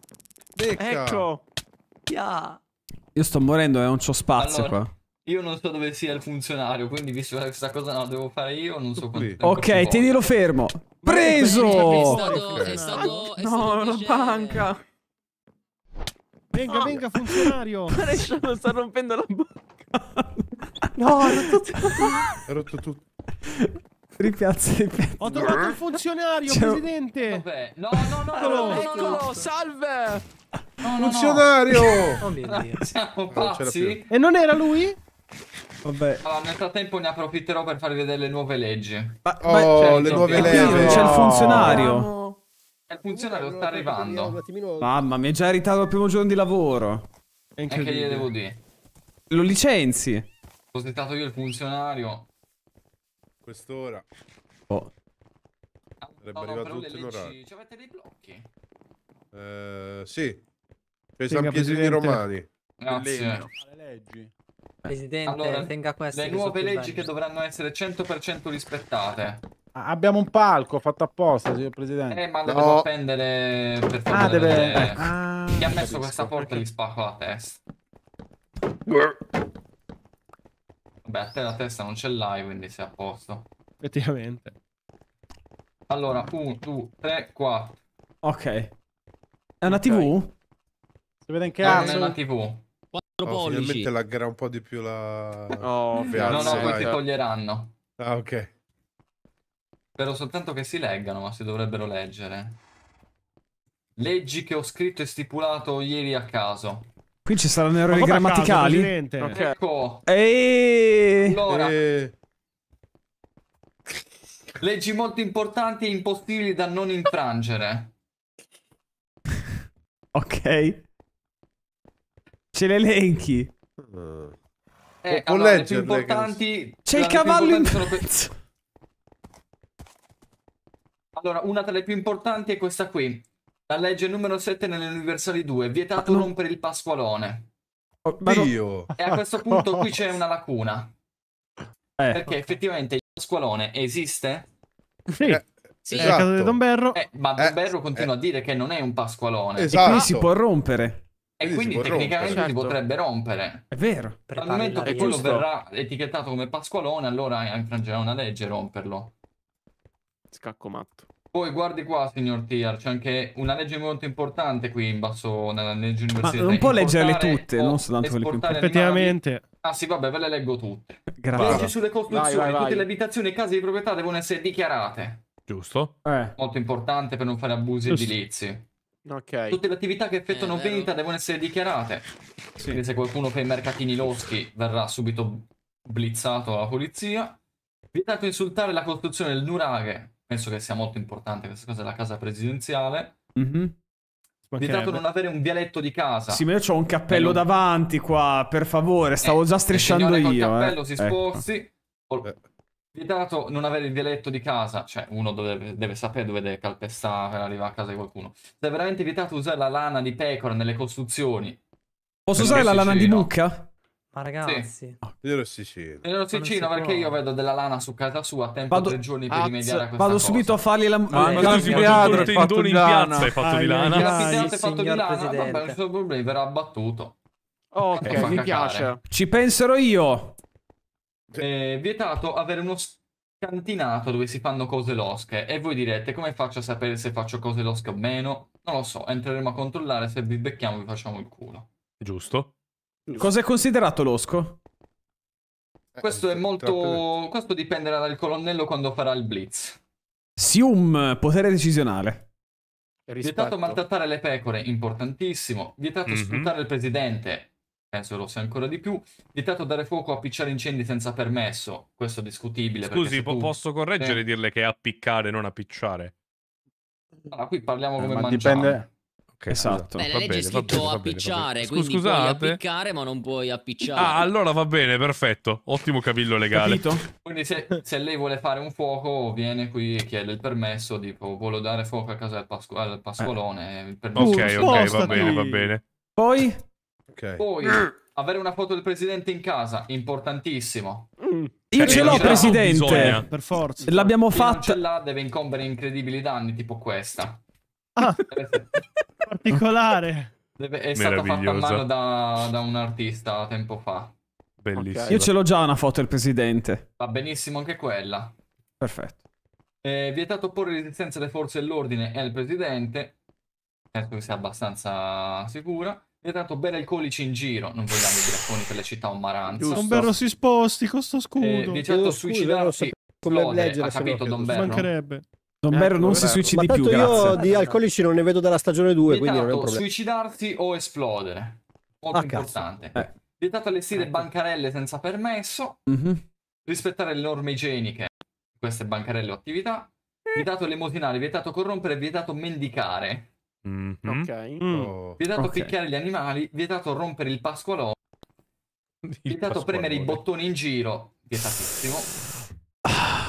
Becca. Ecco. Yeah. Io sto morendo e eh, non c'ho spazio allora, qua. Io non so dove sia il funzionario, quindi visto che questa cosa la devo fare io, non so quanto Ok, tienilo fermo. Preso! È stato, okay. è stato, ah, è no, la banca. Venga, oh. venga, funzionario. Paresciano sta rompendo la banca. no, ho rotto tutto. Ho rotto tutto. Ripiazza, i ripiazza. Ho trovato il funzionario, Ciao. presidente. Vabbè. No, no, no, no, no, eccolo, no, no, salve. No, funzionario. Oh mio Dio. Siamo pazzi. e non era lui? Vabbè. Allora, nel frattempo ne approfitterò per farvi vedere le nuove leggi. Ma, oh, certo. le nuove leggi. C'è il funzionario. Oh. Il funzionario sta arrivando. Mamma, mia, è già in ritardo al primo giorno di lavoro. E che gli devo dire? Lo licenzi. Ho sentato io il funzionario. Quest'ora. Oh. Sarebbe no, arrivato tutto in orario. Ci avete dei blocchi? Eh, sì. C'è San Pietrini Romani. Grazie. Leggi. Presidente, allora, tenga queste. Le nuove leggi che dovranno essere 100% rispettate. Ah, abbiamo un palco fatto apposta, signor Presidente. Eh, ma lo no. devo appendere per fare ah, deve... Le... ah, Chi ha messo capisco, questa porta perché... gli spacco la testa. Beh, a te la testa non ce l'hai, quindi sei a posto. Effettivamente. Allora, 1, 2, 3, 4. Ok. È una TV? Si vede in che Non è una TV. Quattro oh, pollici. Finalmente laggerà un po' di più la... Oh, no, no, poi ti toglieranno. Ah, ok. Spero soltanto che si leggano, ma si dovrebbero leggere. Leggi che ho scritto e stipulato ieri a caso. Qui ci saranno errori grammaticali. Caso, okay. Ecco. E... Allora. E... Leggi molto importanti e impossibili da non infrangere. ok. Ce le elenchi. Uh, eh, può allora, leggerle, importanti... C'è il cavallo in mezzo. Allora, una delle più importanti è questa qui. La legge numero 7 nelle 2, vietato no. rompere il Pasqualone. Oddio! Oh, e a questo punto qui c'è una lacuna. Eh. Perché effettivamente il Pasqualone esiste? Sì. Eh, sì, esatto. è casa di Don Berro. Eh, ma Don eh, Berro continua eh, a dire che non è un pasqualone. Esatto. E quindi esatto. si può rompere. E quindi, quindi tecnicamente rompere. si potrebbe certo. rompere. È vero. Al momento che quello verrà etichettato come pasqualone, allora infrangerà una legge romperlo. Scacco matto. Poi guardi qua, signor Tier, c'è anche una legge molto importante qui in basso nella legge universitaria. Ma non può leggerle tutte, non soltanto quelle più importanti. Effettivamente. Ah sì, vabbè, ve le leggo tutte. Grazie. Leggi sulle costruzioni, vai, vai, vai. tutte le abitazioni e case di proprietà devono essere dichiarate. Giusto. Eh. Molto importante per non fare abusi Giusto. edilizi. Ok. Tutte le attività che effettuano eh, vendita devono essere dichiarate. Sì. Quindi se qualcuno fa i mercatini loschi verrà subito blizzato dalla polizia. Vietato insultare la costruzione del nuraghe penso che sia molto importante questa cosa della casa presidenziale. Mm-hmm. Di non avere un vialetto di casa. Sì, ma io ho un cappello Bello. davanti qua, per favore, stavo eh, già strisciando io. Col cappello eh. si ecco. sforzi. Ecco. Vietato non avere il vialetto di casa, cioè uno deve, deve sapere dove deve calpestare per arrivare a casa di qualcuno. Se è veramente vietato usare la lana di pecora nelle costruzioni. Posso usare la lana di mucca? Ma ah, ragazzi, ah, sì. io ero Sicino. Ero Sicino perché io vedo della lana su casa sua. Tempo vado, tre giorni per rimediare a questa Vado cosa. subito a fargli la. Ma eh, così Pietro è fatto di lana. Hai fatto di lana. L'affitteato hai fatto di lana. Vabbè, il suo problema verrà abbattuto. Ok, mi piace. Ci penserò io. È eh, vietato avere uno scantinato dove si fanno cose losche e voi direte come faccio a sapere se faccio cose losche o meno? Non lo so, entreremo a controllare se vi becchiamo vi facciamo il culo. Giusto. Cosa è considerato l'osco? Eh, questo è molto... Questo dipenderà dal colonnello quando farà il blitz. Sium, potere decisionale. Rispetto. Vietato maltrattare le pecore, importantissimo. Vietato mm-hmm. sfruttare il presidente, penso lo sia ancora di più. Vietato dare fuoco o appiccare incendi senza permesso, questo è discutibile. Scusi, po- tu... posso correggere eh. e eh. dirle che è appiccare, non appicciare? Allora, ah, qui parliamo eh, come eh, ma mangiare. Dipende... Okay, esatto. Beh, la legge è scritto appicciare, quindi Scusate. puoi appiccare ma non puoi appicciare. Ah, allora va bene, perfetto. Ottimo cavillo legale. quindi se, se, lei vuole fare un fuoco, viene qui e chiede il permesso, tipo, vuole dare fuoco a casa del Pasqu al pascolone. Eh. Il permesso. Ok, uh, ok, va bene, va bene. Poi? Okay. Poi, avere una foto del presidente in casa, importantissimo. Cioè, Io ce l'ho, presidente. Per forza. L'abbiamo fatta. Chi non ce l'ha deve incombere incredibili danni, tipo questa. Ah, particolare. È stato fatto a mano da, da un artista tempo fa. Bellissimo. Okay. Io ce l'ho già una foto del presidente. Va benissimo anche quella. Perfetto. Eh, vietato porre resistenza alle forze dell'ordine e al presidente. Penso che sia abbastanza sicura. Vietato bere alcolici in giro. Non vogliamo i graffoni per le città o maranza. Don Berro si sposti con sto scudo. è vietato suicidarsi. Come leggere, ha capito Don Berro? Mancherebbe. Don eh, Berro ecco, non si suicidi più, io grazie. di alcolici non ne vedo dalla stagione 2, Vietato, quindi non è un problema. suicidarsi o esplodere. Molto ah, importante. Eh. Vietato allestire ecco. bancarelle senza permesso. Mm-hmm. Rispettare le norme igieniche. Queste bancarelle o attività. Vietato elemosinare, vietato corrompere, vietato mendicare. Mm-hmm. Ok. Mm. mm. Vietato okay. picchiare gli animali, vietato rompere il pasqualone. vietato pasqualone. premere i bottoni in giro. Vietatissimo. Ah.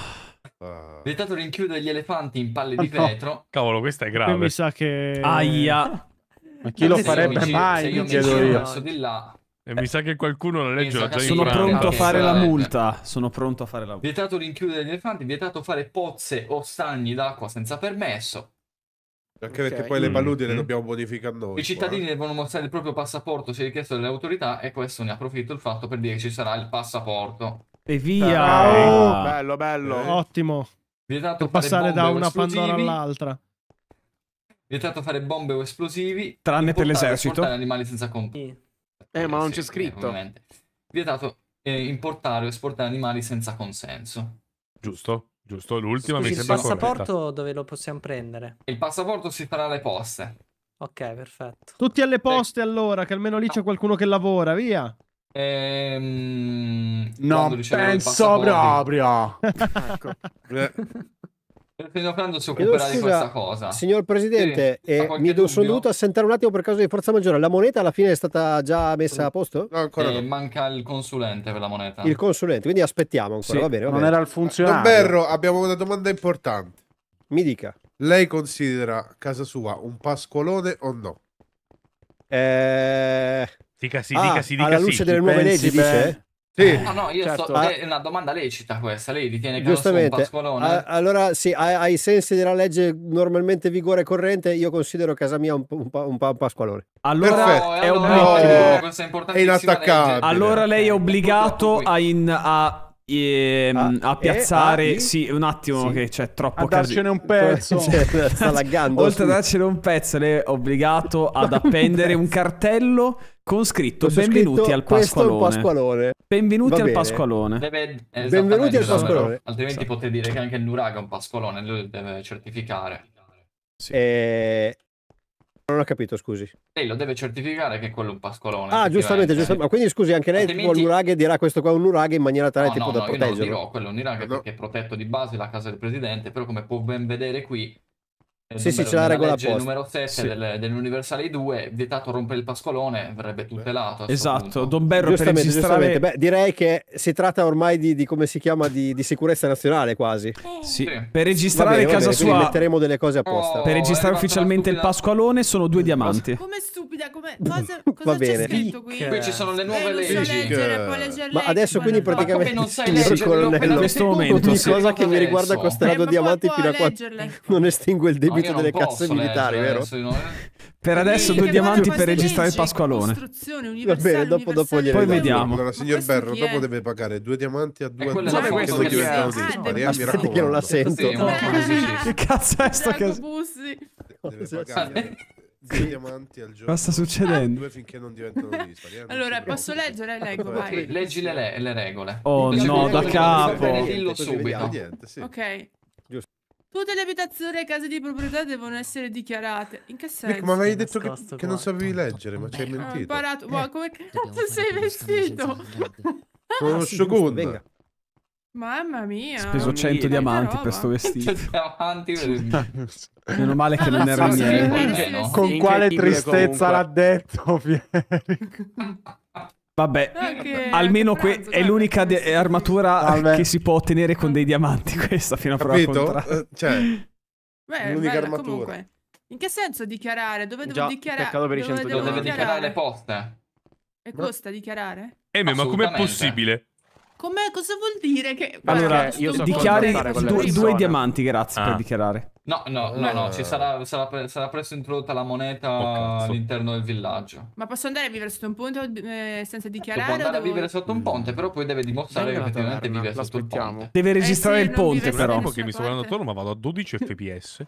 Vietato eh. rinchiudo gli elefanti in palle di ah, vetro. No. Cavolo, questa è grave. mi sa che. Aia. Ma chi lo farebbe mi mai? io mi giro di là. E mi sa che qualcuno la legge già Sono pronto a fare la multa. Sono pronto a fare la multa. Vietato rinchiudere gli elefanti, vietato fare pozze o stagni d'acqua senza permesso. Anche okay. perché poi le mm. paludi le mm. dobbiamo modificare noi. I eh. cittadini eh? devono mostrare il proprio passaporto se richiesto dalle autorità e questo ne approfitto il fatto per dire che ci sarà il passaporto. E via! Oh, bello, bello. Ottimo. Vietato per passare da una Pandora all'altra. Vietato fare bombe o esplosivi. Tranne per l'esercito. animali senza compagnia. Eh, eh, ma non c'è scritto. Ovviamente. Vietato eh, importare o esportare animali senza consenso. Giusto, giusto. L'ultima Scusi, mi sembra corretta. Il passaporto dove lo possiamo prendere? Il passaporto si farà alle poste. Ok, perfetto. Tutti alle poste allora, che almeno lì c'è qualcuno che lavora, via. Ehm, no, penso proprio. ecco. Fino a si occuperà scusa, di questa cosa. Signor Presidente, sì, eh, mi dubbio. sono dovuto assentare un attimo per causa di forza maggiore. La moneta alla fine è stata già messa a posto? No, ancora eh, no. Manca il consulente per la moneta. Il consulente, quindi aspettiamo ancora. Sì, va bene, va non bene. era il funzionario. Don abbiamo una domanda importante. Mi dica. Lei considera casa sua un pascolone o no? Eh... Dicasi, ah, dicasi, dicasi. Alla luce delle nuove leggi, dice? Sì, eh, no, no, io certo. sto, è ah. una domanda lecita questa, lei ritiene che sia un pasqualone? A, allora sì, ai, ai, sensi della legge normalmente vigore corrente io considero casa mia un, un, un, un pasqualone. Allora Perfetto. Eh, è obbligato. No, eh, è inattaccabile. Allora lei è obbligato a, in, a e, ehm, ah, a piazzare, eh, sì, un attimo sì. che c'è troppo a darcene un pezzo. sta laggando. Oltre a darcene un pezzo, lei è obbligato ad appendere un cartello con scritto Questo benvenuti scritto, al Pasqualone. Pasqualone. Benvenuti al Pasqualone. Deve, eh, esatto, benvenuti al Pasqualone. Altrimenti esatto. potete dire che anche il Nuraga è un Pasqualone, lui deve certificare. Sì. E... Eh, non ho capito, scusi. Lei lo deve certificare che quello è un pascolone. Ah, giustamente, giustamente. Ma quindi scusi, anche lei Altrimenti... tipo l'uraghe dirà questo qua è un uraghe in maniera tale no, tipo no, da no, proteggerlo. Io non dirò quello è un uraghe no. perché è protetto di base la casa del presidente, però come può ben vedere qui eh, sì, numero, sì, c'è la regola legge posta. numero 7 sì. del, dell'Universale 2, vietato a rompere il pasqualone, verrebbe tutelato. Esatto, Don Berro per registrare... Beh, direi che si tratta ormai di, di come si chiama, di, di, sicurezza nazionale quasi. Eh. Sì, sì. per registrare bene, casa bene, sua... metteremo delle cose oh, apposta. Oh, per registrare ufficialmente il pasqualone sono due diamanti. Come stupida, come... Cosa, cosa Va bene. Scritto qui? qui? ci sono le nuove leggi. Leggere, leggere, Ma adesso quindi praticamente... Ma non sai leggere, in questo momento. Ogni cosa che mi riguarda costerà due diamanti fino a quando... Non estingue il debito subito delle cazzate militari, vero? Per adesso due diamanti per registrare il Pasqualone. Va bene, dopo, dopo Poi vediamo. Allora, signor Berro, dopo deve pagare due diamanti a due aziende che non diventano dispari. Aspetti che non la sento. Che cazzo è sto cosa? Deve pagare due diamanti al giorno. Cosa sta succedendo? Due finché non diventano dispari. allora, posso leggere? Leggo, vai. Leggi le, regole. Oh no, da capo. Dillo subito. Ok. Giusto. Tutte le abitazioni e case di proprietà devono essere dichiarate. In che senso? Nick, ma avevi detto che, che, non sapevi leggere, ma ci hai mentito. Ho imparato. Ma eh. come cazzo sei vestito? Sono ah, sì, Mamma mia. Ho speso 100 diamanti per sto vestito. 100 diamanti per Meno male che non ah, era niente. Con quale tristezza l'ha detto Fieri. Vabbè, okay, almeno che pranzo, è l'unica de- armatura Salve. che si può ottenere con dei diamanti questa fino a prova contraria. Eh, cioè, Beh, l'unica bella, armatura. Comunque. In che senso dichiarare? Dove devo Già, dichiarare? Peccato per i 100 dove devo dichiarare? dichiarare le poste. E costa dichiarare? Eh, ma com'è possibile? Com'è? Cosa vuol dire? Che... Allora, io so dichiari due, due diamanti, grazie ah. per dichiarare. No, no, no, no, ci sarà, eh. sarà, sarà presto introdotta la moneta oh, all'interno del villaggio. Ma posso andare a vivere sotto un ponte eh, senza dichiarare? Può andare devo... a vivere sotto un ponte, però poi deve dimostrare che effettivamente vive sotto il ponte. Deve registrare eh sì, il ponte, però. Che mi sto guardando attorno, ma vado a 12 fps.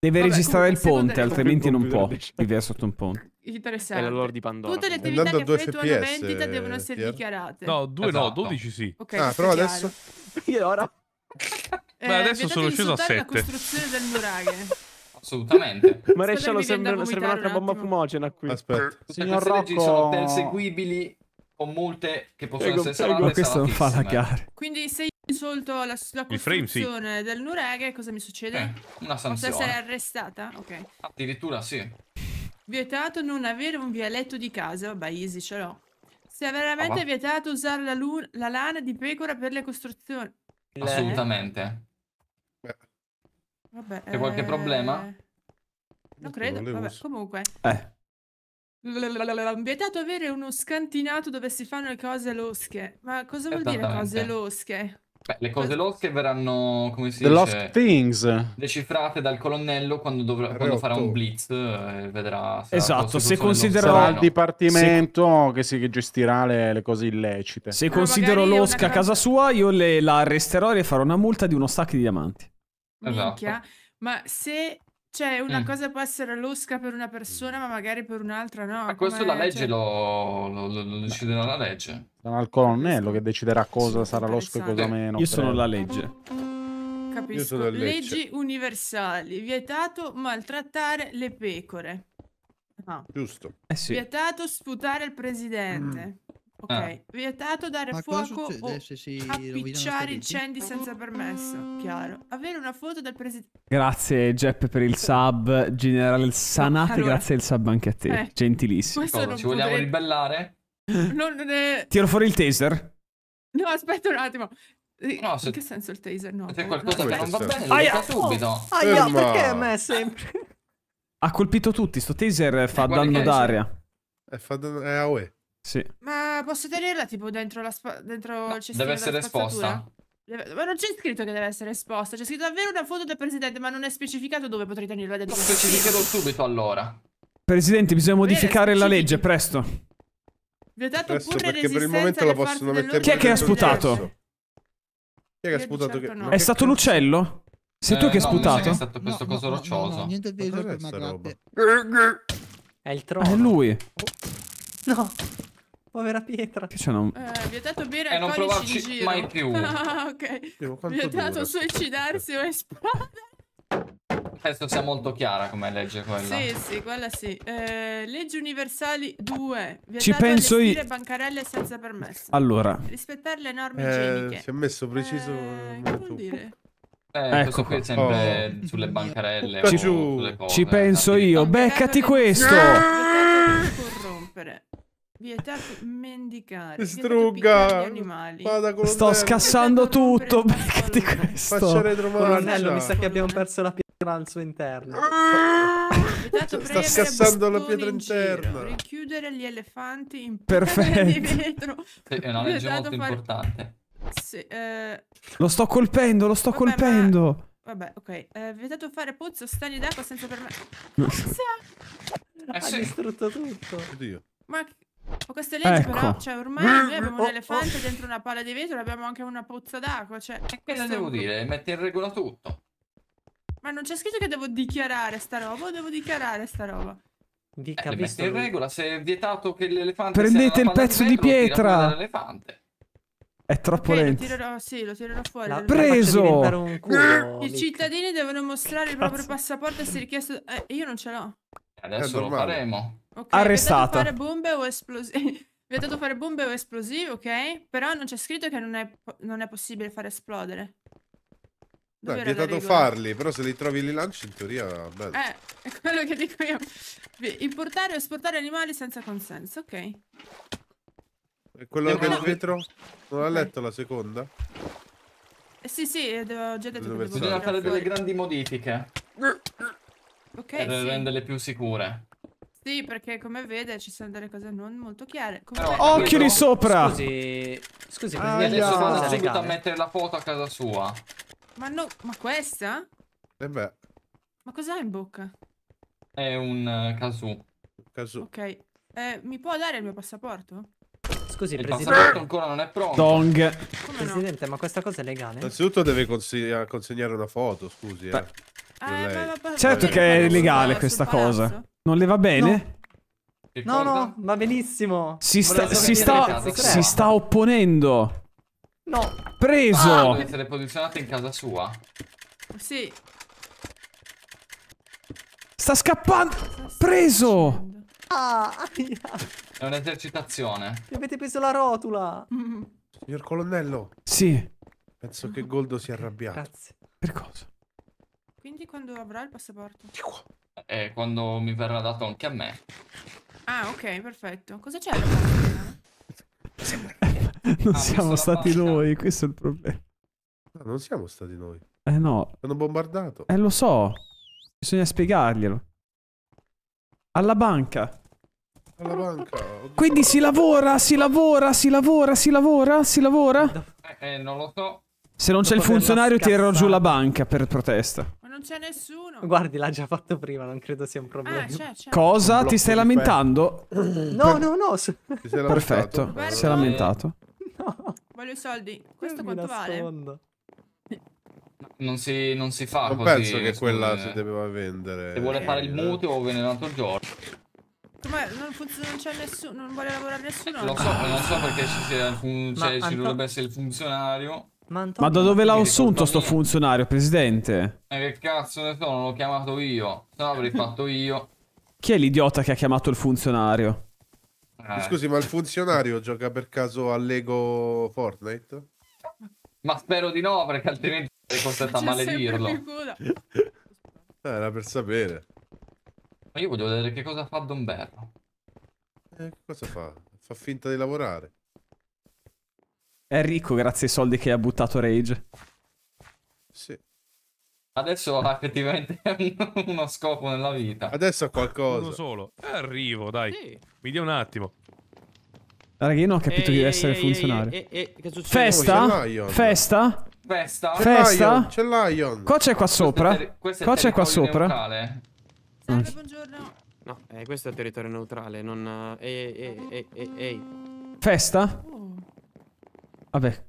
Deve Vabbè, registrare il ponte, altrimenti non può vivere sotto un ponte. Interessante. È la lore di Pandora. Tutte le attività che Andando a effettuano vendita devono essere Pier? dichiarate. No, 2 no, 12 esatto. sì. Ok, Ah, però adesso... Io ora... Eh, Ma adesso sono sceso a 7. sette. la costruzione del nuraghe. Assolutamente. Maresciallo mi sembra, sembra un'altra un bomba attimo. fumogena qui. Aspetta. Signor Rocco. sono perseguibili con multe che possono Prego, essere salate prego, e questo non fa la gara. Quindi sei... Risolto la, la costruzione sì. del Nurega cosa mi succede? Eh, una sanzione. Posso essere arrestata? Ok. Addirittura sì. Vietato non avere un vialetto di casa. Vabbè, easy ce l'ho. Se è veramente ah, vietato usare la, la, lana di pecora per le costruzioni. Assolutamente. Eh. Vabbè, C'è qualche eh... problema? Non credo, non vabbè, comunque. Eh. Vietato avere uno scantinato dove si fanno le cose losche. Ma cosa vuol dire cose losche? Beh, le cose losche verranno, come si The dice, Lost Things. decifrate dal colonnello quando, dovrà, quando farà un blitz eh, e vedrà se Esatto, se considero sarà il dipartimento se... che si gestirà le, le cose illecite. Se Ma considero losca a casa sua, io le, la arresterò e le farò una multa di uno stack di diamanti. Esatto. Minchia. Ma se cioè, una mm. cosa può essere losca per una persona, ma magari per un'altra no. Ma questo Come, la legge cioè... lo, lo, lo deciderà la legge. Sarà il colonnello che deciderà cosa sarà l'osco e cosa meno. Io sono la legge. Capisco. Leggi universali. Vietato maltrattare le pecore. No. Giusto. Eh sì. Vietato sputare il presidente. Mm. Ok. Ah. Vietato dare Ma fuoco o se appicciare incendi senza permesso. Chiaro. Avere una foto del presidente. Grazie Jeppe per il sub. Generale Sanate, allora. grazie il sub anche a te. Eh. Gentilissimo. ci vogliamo ribellare? Non è... Tiro fuori il taser. No, aspetta un attimo. No, se... In che senso il taser? No. Se qualcosa no, che non va bene, Aia. subito. Oh, aia, Ferma. perché a me sempre? Ha colpito tutti, sto taser eh, fa danno d'aria. Eh, è, fa danno... è AOE. Sì. Ma posso tenerla tipo dentro la spa... dentro no, il Deve essere esposta. Ma non c'è scritto che deve essere esposta, c'è scritto davvero una foto del presidente, ma non è specificato dove potrei tenerla dentro. Specificherò subito allora. Presidente, bisogna modificare la legge, presto. Vietato Adesso pure perché per il momento la possono mettere Chi è che ha sputato? Chi è che ha sputato? Certo che... no. È stato l'uccello? Sei eh, tu che hai no, sputato? È stato questo no, coso roccioso. niente di È il trono. Ah, è lui. No. Povera pietra. Che c'è non... Eh, vietato bere alcolici eh, non provarci mai più. Ah, ok. Devo, vietato dura? suicidarsi o esplodere. Penso sia molto chiara come legge quella. Sì, sì, quella sì. Eh, leggi universali 2. Ci penso io. bancarelle senza permesso. Allora. Rispettare le norme eh, igieniche. Si è messo preciso. Eh, che vuol dire? Eh, ecco qui sempre oh. sulle bancarelle. Ci, o, sulle cose, Ci penso io. Beccati questo. No! Corrompere. Vietato mendicare. Distrugga. Vada con Sto scassando tutto. Beccati questo. Colonnello, mi sa che abbiamo perso la pietra al suo interno. Vietate esatto, Sta scassando la pietra in interna. Richiudere gli elefanti in Perfetto. di vetro. Sì, è una legge Vietato molto fare... importante. Sì, eh... Lo sto colpendo, lo sto Vabbè, colpendo. Ma... Vabbè, ok. Eh, vietato fare pozzo, stagni d'acqua senza per me. Eh, sì. Ha distrutto tutto. Oddio. Ma ma queste leggi ecco. però, cioè ormai noi abbiamo un oh, oh. elefante dentro una palla di vetro, abbiamo anche una pozza d'acqua, cioè... E cosa devo dire? Mette in regola tutto. Ma non c'è scritto che devo dichiarare sta roba o devo dichiarare sta roba? Dica, eh, metti in regola, se è vietato che l'elefante... Prendete il pezzo di, vetro, di pietra! È troppo okay, lento. Lo tirerò, sì, lo tirerò fuori. L'ha preso! Ah, I cittadini devono mostrare il proprio passaporto e se richiesto... Eh, io non ce l'ho. Adesso lo faremo. Ok, arrestata. Vietato fare bombe o esplosivi. vietato fare bombe o esplosivi, ok? Però non c'è scritto che non è, non è possibile far esplodere. No, è vietato farli, però se li trovi li lanci in teoria bello. Eh, è quello che dico io. Importare o esportare animali senza consenso, ok. E quello no, del no. vetro? Non okay. ha letto la seconda? Eh, sì, sì, ho eh, già detto Dove che Bisogna fare delle grandi modifiche. Ok, Per sì. renderle più sicure. Sì, perché come vede ci sono delle cose non molto chiare. Come Però, Occhio di sopra! Scusi, scusi, ah, presidente, adesso vado subito a mettere la foto a casa sua. Ma no, ma questa? E eh beh. Ma cos'ha in bocca? È un uh, casù. Casù. Ok. Eh, mi può dare il mio passaporto? Scusi, il presidente. passaporto ancora non è pronto. Dong. Come presidente, no? ma questa cosa è legale? Innanzitutto deve consegna consegnare una foto, scusi. Eh. Eh, certo che è legale questa cosa. Non le va bene? No, no, no va benissimo. Si sta, si sta, si sta opponendo. No. Preso. Ah, deve essere posizionato in casa sua. Sì. Sta scappando. Preso. Ah, aia. È un'esercitazione. Mi avete preso la rotula. Signor colonnello. Sì. Penso che Goldo sia arrabbiato. Grazie. Per cosa? Quindi quando avrà il passaporto? Di qua eh, quando mi verrà dato anche a me. Ah, ok, perfetto. Cosa c'è? non ah, siamo stati noi, questo è il problema. No, non siamo stati noi. Eh no. Hanno bombardato. Eh lo so. Bisogna spiegarglielo. Alla banca. Alla banca. Oddio. Quindi si lavora, si lavora, si lavora, si lavora, si lavora. Eh, eh non lo so. Se non c'è il funzionario tirerò giù la banca per protesta non c'è nessuno. Guardi, l'ha già fatto prima, non credo sia un ah, problema. Ah, c è, Cosa? Ti stai lamentando? No, no, no. Ti sei Perfetto, Roberto, si è lamentato. No. Voglio i soldi. Questo quanto nascondo. vale? Non si, non si fa non così. penso che scusate. quella si debba vendere. Se vuole fare il eh, mutuo viene un altro giorno. Ma non, non c'è nessuno, non vuole lavorare nessuno. Lo so, non so perché ci, sia, cioè, ci dovrebbe essere il funzionario. Ma, Antonio, Ma da dove l'ha assunto sto funzionario, presidente? Eh, che cazzo ne so, non L'ho chiamato io. Se no l'avrei fatto io. Chi è l'idiota che ha chiamato il funzionario? Eh. Scusi, ma il funzionario gioca per caso a Lego Fortnite? Ma spero di no, perché altrimenti sarei costretto a maledirlo. Eh, era per sapere. Ma io voglio vedere che cosa fa Don Berro. Eh, che cosa fa? Fa finta di lavorare. È ricco grazie ai soldi che ha buttato Rage. Sì. Adesso ha effettivamente uno scopo nella vita. Adesso ha qualcosa. Uno solo. Eh, arrivo, dai. Sì. Mi dia un attimo. Raga, io non ho capito ehi, di essere ehi, funzionario. Ehi, oh, Festa? Festa? Festa? Festa? C'è Lion. Qua c'è qua sopra. Qua c'è qua sopra. Neutrale. Salve, buongiorno. No, eh, questo è il territorio neutrale, non... Ehi, ehi, ehi, eh, eh, ehi. Festa? Vabbè.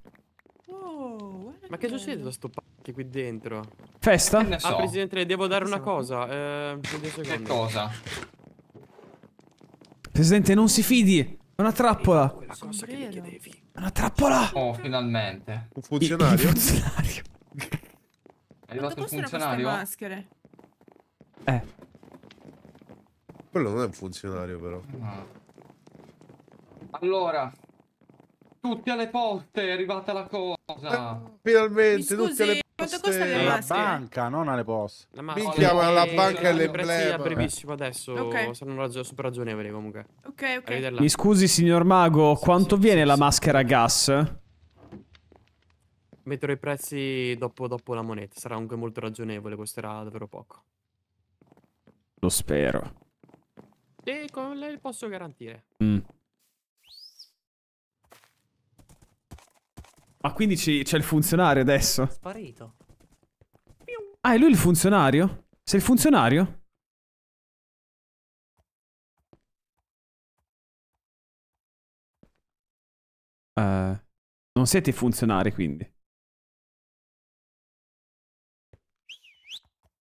Oh, Ma che succede da sto pacchi qui dentro? Festa? Eh, so. Ah, presidente, le devo dare una cosa. Eh, che cosa? Presidente, non si fidi. È una trappola. La cosa che mi chiedevi. È una trappola. Oh, finalmente. Un funzionario. Il, il funzionario. È arrivato il funzionario. maschere. Eh. Quello non è un funzionario, però. No. Allora, tutti alle porte, è arrivata la cosa. Eh, finalmente, Mi tutti alle scusi, quanto Alla banca, non alle poste. La ma- Minchia, ma la eh, banca è I prezzi a l'emblema. brevissimo adesso Ok. saranno ragio- super ragionevole comunque. Ok, ok. Mi scusi, signor Mago, quanto sì, viene sì, la sì. maschera gas? Metterò i prezzi dopo, dopo la moneta. Sarà comunque molto ragionevole, costerà davvero poco. Lo spero. E con lei posso garantire. Mm. Ma quindi c'è il funzionario adesso. Sparito. Ah, è lui il funzionario? Sei il funzionario? Uh, non siete funzionari, quindi.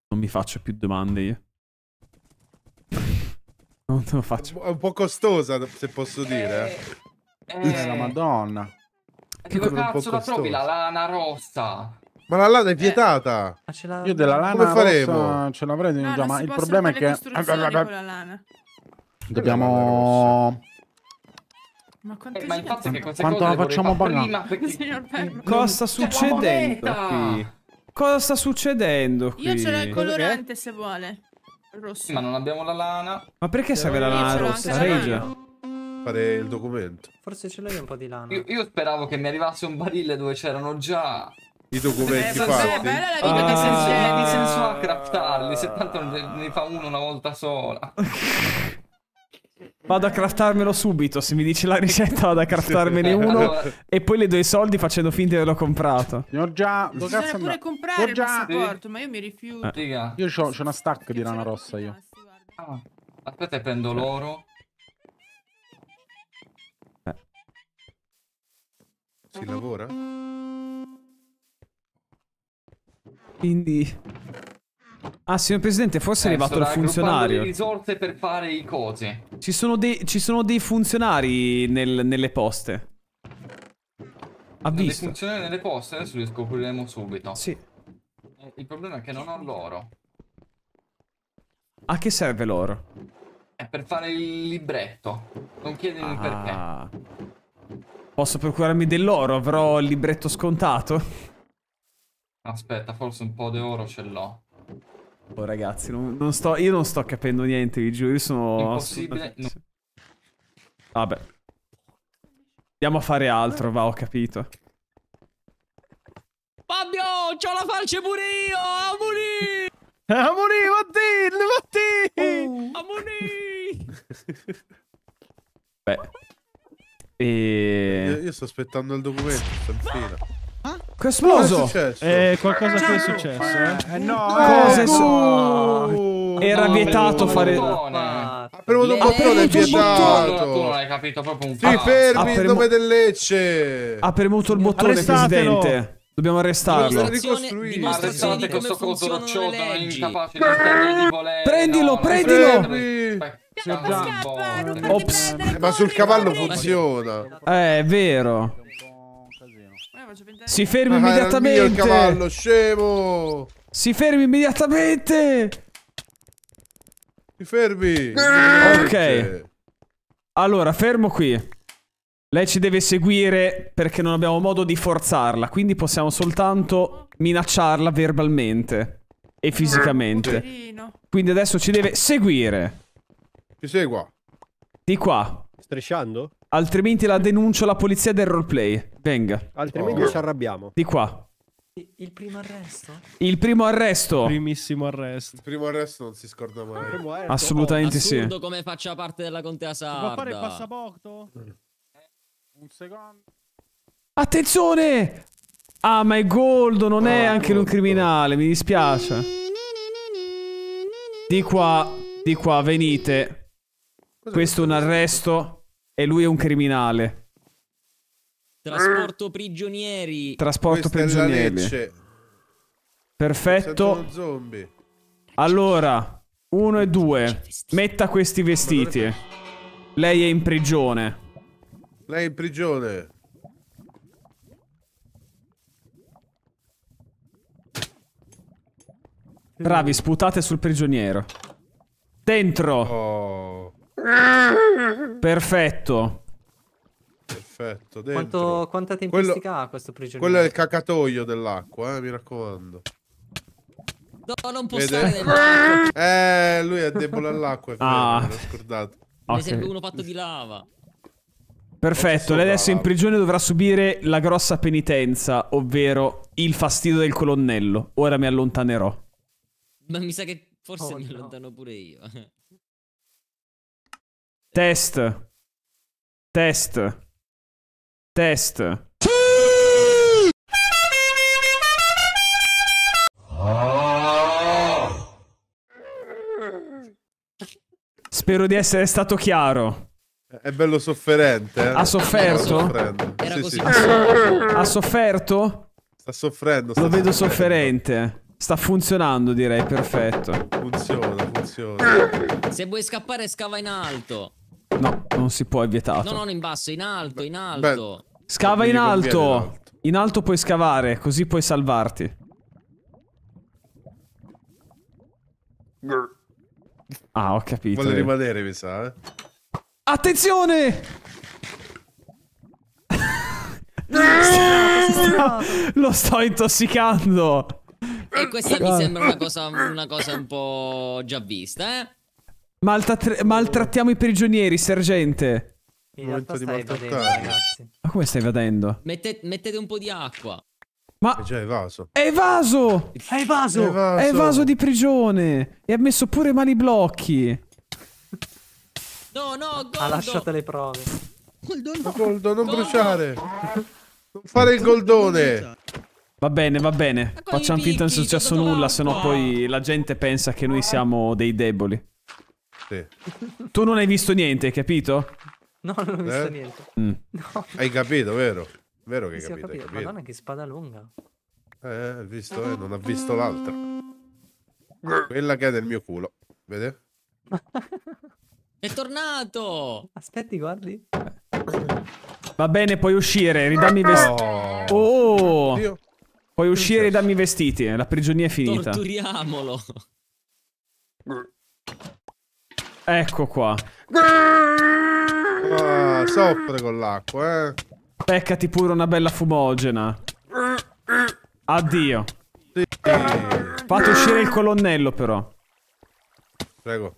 Non mi faccio più domande io. non te lo faccio. È un po' costosa, se posso dire. Eh, eh. La madonna. Che cazzo la trovi la lana rossa? Ma la lana è eh. vietata. Eh. Ma ce la... Io della lana Come faremo? ce l'avrei no, già, ma il problema è che dobbiamo ma, eh, ma infatti che cioè, cosa quanto la facciamo prima perché... Cosa sta succedendo qui? Cosa sta succedendo qui? Io ce l'ho il colorante eh? se vuole. Rosso. Ma non abbiamo la lana. Ma perché serve la lana rossa? La regia fare il mm, documento. Forse ce l'hai un po' di lana. Io, io, speravo che mi arrivasse un barile dove c'erano già... I documenti Ma eh, fatti. È bella la vita ah, che senso, ah, di senso a craftarli, se tanto ne fa uno una volta sola. Vado a craftarmelo subito, se mi dici la ricetta vado a craftarmene eh, uno e poi le do i soldi facendo finta di averlo comprato. Ne ho già... Lo Bisogna cazzo pure andà. comprare ho già... Sì. ma io mi rifiuto. Eh. Io ho una stack di lana rossa io. Ah. Aspetta e prendo l'oro. Si lavora? Quindi... Ah, signor Presidente, forse è arrivato il funzionario. sono le risorse per fare i cose. Ci sono dei, ci sono dei funzionari nel, nelle poste. Ha nelle visto. funzionari nelle poste adesso li scopriremo subito. Sì. Eh, il problema è che non ho l'oro. A che serve l'oro? È per fare il libretto. Non chiedimi ah. perché. Posso procurarmi dell'oro? Avrò il libretto scontato? Aspetta, forse un po' di oro ce l'ho. Oh ragazzi, non, non sto, io non sto capendo niente, vi giuro, io sono... Impossibile... No. Vabbè. Andiamo a fare altro, va, ho capito. Fabio, c'ho la falce pure io, amuni! amuni, Mattin, Mattin! Oh. Amuni! Beh... E... Io, io sto aspettando il documento, sto in ah? Che esploso! È eh, qualcosa che è eh, successo, eh? eh no! Cosa è eh, successo? Era no, vietato no, fare... Ha premuto un bottone, è vietato! Tu non capito proprio un po'. Ti fermi, il nome del Lecce! Ha premuto il bottone, Arrestatelo. presidente. Dobbiamo arrestarlo. Dimostrazione di come funzionano le leggi. Prendilo, prendilo! prendilo. Piano già... scappa, non Ops. prendere, eh, Ma sul cavallo funziona. Eh, è vero. Eh, si fermi Ah, era il cavallo, scemo! Si fermi immediatamente. Si fermi! Ok. Allora, fermo qui. Lei ci deve seguire perché non abbiamo modo di forzarla, quindi possiamo soltanto minacciarla verbalmente e fisicamente. Quindi adesso ci deve seguire. Ti seguo. Di qua. Strisciando? Altrimenti la denuncio alla polizia del roleplay. Venga. Altrimenti oh. ci arrabbiamo. Di qua. Il primo arresto? Il primo arresto. Primissimo arresto. Il primo arresto non si scorda mai. Ah, Assolutamente oh, sì. come faccia parte della contea sarda. Ma fare il passaporto? Mm. Un secondo. Attenzione! Ah, ma è Goldo, non ah, è anche lui un criminale, mi dispiace. Di qua, di qua, venite. Cosa questo è un arresto e lui è un criminale. Trasporto prigionieri. Trasporto Questa prigionieri. Perfetto. Allora, uno e due. Metta questi vestiti. Lei è in prigione. Lei è in prigione. Bravi, sputate sul prigioniero. Dentro. Oh. Perfetto. Perfetto. Quanto, quanta tempistica quello, ha questo prigioniero? Quello è il cacatoio dell'acqua, eh, mi raccomando. No, non può stare Vede? Eh, lui è debole all'acqua, ah. l'ho scordato. Okay. Ne uno fatto di lava. Perfetto, lei adesso in prigione dovrà subire la grossa penitenza, ovvero il fastidio del colonnello. Ora mi allontanerò. Ma mi sa che forse oh, mi allontano no. pure io. Test. Test. Test. Spero di essere stato chiaro. È bello sofferente. Eh? Ha sofferto? Sì, sì. Ha, so- ha, sofferto? Sta soffrendo. Sta Lo vedo sofferente. sofferente. Sta funzionando, direi, perfetto. Funziona, funziona. Se vuoi scappare, scava in alto. No, non si può, è vietato. No, no, in basso, in alto, in alto. Beh, Scava in alto. in alto. In alto puoi scavare, così puoi salvarti. Ah, ho capito. Vuole eh. rimanere, mi sa, eh. Attenzione! Lo sto intossicando. E questa mi sembra una cosa, una cosa un po' già vista, eh. Maltrat maltrattiamo i prigionieri, sergente. In realtà stai vadendo, ragazzi. Ma come stai vadendo? Mette mettete un po' di acqua. Ma è già evaso. È evaso! È evaso! È evaso, di prigione! E ha messo pure mani blocchi. No, no, Goldo! Ha lasciato le prove. Goldo, no. Goldo non Goldo. bruciare! Non fare il goldone! Va bene, va bene. Ecco Facciamo finta non sia successo nulla, sennò poi la gente pensa che noi siamo dei deboli. Sì. Tu non hai visto niente, capito? No, non ho eh? visto eh? niente. Mm. No. Hai capito, vero? Vero che hai capito, capito. hai capito. Madonna, che spada lunga. Eh, visto, eh? Non ha visto l'altra. Quella che è nel mio culo. Vede? è tornato! Aspetti, guardi. Va bene, puoi uscire, ridammi i vestiti. Oh! oh. Puoi uscire e ridammi i vestiti, la prigionia è finita. Torturiamolo! Ecco qua. Ah, soffre con l'acqua, eh. Peccati pure una bella fumogena. Addio. Sì. Fate uscire il colonnello, però. Prego.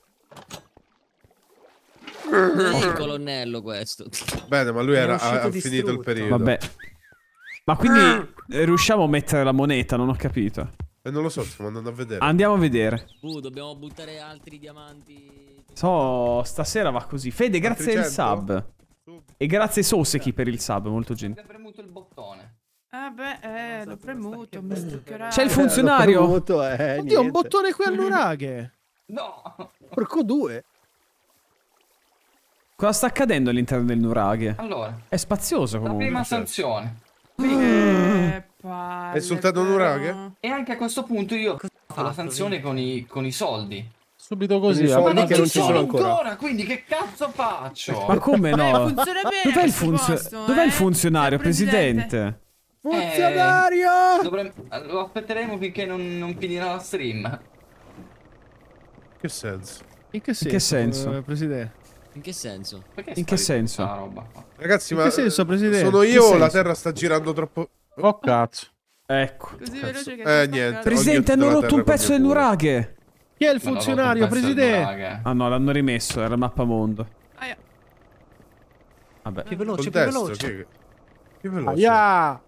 Non è il colonnello questo. Bene, ma lui era, ha, ha finito il periodo. Vabbè. Ma quindi eh, riusciamo a mettere la moneta? Non ho capito. E eh, non lo so, stiamo andando a vedere. Andiamo a vedere. Uh, dobbiamo buttare altri diamanti. So, stasera va così. Fede, grazie del sub. E grazie Soseki per il sub, molto gentile. premuto il bottone. Ah beh, eh, l'ho premuto, C'è il eh, funzionario. Eh, premuto, eh, Oddio, niente. un bottone qui all'uraghe. no. Porco due. Cosa sta accadendo all'interno del nuraghe? Allora. È spazioso comunque. La prima sanzione. Quindi, eh, è soltanto un nuraghe? E anche a questo punto io ho fatto la sanzione con i, con i soldi subito così. Ma non, che non ci sono ancora. ancora. Quindi che cazzo faccio? Ma come no? Dov'è il, funzio... posto, Dov'è il eh? funzionario, il cioè, presidente? presidente? Eh, funzionario! Eh, Lo aspetteremo finché non, non finirà la stream. Che senso? In che senso? In che senso? Eh, presidente? In che senso? Perché in che senso? Roba? Ragazzi, in ma che senso, presidente? sono io o la Terra sta girando troppo... Oh cazzo. Ecco. Così veloce che... Eh, niente. Presidente, hanno rotto un pezzo nuraghe. Chi è il funzionario, presidente? Ah no, l'hanno rimesso, era il mappamondo. Vabbè. Più veloce, più veloce. Più veloce. Ah,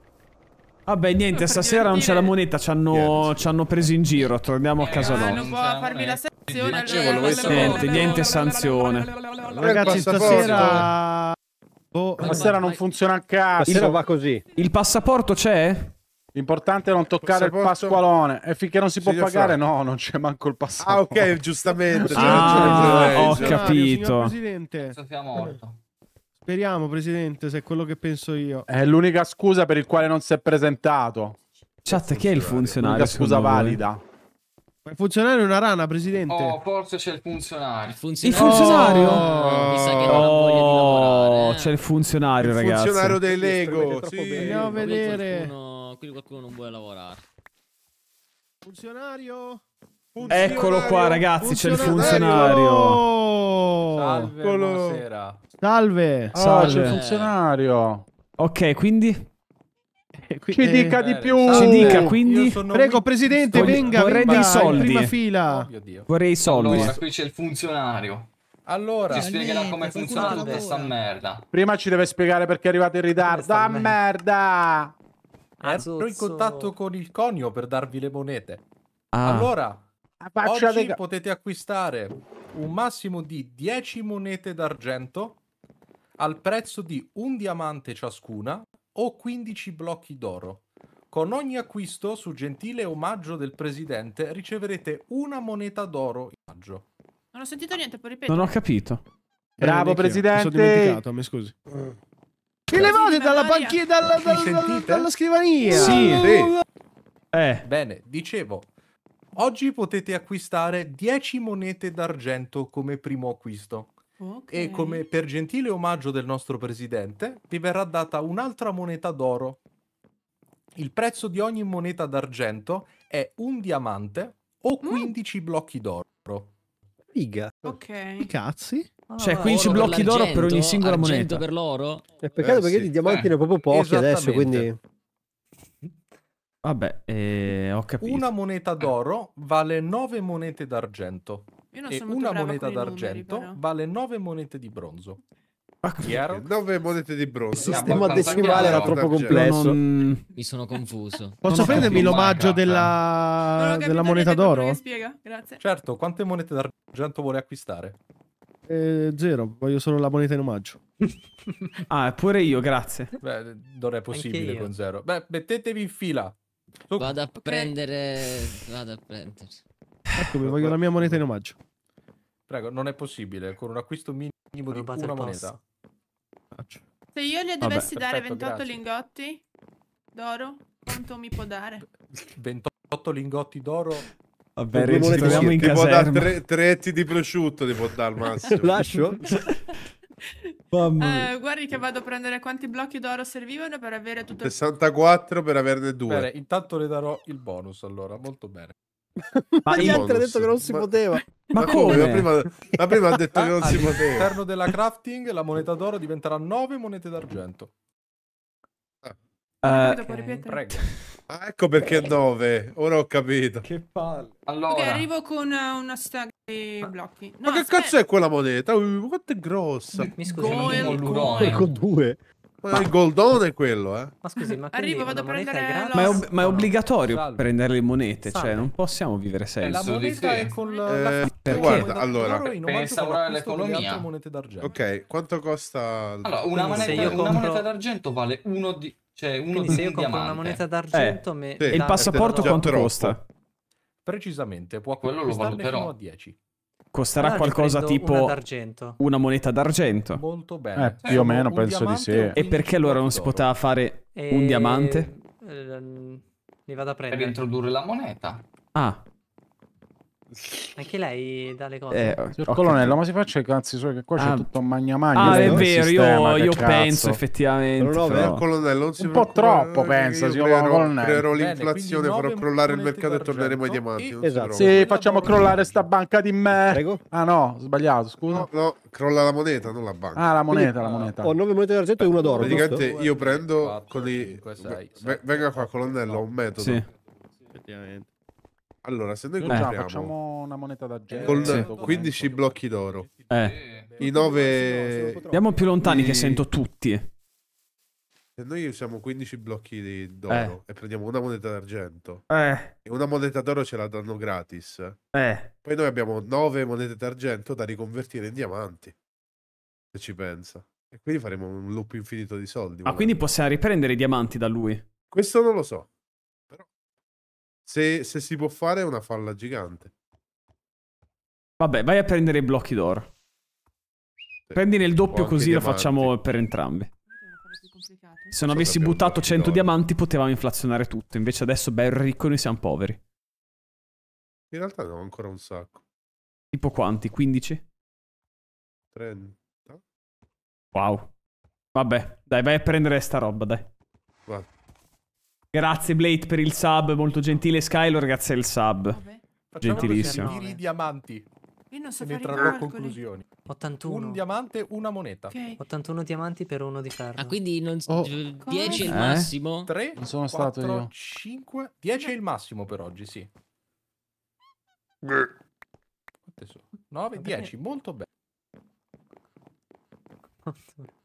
Vabbè, niente, stasera non c'è la moneta, ci hanno, ci hanno, preso in giro, torniamo a eh, casa eh, nostra. Non può farmi la sanzione. Niente, niente sanzione. Ragazzi, stasera... Oh, stasera non funziona a caso. Stasera va così. Il passaporto c'è? L'importante è non toccare Passaporto... il Pasqualone e finché non si può Signor pagare, Fra... no, non c'è manco il passaporto. Ah, ok, giustamente. ah, ho capito. Presidente. Speriamo, Presidente, se è quello che penso io. È l'unica scusa per il quale non si è presentato. Chat, chi è il funzionario? L'unica scusa valida. Voi? il funzionario è una rana, presidente. Oh, forse c'è il funzionario. Il funzionario? Il funzionario? Oh, mi sa che non ha oh, voglia di lavorare. Eh. C'è il funzionario, il ragazzi. Il funzionario dei Lego. Sì. Bene. Andiamo a vedere. Qualcuno... Quindi qualcuno non vuole lavorare. Funzionario. funzionario. Eccolo qua, ragazzi. C'è il funzionario. Salve. Eccolo. Buonasera. Salve. Ah, Salve. c'è il funzionario. Ok, quindi Qui, ci eh, dica di eh, più. Ci dica quindi. Prego, presidente, voglio, venga. Vorrei venga, dei soldi. prima fila. Oh, vorrei i soldi. Allora, qui c'è il funzionario. Allora, ci spiegherà come funziona tutta sta merda. Prima ci deve spiegare perché è arrivato in ritardo. Da ah, merda. Ero in contatto con il conio per darvi le monete. Ah. Allora, oggi de... potete acquistare un massimo di 10 monete d'argento al prezzo di un diamante ciascuna o 15 blocchi d'oro. Con ogni acquisto, su gentile omaggio del presidente, riceverete una moneta d'oro in maggio. Non ho sentito niente, poi ripeto. Non ho capito. Bravo, presidente. Mi sono dimenticato, mi scusi. Che le levate dalla banchina, dalla, dalla, dalla, dalla, scrivania. Sì. sì. Eh. Bene, dicevo, Oggi potete acquistare 10 monete d'argento come primo acquisto. Okay. E come per gentile omaggio del nostro presidente, vi verrà data un'altra moneta d'oro. Il prezzo di ogni moneta d'argento è un diamante o 15 mm. blocchi d'oro. Figa. Ok. I cazzi? Ah, cioè, 15 oro blocchi d'oro per ogni singola moneta. per l'oro? È peccato eh, perché sì. di diamanti eh. ne ho proprio pochi adesso, quindi... Vabbè, eh, ho capito. Una moneta d'oro vale 9 monete d'argento e una moneta d'argento numeri, vale 9 monete di bronzo. Ma chiaro? 9 monete di bronzo. Il sistema no, decimale era troppo complesso. Non... Mi sono confuso. Posso prendermi l'omaggio della... della, moneta d'oro? Spiega, grazie. Certo, quante monete d'argento vuole acquistare? Eh, zero, voglio solo la moneta in omaggio. ah, pure io, grazie. Beh, non è possibile con zero. Beh, mettetevi in fila. Vado a prendere. Vado a prendere. Eccomi, voglio la mia moneta in omaggio. Prego, non è possibile, con un acquisto minimo di una moneta. Se io le dovessi Vabbè, dare perfetto, 28 grazie. lingotti d'oro, quanto mi può dare? 28 lingotti d'oro Vabbè, registriamo in casa. Tre, tre etti di prosciutto ti può dare al massimo. Lascio? uh, guardi che vado a prendere quanti blocchi d'oro servivano per avere tutto 64 per averne due. Bene, intanto le darò il bonus allora, molto bene. Ma gli altri ha detto che non si ma... poteva. Ma, ma come? come? La, prima, la prima, ha detto che non ah, si poteva. All'interno della crafting la moneta d'oro diventerà 9 monete d'argento. Ah. Uh, okay. ah, ecco perché 9. Ora ho capito. Che palle. Allora. Okay, arrivo con una, eh, una stack di blocchi. No, ma che aspetta. cazzo è quella moneta? Uh, quanto è grossa? Mi scusi, con ecco due. Ma, ma il goldone quello, eh? Ma scusi, ma Arrivo, vado a prendere ma è, ob ma è, obbligatorio Salve. prendere le monete, cioè, Salve. cioè non possiamo vivere cioè, senza. Eh, la moneta è con la... eh, Perché? Guarda, allora... Per instaurare d'argento. Ok, quanto costa... Allora, una, moneta, una compro... moneta d'argento vale uno di... Cioè, uno di se io compro diamante. una moneta eh, d'argento... Eh. Me... Sì. E il passaporto quanto troppo. costa? Precisamente, può quello lo valuterò. fino a 10. Costerà allora qualcosa tipo una, una moneta d'argento. Molto bene. Eh, più o eh, meno un penso di sì. E perché allora non si poteva fare e... un diamante? Eh, vado a prendere. Per introdurre la moneta. Ah, anche lei dà le cose. Eh, Signor Colonello, ma si faccia cioè, i cazzi suoi che qua ah. c'è tutto magna magna. Ah, è vero, sistema, io, io penso effettivamente. No, no, però... Colonello, non eh, si un po' troppo pensa, signor Creerò l'inflazione, farò crollare il mercato e torneremo ai diamanti. Esatto. Sì, facciamo crollare sta banca di me. Prego. Ah no, sbagliato, scusa. No, crolla la moneta, non la banca. Ah, la moneta, la moneta. Ho 9 monete d'argento e una d'oro. Praticamente io prendo con i... Venga qua, Colonello, ho un metodo. Sì. Effettivamente. Allora, se noi eh, compriamo facciamo una moneta d'argento con sì. 15 eh. eh, blocchi d'oro. Eh. I 9 Andiamo più lontani I... che sento tutti. Eh. Se noi usiamo 15 blocchi d'oro eh. e prendiamo una moneta d'argento eh. e una moneta d'oro ce la danno gratis. Eh. Poi noi abbiamo 9 monete d'argento da riconvertire in diamanti. Se ci pensa. E quindi faremo un loop infinito di soldi. Ah, magari. quindi possiamo riprendere i diamanti da lui? Questo non lo so. Se, se si può fare è una falla gigante. Vabbè, vai a prendere i blocchi d'oro. Prendi nel doppio così diamanti. lo facciamo per entrambi. Se non avessi buttato 100 diamanti potevamo inflazionare tutto, invece adesso bel ricco noi siamo poveri. In realtà ne ho ancora un sacco. Tipo quanti? 15? 30. Wow. Vabbè, dai, vai a prendere sta roba, dai. Vado. Grazie Blade per il sub, molto gentile Skylor, grazie del sub. Facciamo Gentilissimo. Tiri i diamanti. Io non so ne trarrò conclusioni. 81. Un diamante, una moneta. Okay. 81 diamanti per uno di ferro. Ah, quindi non... oh. 10 è il massimo? Eh? 3, non sono 4, stato io. 5, 10 è il massimo per oggi, sì. 9, 10, molto bene.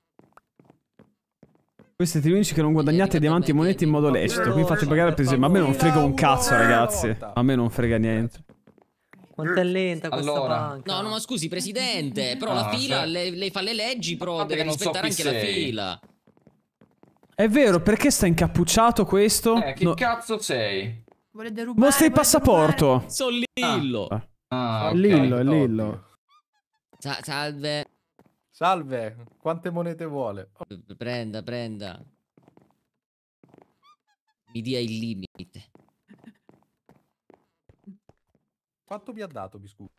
Queste siete gli unici che non guadagnate diamanti e monete in modo lecito. Qui fate pagare per esempio. Ma a me non frega un cazzo, ragazzi. A me non frega niente. Quanto è lenta questa allora. banca. No, no, ma scusi, presidente. Però ah, la fila, cioè... lei, lei, fa le leggi, però Vabbè, deve rispettare so anche la fila. È vero, perché sta incappucciato questo? Eh, che no. cazzo sei? Volete rubare? Mostra il passaporto. Sono Lillo. Ah, ah okay, Lillo, è Lillo. Salve. Salve, quante monete vuole? Oh. Prenda, prenda. Mi dia il limite. Quanto mi ha dato, mi scusi?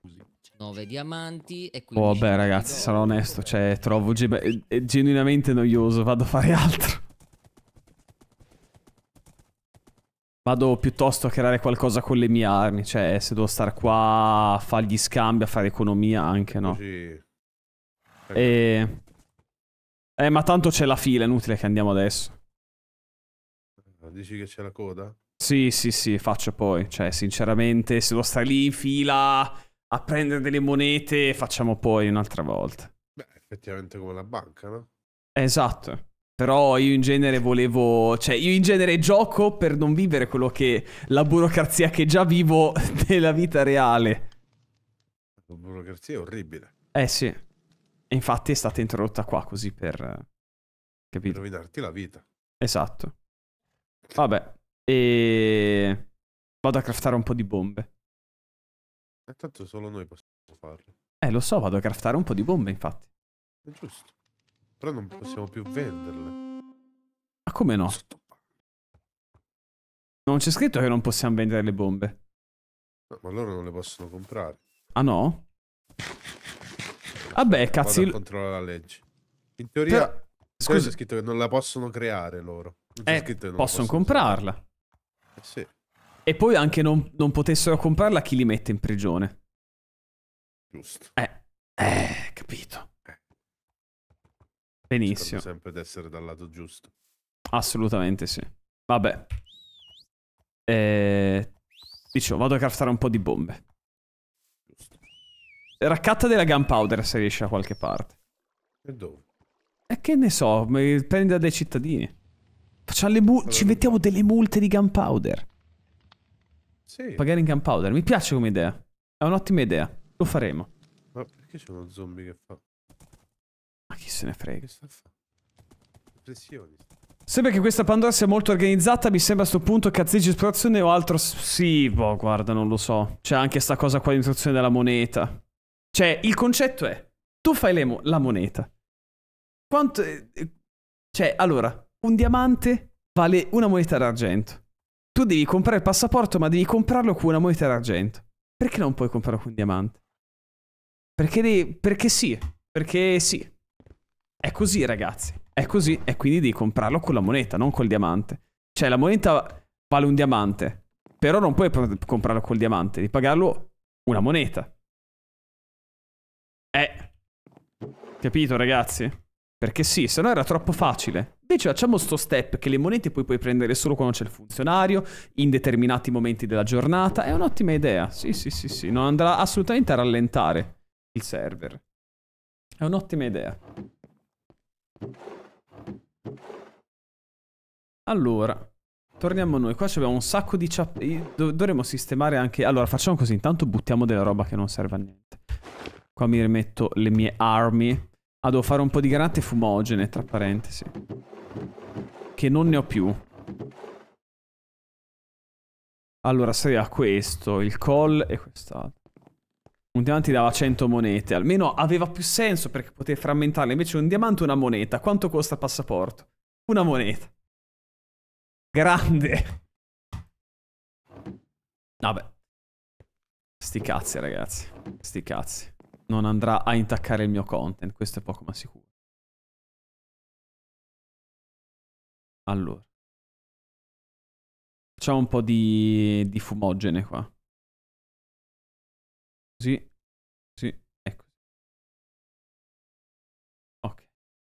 9 diamanti e 15. Oh, vabbè ragazzi, sarò onesto, cioè trovo è eh, eh, genuinamente noioso, vado a fare altro. Vado piuttosto a creare qualcosa con le mie armi, cioè se devo stare qua a fargli scambi, a fare economia anche, no? Sì. E... Eh, ma tanto c'è la fila, è inutile che andiamo adesso. Dici che c'è la coda? Sì, sì, sì, faccio poi. Cioè, sinceramente, se lo stai lì in fila a prendere delle monete, facciamo poi un'altra volta. Beh, effettivamente come la banca, no? Esatto. Però io in genere volevo, cioè io in genere gioco per non vivere quello che la burocrazia che già vivo nella vita reale. La burocrazia è orribile. Eh sì. E infatti è stata introdotta qua così per... Eh, capito? Per rovinarti la vita. Esatto. Vabbè. E... Vado a craftare un po' di bombe. E eh, tanto solo noi possiamo farlo. Eh, lo so, vado a craftare un po' di bombe, infatti. È giusto. Però non possiamo più venderle. Ma come no? Non c'è scritto che non possiamo vendere le bombe. No, ma loro non le possono comprare. Ah no? Vabbè, cazzo. Vado contro la legge. In teoria, Però... scusa, c'è scritto che non la possono creare loro. Eh, possono, possono comprarla. Eh, sì. E poi anche non, non, potessero comprarla, chi li mette in prigione? Giusto. Eh, eh capito. Eh. Benissimo. Cerco sempre di essere dal lato giusto. Assolutamente sì. Vabbè. Eh, dicevo, vado a craftare un po' di bombe. Raccatta della gunpowder se riesci da qualche parte. E dove? E che ne so, prendi da dei cittadini. Facciamo le allora, ci mettiamo delle multe di gunpowder. Sì. Pagare in gunpowder. Mi piace come idea. È un'ottima idea. Lo faremo. Ma perché c'è uno zombie che fa? Ma chi se ne frega? Che sta a fare? Pressioni. Sembra che questa Pandora sia molto organizzata, mi sembra a sto punto cazzeggi esplorazione o altro... Sì, boh, guarda, non lo so. C'è anche sta cosa qua di istruzione della moneta. Cioè, il concetto è, tu fai mo- la moneta. Quanto... Cioè, allora, un diamante vale una moneta d'argento. Tu devi comprare il passaporto, ma devi comprarlo con una moneta d'argento. Perché non puoi comprarlo con un diamante? Perché, devi... perché sì, perché sì. È così, ragazzi. È così, e quindi devi comprarlo con la moneta, non col diamante. Cioè, la moneta vale un diamante, però non puoi comprarlo col diamante, devi pagarlo una moneta. Eh. Capito, ragazzi? Perché sì, se no era troppo facile. Invece facciamo sto step che le monete poi puoi prendere solo quando c'è il funzionario, in determinati momenti della giornata. È un'ottima idea. Sì, sì, sì, sì. Non andrà assolutamente a rallentare il server. È un'ottima idea. Allora, torniamo a noi. Qua abbiamo un sacco di... Dov dovremmo sistemare anche... Allora, facciamo così. Intanto buttiamo della roba che non serve a niente. Qua mi rimetto le mie armi. Ah, devo fare un po' di granate fumogene, tra parentesi. Che non ne ho più. Allora, sarà questo, il call e quest'altro. Un diamante dava 100 monete, almeno aveva più senso perché poteva frammentarle. Invece un diamante una moneta. Quanto costa il passaporto? Una moneta. Grande. Vabbè. Sti cazzi, ragazzi. Sti cazzi non andrà a intaccare il mio content, questo è poco ma sicuro. Allora. Facciamo un po' di, di fumogene qua. Così. Sì, ecco. Ok,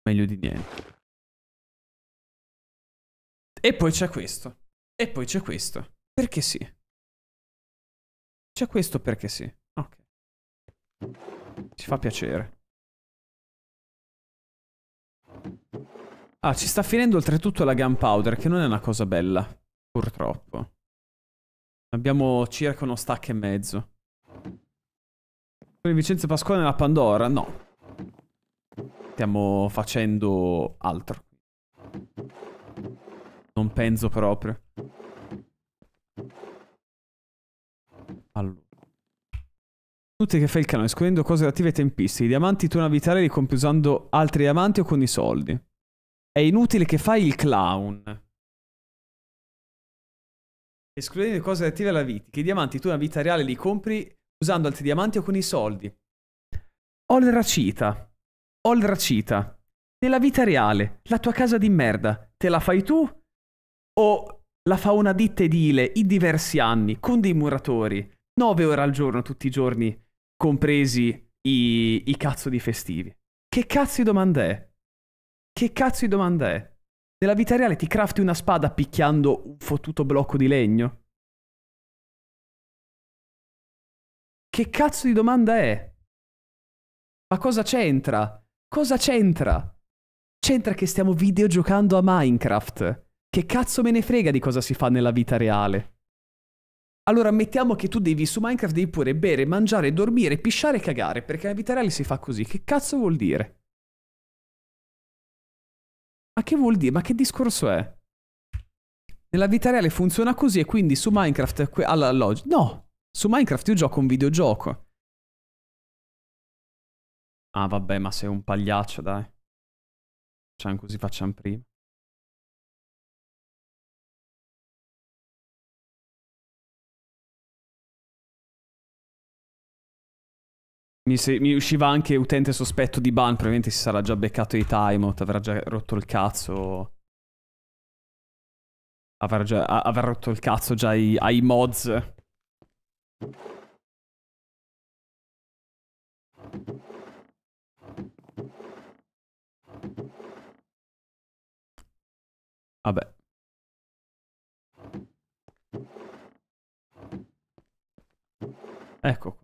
meglio di niente. E poi c'è questo. E poi c'è questo. Perché sì. C'è questo perché sì. Ok. Ci fa piacere. Ah, ci sta finendo oltretutto la gunpowder, che non è una cosa bella, purtroppo. Abbiamo circa uno stack e mezzo. Con Vincenzo Pasquale nella Pandora? No. Stiamo facendo altro. Non penso proprio. Allora. Tutti che fai il canone, escludendo cose relative ai tempisti, I diamanti tu una vitale li compri usando altri diamanti o con i soldi. È inutile che fai il clown. Escludendo le cose relative alla vita. Che i diamanti tu una vita reale li compri usando altri diamanti o con i soldi. Olracita. Olracita. Nella vita reale, la tua casa di merda, te la fai tu o la fa una ditta edile in diversi anni con dei muratori? 9 ore al giorno tutti i giorni compresi i, i cazzo di festivi. Che cazzo di domanda è? Che cazzo di domanda è? Nella vita reale ti crafti una spada picchiando un fottuto blocco di legno? Che cazzo di domanda è? Ma cosa c'entra? Cosa c'entra? C'entra che stiamo videogiocando a Minecraft. Che cazzo me ne frega di cosa si fa nella vita reale? Allora mettiamo che tu devi su Minecraft devi pure bere, mangiare, dormire, pisciare e cagare, perché nella vita reale si fa così. Che cazzo vuol dire? Ma che vuol dire? Ma che discorso è? Nella vita reale funziona così e quindi su Minecraft alla log- No, su Minecraft io gioco un videogioco. Ah vabbè, ma sei un pagliaccio, dai. Facciamo così, facciamo prima. Mi, se, mi, usciva anche utente sospetto di ban, probabilmente si sarà già beccato i timeout, avrà già rotto il cazzo. Avrà, già, avrà rotto il cazzo già ai, ai mods. Vabbè. Ecco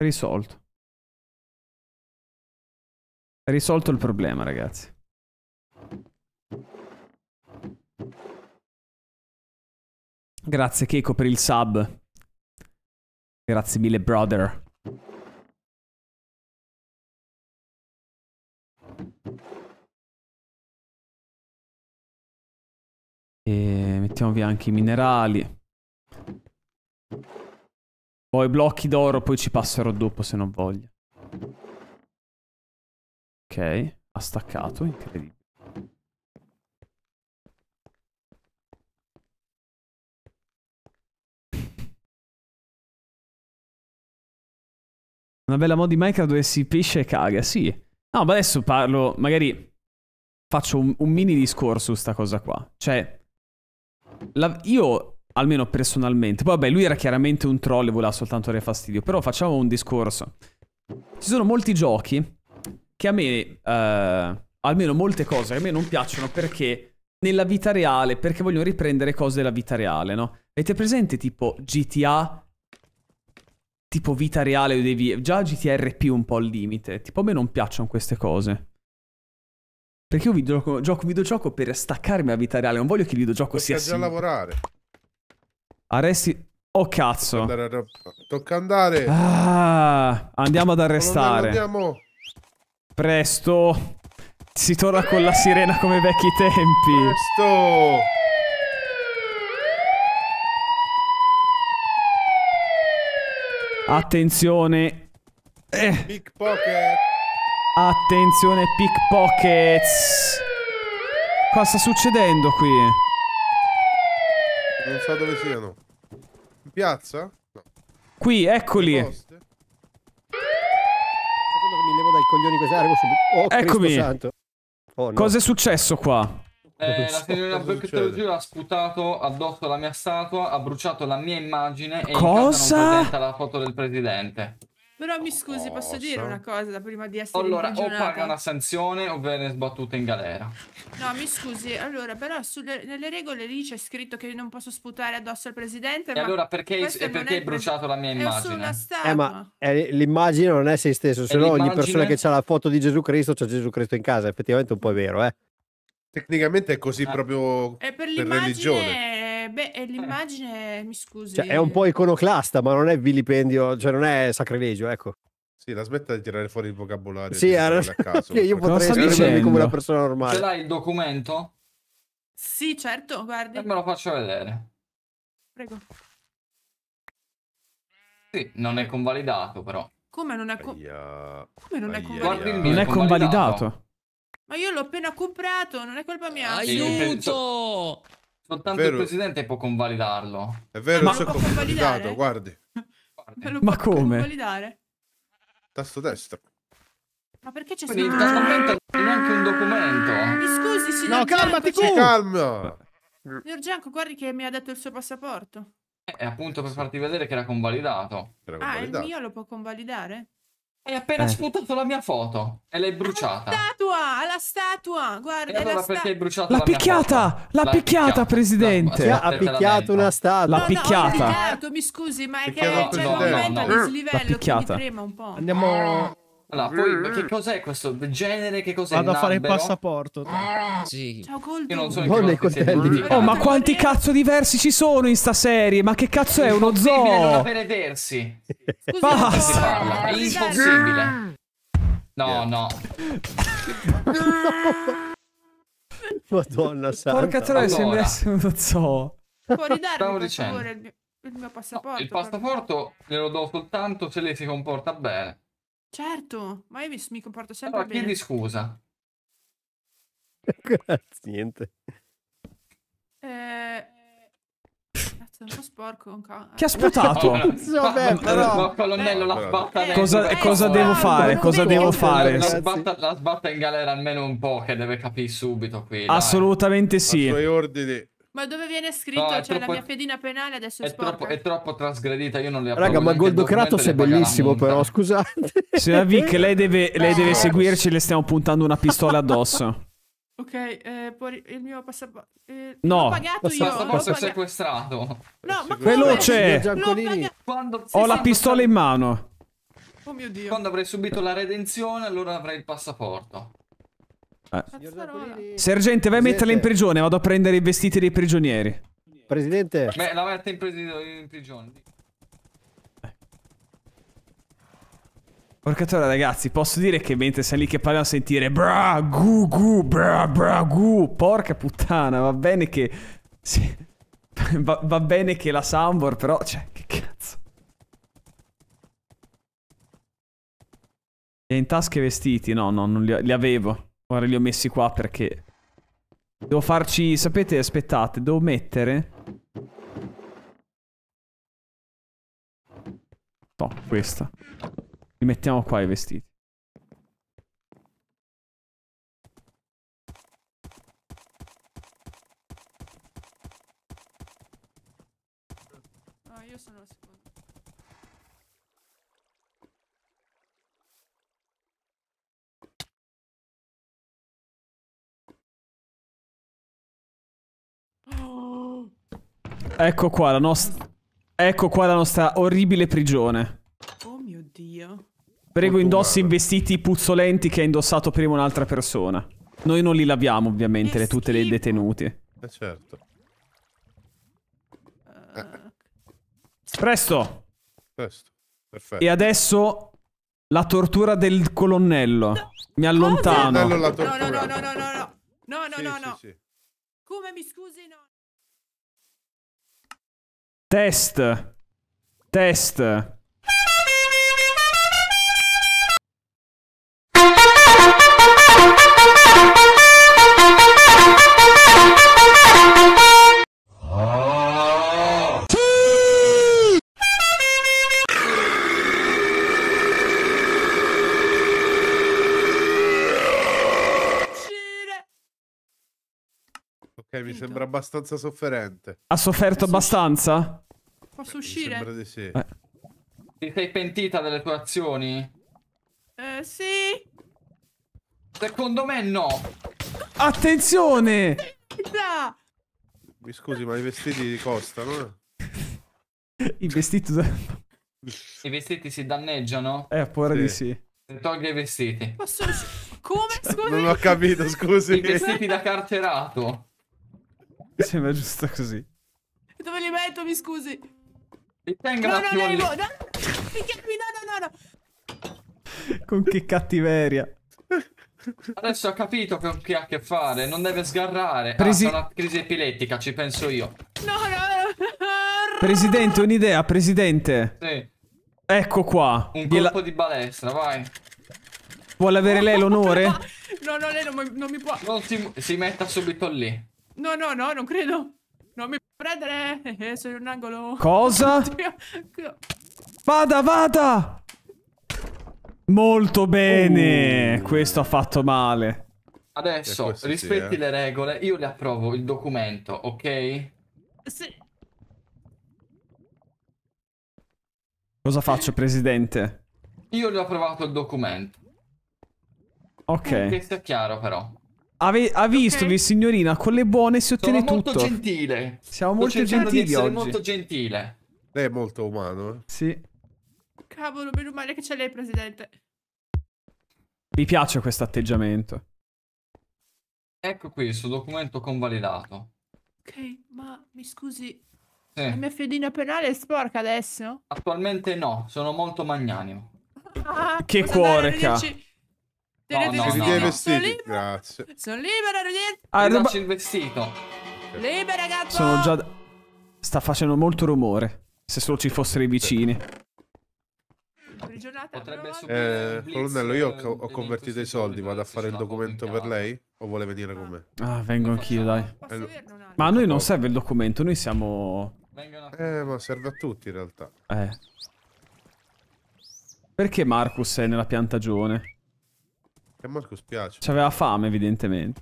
Risolto. Risolto il problema, ragazzi. Grazie Keiko per il sub. Grazie mille, brother. E mettiamo via anche i minerali. Poi blocchi d'oro, poi ci passerò dopo se non voglio. Ok, ha staccato, incredibile. Una bella mod di Minecraft dove si pesce e caga, sì. No, ma adesso parlo, magari faccio un, un mini discorso su sta cosa qua. Cioè, la, io almeno personalmente. Poi vabbè, lui era chiaramente un troll e voleva soltanto dare fastidio, però facciamo un discorso. Ci sono molti giochi che a me, eh, almeno molte cose a me non piacciono perché nella vita reale, perché vogliono riprendere cose della vita reale, no? Avete presente tipo GTA, tipo vita reale, devi... già GTA RP un po' al limite, tipo a me non piacciono queste cose. Perché io gioco, gioco videogioco per staccarmi a vita reale, non voglio che il videogioco Perché sia... Perché già simile. lavorare. Arresti... Oh cazzo. Andare Tocca andare. Ah, andiamo ad arrestare. Andiamo. Presto. Si torna con la sirena come vecchi tempi. Presto. Attenzione. Eh. Pickpocket. Attenzione pickpockets. Cosa sta succedendo qui? Non so dove siano. In piazza? No. Qui, eccoli. Secondo che mi levo dai coglioni queste armi. Oh, Eccomi. Santo. Oh, no. Cosa è successo qua? Eh, la signora Brocchettologia ha sputato addosso la mia statua, ha bruciato la mia immagine e Cosa? in casa non presenta la foto del presidente. Però mi scusi, posso dire una cosa prima di essere Allora, o paga una sanzione o viene sbattuta in galera. No, mi scusi, allora, però sulle, nelle regole lì c'è scritto che non posso sputare addosso al presidente. E allora perché, e perché hai bruciato la mia immagine? Eh, ma eh, l'immagine non è se stesso, se no ogni persona che ha la foto di Gesù Cristo c'ha Gesù Cristo in casa, effettivamente un po' è vero, eh. Tecnicamente è così ah. proprio e per, per religione beh, è eh. l'immagine, eh. mi scusi. Cioè, è un po' iconoclasta, ma non è vilipendio, cioè non è sacrilegio, ecco. Sì, la smetta di tirare fuori il vocabolario. Sì, era... caso, io potrei esprimermi come una persona normale. Ce l'hai il documento? Sì, certo, guardi. E eh, me lo faccio vedere. Prego. Sì, non è convalidato però. Come non è, co Come non Aia. è convalidato? Non è convalidato. convalidato. Ma io l'ho appena comprato, non è colpa mia. Ah, Aiuto! Sì, Soltanto il presidente può convalidarlo. È vero, eh, ma lo so convalidato, guardi. guardi. Ma come? Convalidare. Tasto destro. Ma perché c'è scritto? Il testamento ah". è neanche un documento. Mi scusi, signor No, calmati tu! Calma! Signor Gianco, guardi che mi ha detto il suo passaporto. È eh, appunto per farti vedere che era convalidato. Era convalidato. Ah, il mio lo può convalidare? Hai appena eh. sputato la mia foto e l'hai bruciata. La statua, la statua, guarda. E allora perché hai bruciato la, la picchiata? L'ha picchiata, presidente. No, ha picchiato una statua. L'ha no, picchiata. No, mi scusi, ma è che c'è cioè, no, no, un momento a dislivello. L'ha picchiata. Andiamo. Ah. Allora, poi che mm. cos'è questo genere? Che cos'è? Vado a fare il passaporto. Sì. Ciao Goldi. Io non so non che cosa Oh, ma quanti cazzo diversi ci sono in sta serie? Ma che cazzo è uno zoo? È non avvedersi. Basta. È impossibile. No, no. Madonna santa. Porca troia, allora. sembra uno zoo. Fuori darmi, per favore, il mio passaporto. il passaporto glielo do soltanto se lei si comporta bene. Certo, ma io mi, mi comporto sempre allora, bene. chiedi scusa. Grazie, niente. Eh... Cazzo, è sporco. Chi ha eh. sputato? colonnello, la eh, sbatta. Eh, cosa, eh, devo fare? Cosa devo fare? La sbatta, la sbatta, in galera almeno un po', che deve capire subito qui. Assolutamente dai. sì. I suoi ordini. Ma dove viene scritto? No, cioè, la mia fedina penale adesso è, Troppo, è troppo trasgredita, io non le ho Raga, ma Goldocratos è bellissimo, però, scusate. Signora Vic, lei deve, lei deve seguirci, le stiamo puntando una pistola addosso. Ok, eh, il mio passaporto. Eh, no, l'ho pagato passaporto io. Passaporto sequestrato. No, ma veloce! Quando... Ho la pistola in mano. Oh mio dio. Quando avrei subito la redenzione, allora avrei il passaporto. Eh. Sergente, vai a metterla in prigione, vado a prendere i vestiti dei prigionieri. Presidente. Beh, la mette in, in prigione. Eh. Porca troia ragazzi, posso dire che mentre siamo lì che parliamo a sentire bra gu gu bra bra gu porca puttana, va bene che sì, va, va, bene che la Sambor però cioè che cazzo. E in tasca i vestiti? No, no, non li, li avevo. Ora li ho messi qua perché... Devo farci... Sapete, aspettate, devo mettere... No, questa. Li mettiamo qua i vestiti. Oh, io sono... Ecco qua la nostra... Ecco qua la nostra orribile prigione. Oh mio Dio. Prego indossi i vestiti puzzolenti che ha indossato prima un'altra persona. Noi non li laviamo ovviamente, le tutte le detenute. Eh certo. Eh. Presto! Presto. Perfetto. E adesso la tortura del colonnello. No. Mi allontano. No, no, no, no, no, no, no, no, no, no, sì, no. Sì, sì. Come mi scusi, no. Test. Test. Ok, mi sembra abbastanza sofferente. Ha sofferto Posso eh, abbastanza? Posso eh, uscire? Mi sembra di sì. Eh. Ti sei pentita delle tue azioni? Eh, sì. Secondo me no. Attenzione! Mi scusi, ma i vestiti costano? I vestiti... I vestiti si danneggiano? Eh, pure sì. di sì. Togli i vestiti. Posso... Come? Scusi? Non ho capito, scusi. I vestiti da carcerato. Sembra giusto così. Dove li metto, mi scusi? E tenga no, un attimo no, lì. No, no, no, no, no. Con che cattiveria. Adesso ho capito con chi ha a che fare, non deve sgarrare. Presi... Ah, una crisi epilettica, ci penso io. No, no, no. Presidente, un'idea, presidente. Sì. Ecco qua. Un Gliela... di balestra, vai. Vuole avere lei l'onore? no, no, lei non, non mi può. Non si, si metta subito lì. No, no, no, non credo. Non mi prendere. Eh, sono in un angolo. Cosa? Oddio. Vada, vada. Molto bene. Uh. Questo ha fatto male. Adesso, rispetti eh, sì, eh. le regole. Io le approvo il documento, ok? Sì. Cosa faccio, presidente? Io le ho approvato il documento. Ok. Che sia chiaro, però. Ave ha visto okay. che signorina con le buone si ottiene Sono tutto. Molto gentile. Siamo Sto molto gentili oggi. molto gentile. Lei è molto umano, eh? Sì. Cavolo, meno male che c'è lei, presidente. Mi piace questo atteggiamento. Ecco qui il suo documento convalidato. Ok, ma mi scusi, sì. la mia fedina penale è sporca adesso? Attualmente no, sono molto magnanimo. Ah, che cuore, ca. No, no, no, no. Sono libera, grazie. Sono libera, arrivederci. Ah, ruba... il vestito. Libera, ragazzo. Sono già... Sta facendo molto rumore. Se solo ci fossero i vicini. eh, colonnello, io ho, ho convertito i soldi, vado a fare il documento per lei? O vuole venire con me? Ah, vengo anch'io, dai. Ma a noi non serve il documento, noi siamo... Eh, ma serve a tutti in realtà. Eh. Perché Marcus è nella piantagione? Che Marco spiace. C'aveva fame, evidentemente.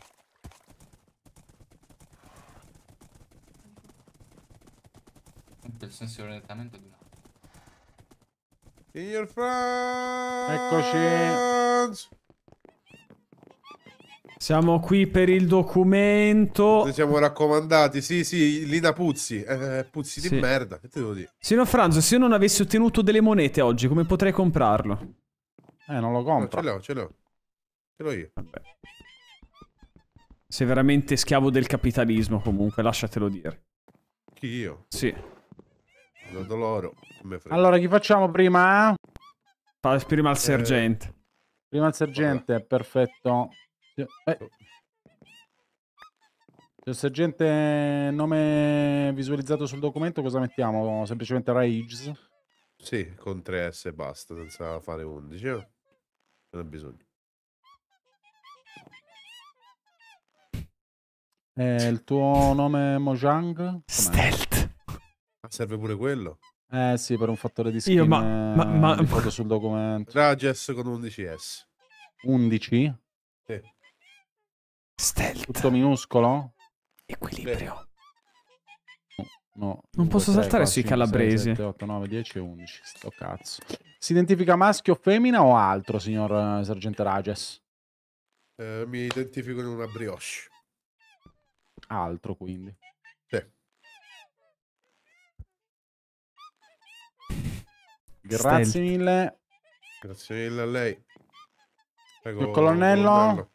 Il senso di orientamento di Signor Franz! Eccoci! Siamo qui per il documento. Noi siamo raccomandati. Sì, sì, Lina puzzi. Eh, eh puzzi sì. di merda. Che te devo dire? Signor Franzo, se io non avessi ottenuto delle monete oggi, come potrei comprarlo? Eh, non lo compro. No, ce l'ho, ce l'ho. Però io. Vabbè. Sei veramente schiavo del capitalismo comunque, lasciatelo dire. Chi io? Sì. Da Doloro. Allora, chi facciamo prima? Fa prima il sergente. Eh... Prima il sergente, allora. perfetto. Eh. Oh. Il sergente nome visualizzato sul documento cosa mettiamo? Semplicemente Raigs? Sì, con 3S basta, senza fare 11. Eh. Non ho bisogno. Eh, il tuo nome è Mojang? Stealth. Ma serve pure quello? Eh sì, per un fattore di skin Io, ma, ma, eh, ma, di foto sul documento. Rages con 11S. 11? Sì. Stealth. Tutto minuscolo? Equilibrio. Sì. No, no, non posso 3, saltare 4, sui 5, calabresi. 6, 7, 8, 9, 10 11. Sto cazzo. Si identifica maschio, o femmina o altro, signor eh, Sergente Rages? Eh, mi identifico in una brioche. Altro quindi. Sì. Grazie Stealth. mille. Grazie mille a lei. Prego, Il colonnello. colonnello.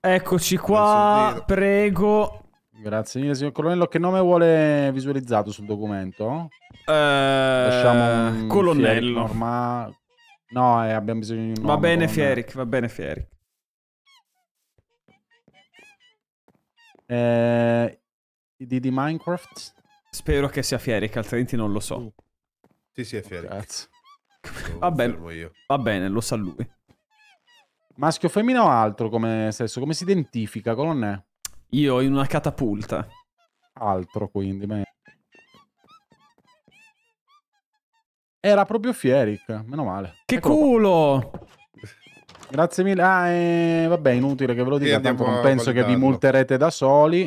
Eccoci qua, prego. Grazie mille, signor colonnello. Che nome vuole visualizzato sul documento? Eh, colonnello. Fieric, norma... No, eh, abbiamo bisogno di un nome. Va bene, Fieric, va bene, Fieric. Eh, di, di, Minecraft? Spero che sia Fieric, altrimenti non lo so. Uh. Sì, sì, è Fieric. Grazie. Va bene, va bene, lo sa lui. Maschio, femmina o altro come sesso? Come si identifica, colonne? Io in una catapulta. Altro, quindi. Ma... Era proprio Fieric, meno male. Che Eccolo culo! Qua. Grazie mille. Ah, eh, vabbè, inutile che ve lo dica, tanto non penso che vi multerete da soli.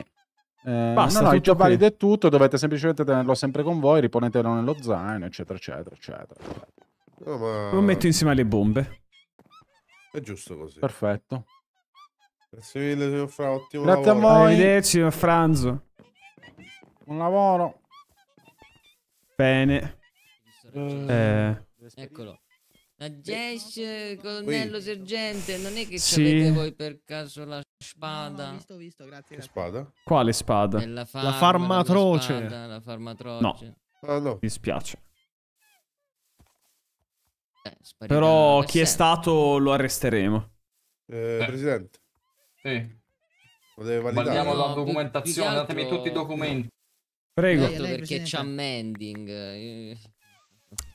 Eh, Basta, no, no, è già valido è tutto, dovete semplicemente tenerlo sempre con voi, riponetelo nello zaino, eccetera, eccetera, eccetera. No, oh, ma... Lo metto insieme alle bombe. È giusto così. Perfetto. Grazie mille, signor Fra, ottimo Grazie lavoro. a voi. Arrivederci, signor Franzo. Buon lavoro. Bene. Eh. Eccolo. La Gesh, colonnello Qui. sergente, non è che sì. avete voi per caso la spada? No, no, visto, visto, grazie. grazie. Spada? Quale spada? Nella farm, la farmatroce. La, spada, la farmatroce. No. Ah, no. Mi spiace. Eh, Però chi è stato lo arresteremo. Eh, Presidente. Sì. Lo Guardiamo no, la documentazione, altro... datemi tutti i documenti. Prego. Lei, perché c'ha mending. Eh,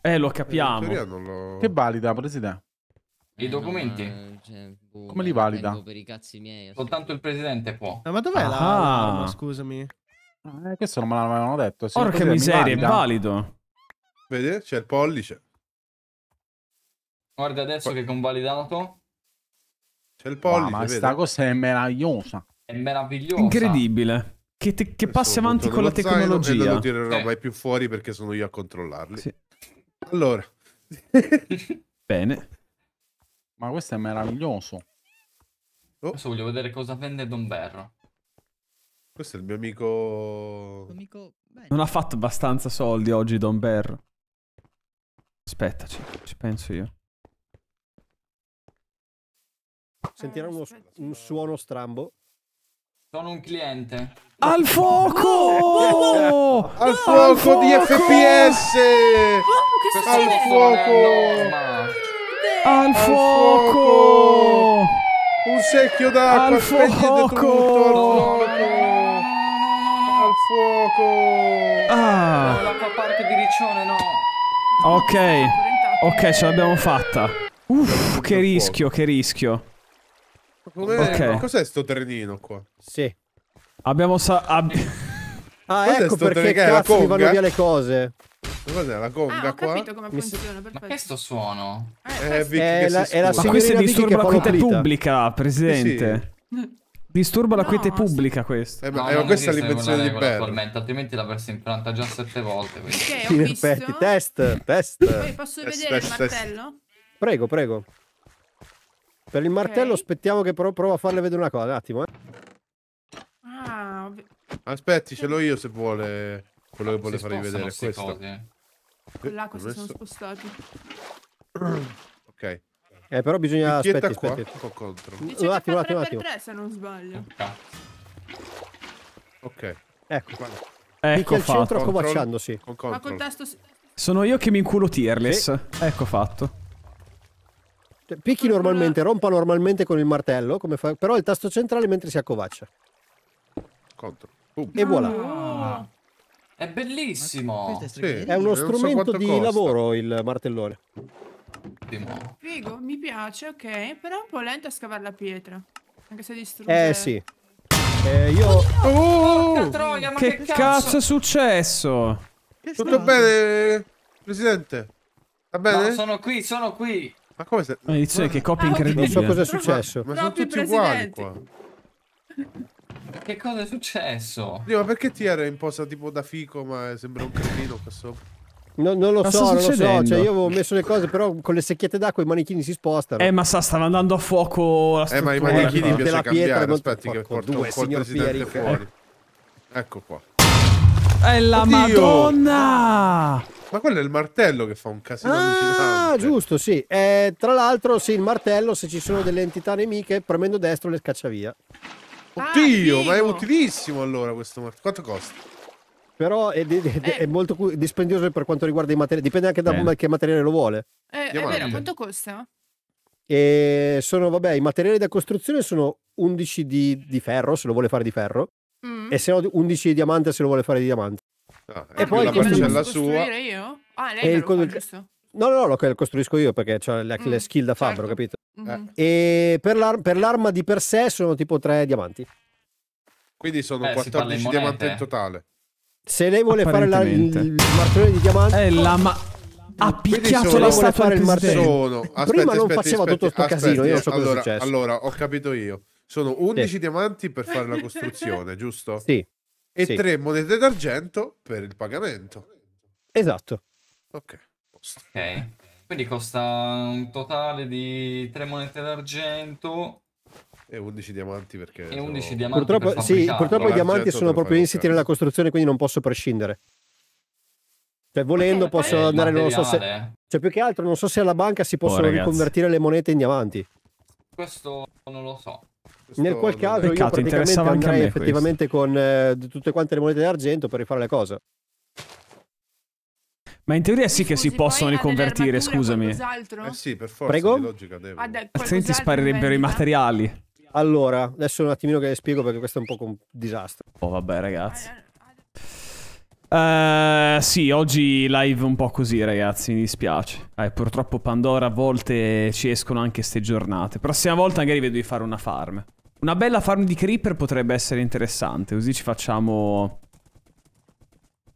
eh, lo capiamo. Che valida, presidente? I eh, documenti? No, eh, cioè, boh, Come li valida? Per i cazzi miei. Soltanto il presidente può. Eh, ma dov'è ah. l'arma, scusami? Eh, questo non me l'avevano detto. Se Porca miseria, mi è valido. Vedi? C'è il pollice. Guarda adesso Poi... che è convalidato. C'è il pollice, Ma questa cosa è meravigliosa. È meravigliosa. Incredibile. Che, te, che passi avanti cioè, con la tecnologia. Non lo tirerò eh. mai più fuori perché sono io a controllarli. Sì. Allora. Bene. Ma questo è meraviglioso. Oh. Adesso voglio vedere cosa vende Don Berro. Questo è il mio amico... amico... Non ha fatto abbastanza soldi oggi Don Berro. Aspetta, ci, ci penso io. Sentirà eh, uno, un suono strambo. Sono un cliente. Al fuoco! No, no, al fuoco no, di FPS! Wow, oh, al fuoco! Al fuoco! Un secchio d'acqua! Al fuoco! Tutto, al fuoco! Al fuoco! Ah! No, l'acqua parte di Riccione, no! Ok, ok, ce l'abbiamo fatta. Uff, che rischio, che rischio. Ok. Cos'è sto trenino qua? Sì. Abbiamo sa... Ab ah, Cos'è ecco perché cazzo mi vanno via le cose. Cos'è la conga ah, qua? come funziona, perfetto. Ma che sto suono? Eh, eh Vic, è, la, è la Ma questo disturba la quiete pubblica, presidente. Sì, sì. Disturba no, la quiete pubblica questo. Eh, ma, no, eh, questa è l'invenzione di Bernd. Altrimenti l'avresti imparata già sette volte. Quindi. Ok, ho visto. Test, test. Poi posso vedere test, il martello? Test. Prego, prego. Per il martello okay. aspettiamo che però prova a farle vedere una cosa, un attimo. Eh. Ah, Aspetti, ce l'ho io se vuole quello che vuole farvi vedere. Questo. Cose. Eh. Là questi sono spostati. ok. Eh, però bisogna aspetti, aspetti. Un, un attimo, un attimo, un attimo. 3 se non sbaglio. Ok. Ecco qua. Ecco al fatto. centro accovacciandosi. Con Ma contesto... Sono io che mi inculo Tirless. Sì. Ecco fatto. Cioè, picchi normalmente, rompa normalmente con il martello, come fa... però il tasto centrale mentre si accovaccia. Contro. Boom. E voilà. Ah, è bellissimo. Sì, è uno strumento so di costa. lavoro il martellone. Figo, mi piace, ok. Però è un po' lento a scavare la pietra. Anche se distrugge. Eh sì. Eh, io. Oh, uh, troia, che, che, cazzo è successo? Tutto bene, presidente? Va bene? No, sono qui, sono qui. Ma come se... Un'edizione che copia ah, incredibile. Non so cosa è successo. Ma, ma sono tutti uguali qua. Che cosa è successo? Dio, ma perché ti era imposta tipo da fico ma sembra un cretino qua sopra? No, non lo ma so, non lo so. Cioè, io avevo messo le cose, però con le secchiette d'acqua i manichini si spostano. Eh, ma sa, stavano andando a fuoco la struttura. Eh, ma i manichini no? piace la cambiare. Pietra, Aspetti, che porto due, il presidente Pierica. fuori. Ecco qua. È la Oddio. Madonna! Ma quello è il martello che fa un casino Ah, giusto, sì. Eh, tra l'altro, sì, il martello, se ci sono delle entità nemiche, premendo destro le scaccia via. Ah, Oddio, ah, ma è utilissimo allora questo martello. Quanto costa? Però è, è, è eh. molto dispendioso per quanto riguarda i materiali. Dipende anche da eh. che materiale lo vuole. Eh, è vero, quanto costa? E sono, vabbè, i materiali da costruzione sono 11 di, di ferro, se lo vuole fare di ferro mm-hmm. e se no 11 di diamante se lo vuole fare di diamante. Ah, e poi la parcella sua. io? Ah, lei il... fa, No, no, no, lo costruisco io perché ho le, mm, le, skill da fabbro, certo. capito? mm E per, l'ar- per, l'arma di per sé sono tipo 3 diamanti. Quindi sono eh, 14 diamanti in totale. Se lei vuole fare la, il, il martellone di diamanti... È eh, la ma- ha picchiato sono, la statua del martello. Sono. Aspetta, Prima non faceva aspetta, tutto questo casino. Io non so allora, cosa è successo. Allora, ho capito io. Sono 11 sì. diamanti per fare la costruzione, giusto? Sì. E sì. 3 monete d'argento per il pagamento. Esatto. Ok. Ok. Quindi costa un totale di 3 monete d'argento e 11 diamanti perché e 11 sono... diamanti purtroppo, sì, purtroppo i diamanti sono proprio insiti nella costruzione quindi non posso prescindere cioè volendo eh, posso eh, andare non so se cioè più che altro non so se alla banca si possono oh, riconvertire le monete in diamanti questo non lo so nel qual caso Peccato, io praticamente andrei effettivamente con eh, tutte quante le monete d'argento per rifare le cose. Ma in teoria sì che si possono riconvertire, scusami. Eh sì, per forza, Prego? logica deve. Ah, Altrimenti sparirebbero i materiali. Allora, adesso un attimino che le spiego perché questo è un po' un disastro. Oh vabbè ragazzi. Uh, sì, oggi live un po' così ragazzi, mi dispiace. Eh, purtroppo Pandora a volte ci escono anche ste giornate. Prossima volta magari vedo di fare una farm. Una bella farm di creeper potrebbe essere interessante, così ci facciamo...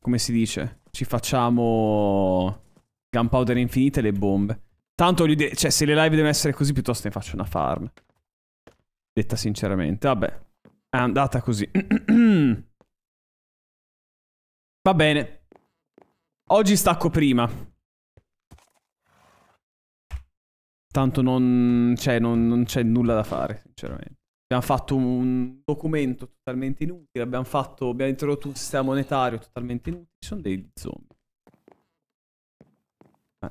Come si dice? Ci facciamo... Gunpowder infinite e le bombe. Tanto voglio dire, cioè se le live devono essere così piuttosto ne faccio una farm. Detta sinceramente, vabbè. È andata così. Va bene. Oggi stacco prima. Tanto non cioè, c'è nulla da fare, sinceramente abbiamo fatto un documento totalmente inutile, abbiamo, fatto, abbiamo introdotto un sistema monetario totalmente inutile, ci sono dei zombie. Eh.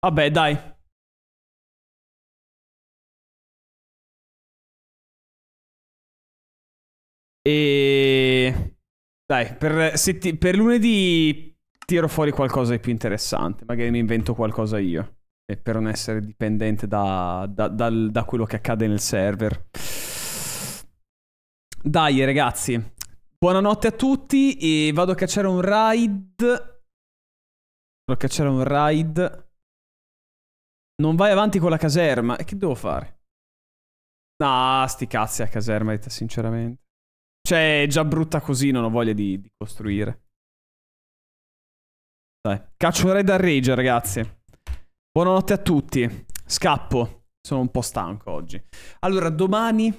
Vabbè, dai. E... Dai, per, per lunedì tiro fuori qualcosa di più interessante, magari mi invento qualcosa io e per non essere dipendente da, da, da, da quello che accade nel server. Dai ragazzi, buonanotte a tutti e vado a cacciare un raid. Vado a cacciare un raid. Non vai avanti con la caserma. E che devo fare? Ah, sti cazzi a caserma, sinceramente. Cioè, è già brutta così, non ho voglia di, di costruire. Dai, caccio un raid a Rage, ragazzi. Buonanotte a tutti. Scappo. Sono un po' stanco oggi. Allora, domani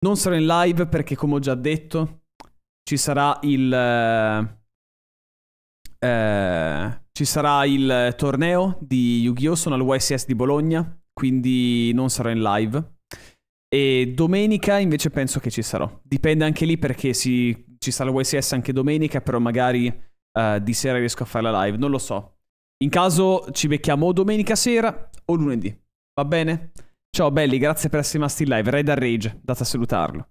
non sarò in live perché, come ho già detto, ci sarà il... Eh, eh ci sarà il torneo di Yu-Gi-Oh! Sono all'USS di Bologna, quindi non sarò in live. E domenica invece penso che ci sarò. Dipende anche lì perché si... ci sarà l'USS anche domenica, però magari eh, di sera riesco a fare la live. Non lo so, in caso ci becchiamo o domenica sera o lunedì. Va bene? Ciao belli, grazie per essere rimasti in live. Red Rage, andate a salutarlo.